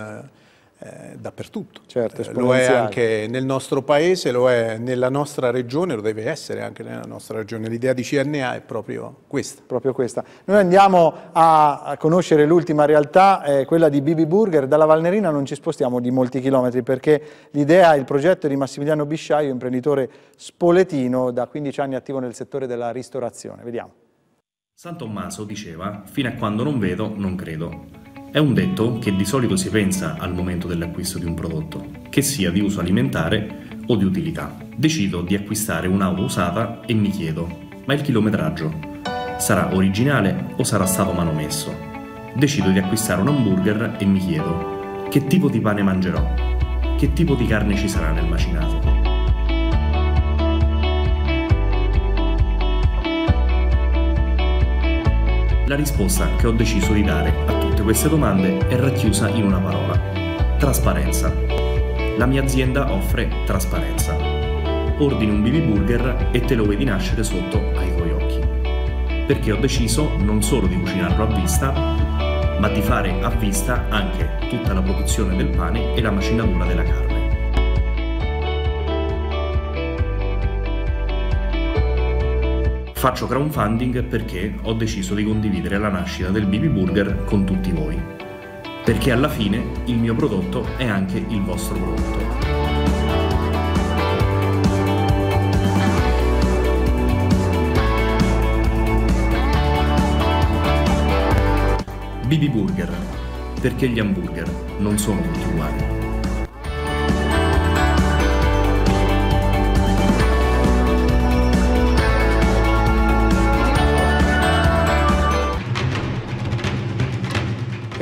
eh, dappertutto. Certo, eh, lo è anche nel nostro paese, lo è nella nostra regione, lo deve essere anche nella nostra regione. L'idea di CNA è proprio questa. Proprio questa. Noi andiamo a conoscere l'ultima realtà, eh, quella di Bibi Burger. Dalla Valnerina non ci spostiamo di molti chilometri perché l'idea, il progetto è di Massimiliano Bisciaio, imprenditore spoletino, da 15 anni attivo nel settore della ristorazione. Vediamo. San Tommaso diceva, fino a quando non vedo, non credo. È un detto che di solito si pensa al momento dell'acquisto di un prodotto, che sia di uso alimentare o di utilità. Decido di acquistare un'auto usata e mi chiedo, ma il chilometraggio sarà originale o sarà stato manomesso? Decido di acquistare un hamburger e mi chiedo, che tipo di pane mangerò? Che tipo di carne ci sarà nel macinato? La risposta che ho deciso di dare a tutte queste domande è racchiusa in una parola, trasparenza. La mia azienda offre trasparenza. Ordini un BB Burger e te lo vedi nascere sotto ai tuoi occhi. Perché ho deciso non solo di cucinarlo a vista, ma di fare a vista anche tutta la produzione del pane e la macinatura della carne. Faccio crowdfunding perché ho deciso di condividere la nascita del BB Burger con tutti voi. Perché alla fine il mio prodotto è anche il vostro prodotto. BB Burger, perché gli hamburger non sono tutti uguali.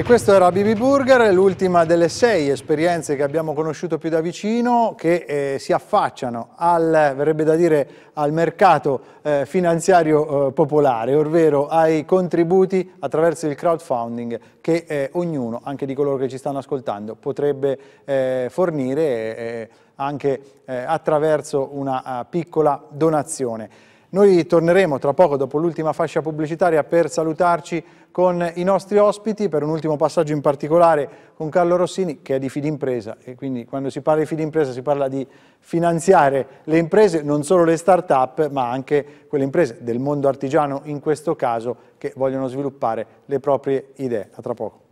questo era Bibi Burger, l'ultima delle sei esperienze che abbiamo conosciuto più da vicino che eh, si affacciano al, verrebbe da dire, al mercato eh, finanziario eh, popolare, ovvero ai contributi attraverso il crowdfunding che eh, ognuno, anche di coloro che ci stanno ascoltando, potrebbe eh, fornire eh, anche attraverso una piccola donazione. Noi torneremo tra poco dopo l'ultima fascia pubblicitaria per salutarci con i nostri ospiti per un ultimo passaggio in particolare con Carlo Rossini che è di Fidimpresa e quindi quando si parla di Fidimpresa si parla di finanziare le imprese, non solo le start-up ma anche quelle imprese del mondo artigiano in questo caso che vogliono sviluppare le proprie idee. A tra poco.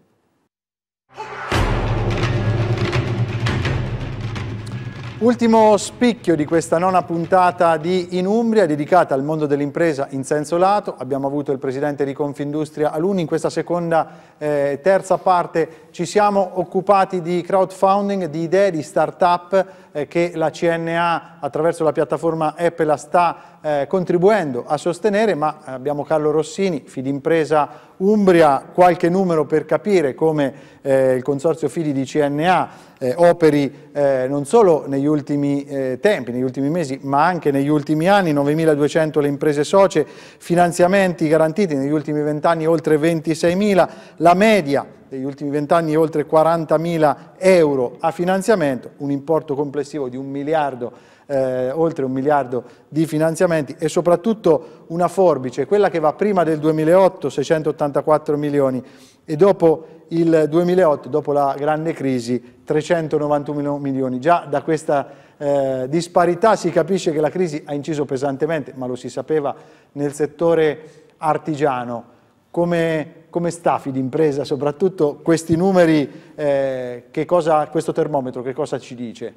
Ultimo spicchio di questa nona puntata di In Umbria dedicata al mondo dell'impresa in senso lato. Abbiamo avuto il presidente di Confindustria Aluni. In questa seconda, eh, terza parte ci siamo occupati di crowdfunding, di idee, di start-up eh, che la CNA attraverso la piattaforma EPELA sta eh, contribuendo a sostenere, ma eh, abbiamo Carlo Rossini, Fidimpresa Umbria, qualche numero per capire come eh, il consorzio Fidi di CNA operi non solo negli ultimi tempi, negli ultimi mesi, ma anche negli ultimi anni, 9.200 le imprese socie, finanziamenti garantiti negli ultimi vent'anni oltre 26.000, la media degli ultimi vent'anni oltre 40.000 euro a finanziamento, un importo complessivo di un miliardo, eh, oltre un miliardo di finanziamenti e soprattutto una forbice, quella che va prima del 2008, 684 milioni, e dopo il 2008, dopo la grande crisi, 391 milioni. Già da questa eh, disparità si capisce che la crisi ha inciso pesantemente, ma lo si sapeva nel settore artigiano, come, come staff d'impresa soprattutto questi numeri, eh, che cosa, questo termometro che cosa ci dice?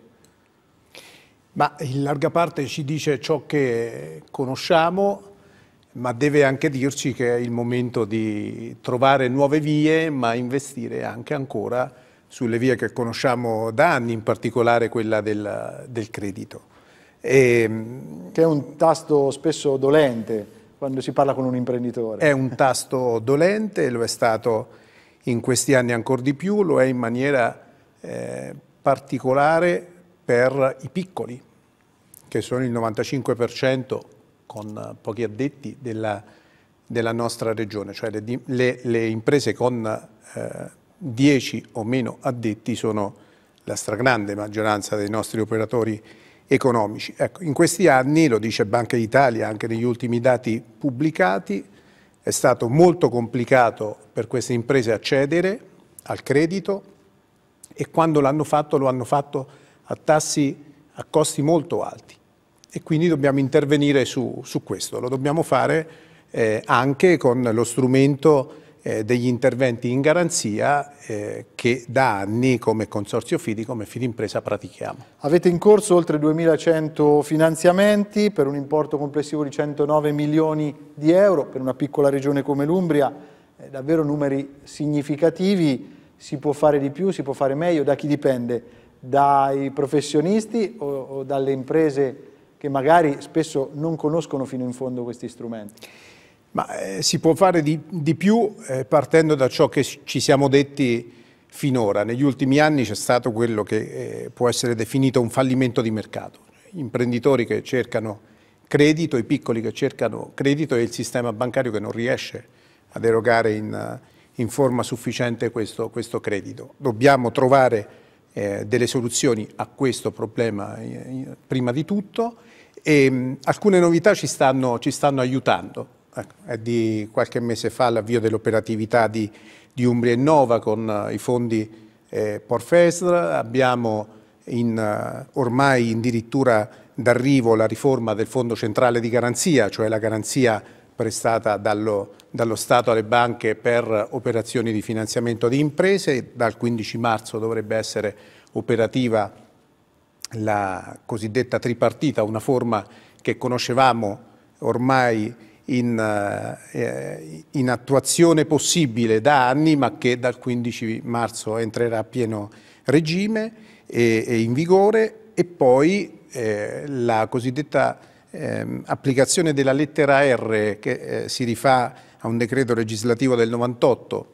Ma in larga parte ci dice ciò che conosciamo, ma deve anche dirci che è il momento di trovare nuove vie, ma investire anche ancora sulle vie che conosciamo da anni, in particolare quella del, del credito. E, ehm, che è un tasto spesso dolente quando si parla con un imprenditore. È un tasto dolente, lo è stato in questi anni ancora di più, lo è in maniera eh, particolare per i piccoli, che sono il 95% con pochi addetti della, della nostra regione, cioè le, le, le imprese con eh, 10 o meno addetti sono la stragrande maggioranza dei nostri operatori economici. Ecco, in questi anni, lo dice Banca d'Italia anche negli ultimi dati pubblicati, è stato molto complicato per queste imprese accedere al credito e quando l'hanno fatto lo hanno fatto a tassi, a costi molto alti e quindi dobbiamo intervenire su, su questo, lo dobbiamo fare eh, anche con lo strumento eh, degli interventi in garanzia eh, che da anni come Consorzio Fidi, come Fidimpresa pratichiamo. Avete in corso oltre 2.100 finanziamenti per un importo complessivo di 109 milioni di euro per una piccola regione come l'Umbria, eh, davvero numeri significativi, si può fare di più, si può fare meglio, da chi dipende? Dai professionisti o, o dalle imprese che magari spesso non conoscono fino in fondo questi strumenti? Ma eh, si può fare di, di più eh, partendo da ciò che ci siamo detti finora. Negli ultimi anni c'è stato quello che eh, può essere definito un fallimento di mercato. Imprenditori che cercano credito, i piccoli che cercano credito e il sistema bancario che non riesce ad erogare in, eh, in forma sufficiente questo, questo, credito. Dobbiamo trovare eh, delle soluzioni a questo problema eh, prima di tutto e mh, alcune novità ci stanno, ci stanno aiutando. Ecco, è di qualche mese fa l'avvio dell'operatività di, di Umbria Innova con eh, i fondi eh, Porfestra, abbiamo in, eh, ormai addirittura d'arrivo la riforma del Fondo Centrale di Garanzia, cioè la garanzia prestata dallo, dallo, Stato alle banche per operazioni di finanziamento di imprese. Dal 15 marzo dovrebbe essere operativa la cosiddetta tripartita, una forma che conoscevamo ormai in, eh, eh, in, attuazione possibile da anni ma che dal 15 marzo entrerà a pieno regime e, e in vigore e poi eh, la cosiddetta eh, applicazione della lettera R che eh, si rifà a un decreto legislativo del 98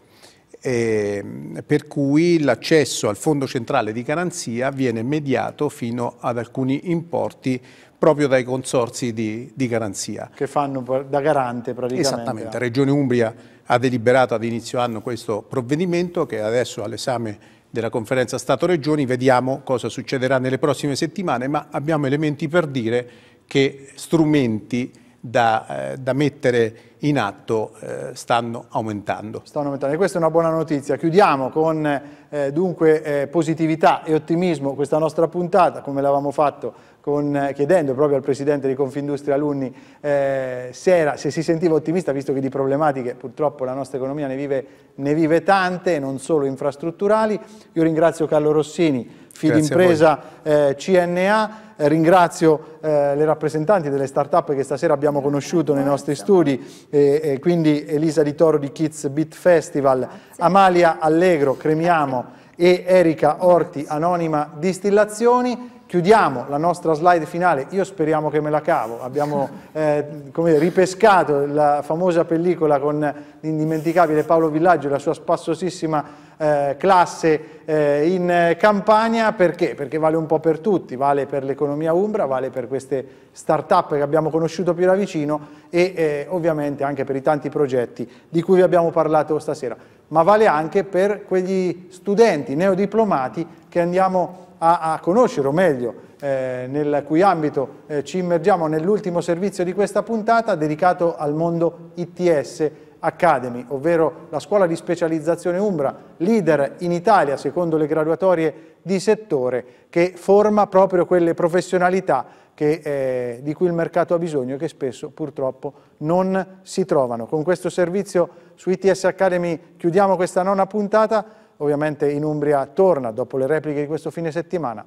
ehm, per cui l'accesso al fondo centrale di garanzia viene mediato fino ad alcuni importi proprio dai consorsi di, di garanzia. Che fanno da garante praticamente. Esattamente, Regione Umbria ha deliberato ad inizio anno questo provvedimento che adesso all'esame della conferenza Stato-Regioni, vediamo cosa succederà nelle prossime settimane, ma abbiamo elementi per dire che strumenti da, eh, da, mettere in atto eh, stanno aumentando. Stanno aumentando e questa è una buona notizia. Chiudiamo con eh, dunque eh, positività e ottimismo questa nostra puntata, come l'avevamo fatto con, eh, chiedendo proprio al presidente di Confindustria Alunni eh, se, era, se, si sentiva ottimista, visto che di problematiche purtroppo la nostra economia ne vive, ne vive tante, non solo infrastrutturali. Io ringrazio Carlo Rossini, Fidimpresa eh, CNA, ringrazio eh, le rappresentanti delle start-up che stasera abbiamo conosciuto nei nostri studi, eh, eh, quindi Elisa Di Toro di Kids Beat Festival, Grazie. Amalia Allegro, Cremiamo e Erika Orti, Anonima Distillazioni Chiudiamo la nostra slide finale, io speriamo che me la cavo, abbiamo [laughs] eh, dire, ripescato la famosa pellicola con l'indimenticabile Paolo Villaggio e la sua spassosissima eh, classe eh, in Campania, perché? Perché vale un po' per tutti, vale per l'economia umbra, vale per queste start-up che abbiamo conosciuto più da vicino e eh, ovviamente anche per i tanti progetti di cui vi abbiamo parlato stasera, ma vale anche per quegli studenti neodiplomati che andiamo a, a conoscere, o meglio, eh, nel cui ambito eh, ci immergiamo nell'ultimo servizio di questa puntata dedicato al mondo ITS Academy, ovvero la scuola di specializzazione Umbra, leader in Italia secondo le graduatorie di settore, che forma proprio quelle professionalità che, eh, di cui il mercato ha bisogno e che spesso purtroppo non si trovano. Con questo servizio su ITS Academy chiudiamo questa nona puntata ovviamente in Umbria torna dopo le repliche di questo fine settimana,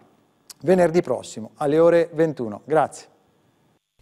venerdì prossimo alle ore 21. Grazie.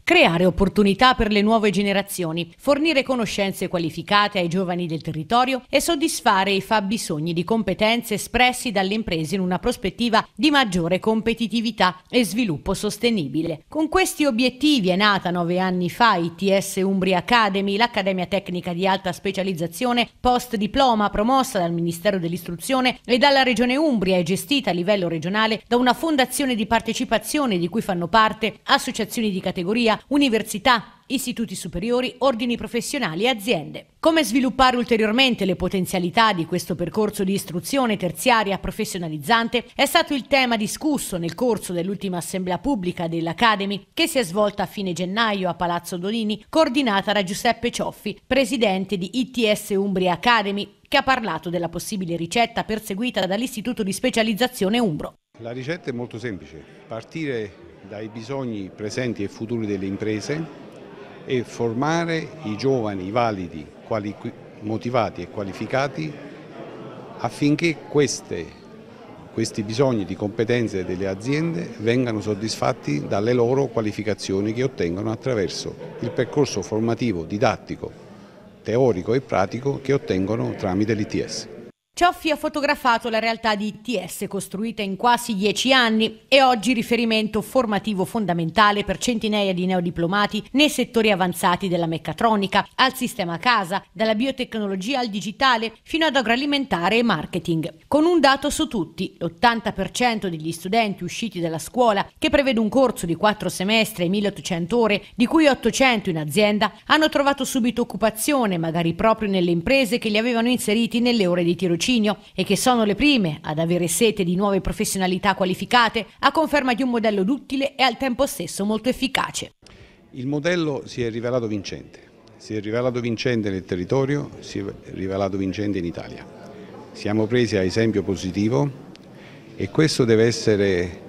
Creare opportunità per le nuove generazioni, fornire conoscenze qualificate ai giovani del territorio e soddisfare i fabbisogni di competenze espressi dalle imprese in una prospettiva di maggiore competitività e sviluppo sostenibile. Con questi obiettivi è nata nove anni fa ITS Umbria Academy, l'Accademia Tecnica di Alta Specializzazione post diploma promossa dal Ministero dell'Istruzione e dalla Regione Umbria e gestita a livello regionale da una fondazione di partecipazione di cui fanno parte associazioni di categoria università, istituti superiori, ordini professionali e aziende. Come sviluppare ulteriormente le potenzialità di questo percorso di istruzione terziaria professionalizzante è stato il tema discusso nel corso dell'ultima assemblea pubblica dell'Academy che si è svolta a fine gennaio a Palazzo Donini, coordinata da Giuseppe Cioffi, presidente di ITS Umbria Academy, che ha parlato della possibile ricetta perseguita dall'Istituto di Specializzazione Umbro. La ricetta è molto semplice, partire dai bisogni presenti e futuri delle imprese e formare i giovani validi, quali, motivati e qualificati affinché queste, questi bisogni di competenze delle aziende vengano soddisfatti dalle loro qualificazioni che ottengono attraverso il percorso formativo, didattico, teorico e pratico che ottengono tramite l'ITS. Cioffi ha fotografato la realtà di ITS costruita in quasi dieci anni e oggi riferimento formativo fondamentale per centinaia di neodiplomati nei settori avanzati della meccatronica, al sistema casa, dalla biotecnologia al digitale fino ad agroalimentare e marketing. Con un dato su tutti, l'80% degli studenti usciti dalla scuola, che prevede un corso di quattro semestri e 1800 ore, di cui 800 in azienda, hanno trovato subito occupazione, magari proprio nelle imprese che li avevano inseriti nelle ore di tirocinio tirocinio e che sono le prime ad avere sete di nuove professionalità qualificate, a conferma di un modello duttile e al tempo stesso molto efficace. Il modello si è rivelato vincente, si è rivelato vincente nel territorio, si è rivelato vincente in Italia. Siamo presi a esempio positivo e questo deve essere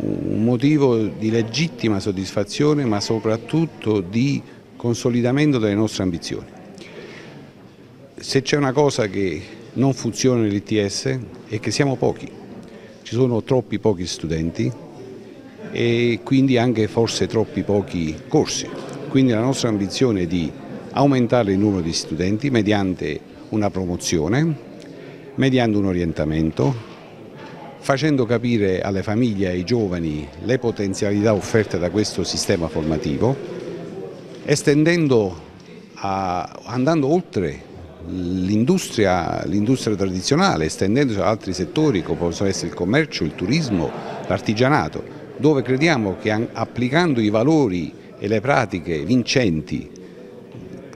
un motivo di legittima soddisfazione ma soprattutto di consolidamento delle nostre ambizioni. Se c'è una cosa che non funziona l'ITS è che siamo pochi, ci sono troppi pochi studenti e quindi anche forse troppi pochi corsi. Quindi la nostra ambizione è di aumentare il numero di studenti mediante una promozione, mediante un orientamento, facendo capire alle famiglie e ai giovani le potenzialità offerte da questo sistema formativo, estendendo a, andando oltre l'industria, tradizionale, estendendosi ad altri settori come possono essere il commercio, il turismo, l'artigianato, dove crediamo che applicando i valori e le pratiche vincenti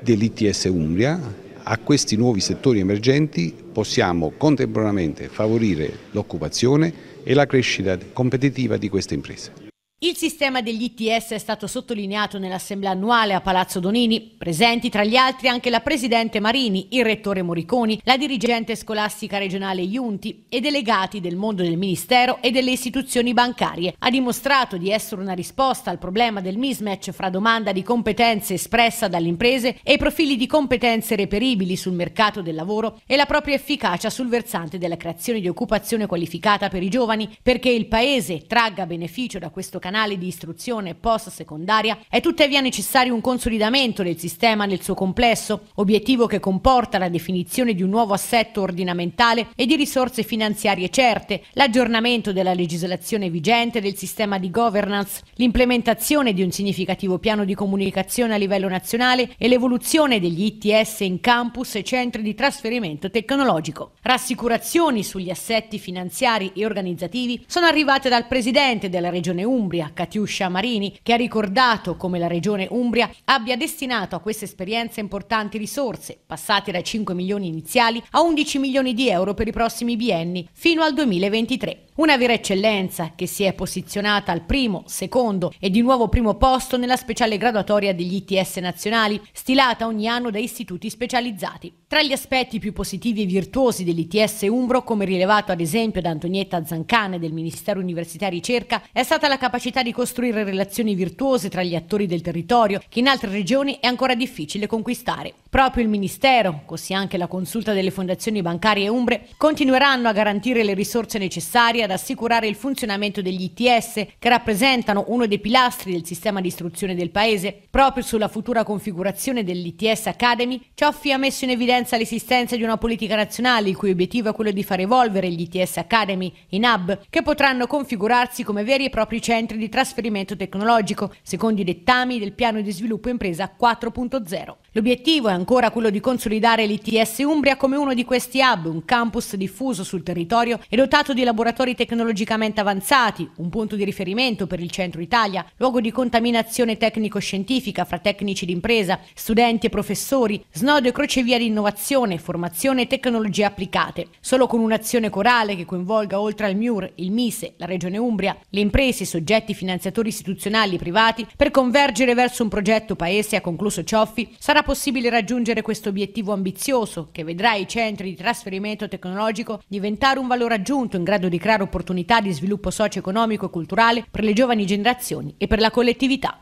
dell'ITS Umbria a questi nuovi settori emergenti possiamo contemporaneamente favorire l'occupazione e la crescita competitiva di queste imprese. Il sistema degli ITS è stato sottolineato nell'assemblea annuale a Palazzo Donini, presenti tra gli altri anche la presidente Marini, il rettore Moriconi, la dirigente scolastica regionale Iunti e delegati del mondo del ministero e delle istituzioni bancarie. Ha dimostrato di essere una risposta al problema del mismatch fra domanda di competenze espressa dalle imprese e profili di competenze reperibili sul mercato del lavoro e la propria efficacia sul versante della creazione di occupazione qualificata per i giovani, perché il Paese tragga beneficio da questo canale canali di istruzione post-secondaria, è tuttavia necessario un consolidamento del sistema nel suo complesso, obiettivo che comporta la definizione di un nuovo assetto ordinamentale e di risorse finanziarie certe, l'aggiornamento della legislazione vigente del sistema di governance, l'implementazione di un significativo piano di comunicazione a livello nazionale e l'evoluzione degli ITS in campus e centri di trasferimento tecnologico. Rassicurazioni sugli assetti finanziari e organizzativi sono arrivate dal presidente della Regione Umbria Umbria, Catiuscia Marini, che ha ricordato come la regione Umbria abbia destinato a questa esperienza importanti risorse, passate dai 5 milioni iniziali a 11 milioni di euro per i prossimi bienni, fino al 2023. Una vera eccellenza che si è posizionata al primo, secondo e di nuovo primo posto nella speciale graduatoria degli ITS nazionali, stilata ogni anno da istituti specializzati. Tra gli aspetti più positivi e virtuosi dell'ITS Umbro, come rilevato ad esempio da Antonietta Zancane del Ministero Università e Ricerca, è stata la capacità di costruire relazioni virtuose tra gli attori del territorio che in altre regioni è ancora difficile conquistare. Proprio il Ministero, così anche la consulta delle fondazioni bancarie Umbre, continueranno a garantire le risorse necessarie ad assicurare il funzionamento degli ITS, che rappresentano uno dei pilastri del sistema di istruzione del Paese. Proprio sulla futura configurazione dell'ITS Academy, Cioffi ha messo in evidenza l'esistenza di una politica nazionale, il cui obiettivo è quello di far evolvere gli ITS Academy in hub, che potranno configurarsi come veri e propri centri di trasferimento tecnologico, secondo i dettami del piano di sviluppo impresa 4.0. L'obiettivo è ancora quello di consolidare l'ITS Umbria come uno di questi hub, un campus diffuso sul territorio e dotato di laboratori laboratori tecnologicamente avanzati, un punto di riferimento per il centro Italia, luogo di contaminazione tecnico-scientifica fra tecnici d'impresa, studenti e professori, snodo e crocevia di innovazione, formazione e tecnologie applicate. Solo con un'azione corale che coinvolga oltre al MIUR, il MISE, la Regione Umbria, le imprese, i soggetti finanziatori istituzionali e privati, per convergere verso un progetto paese, ha concluso Cioffi, sarà possibile raggiungere questo obiettivo ambizioso che vedrà i centri di trasferimento tecnologico diventare un valore aggiunto in grado di creare opportunità di sviluppo socio-economico e culturale per le giovani generazioni e per la collettività.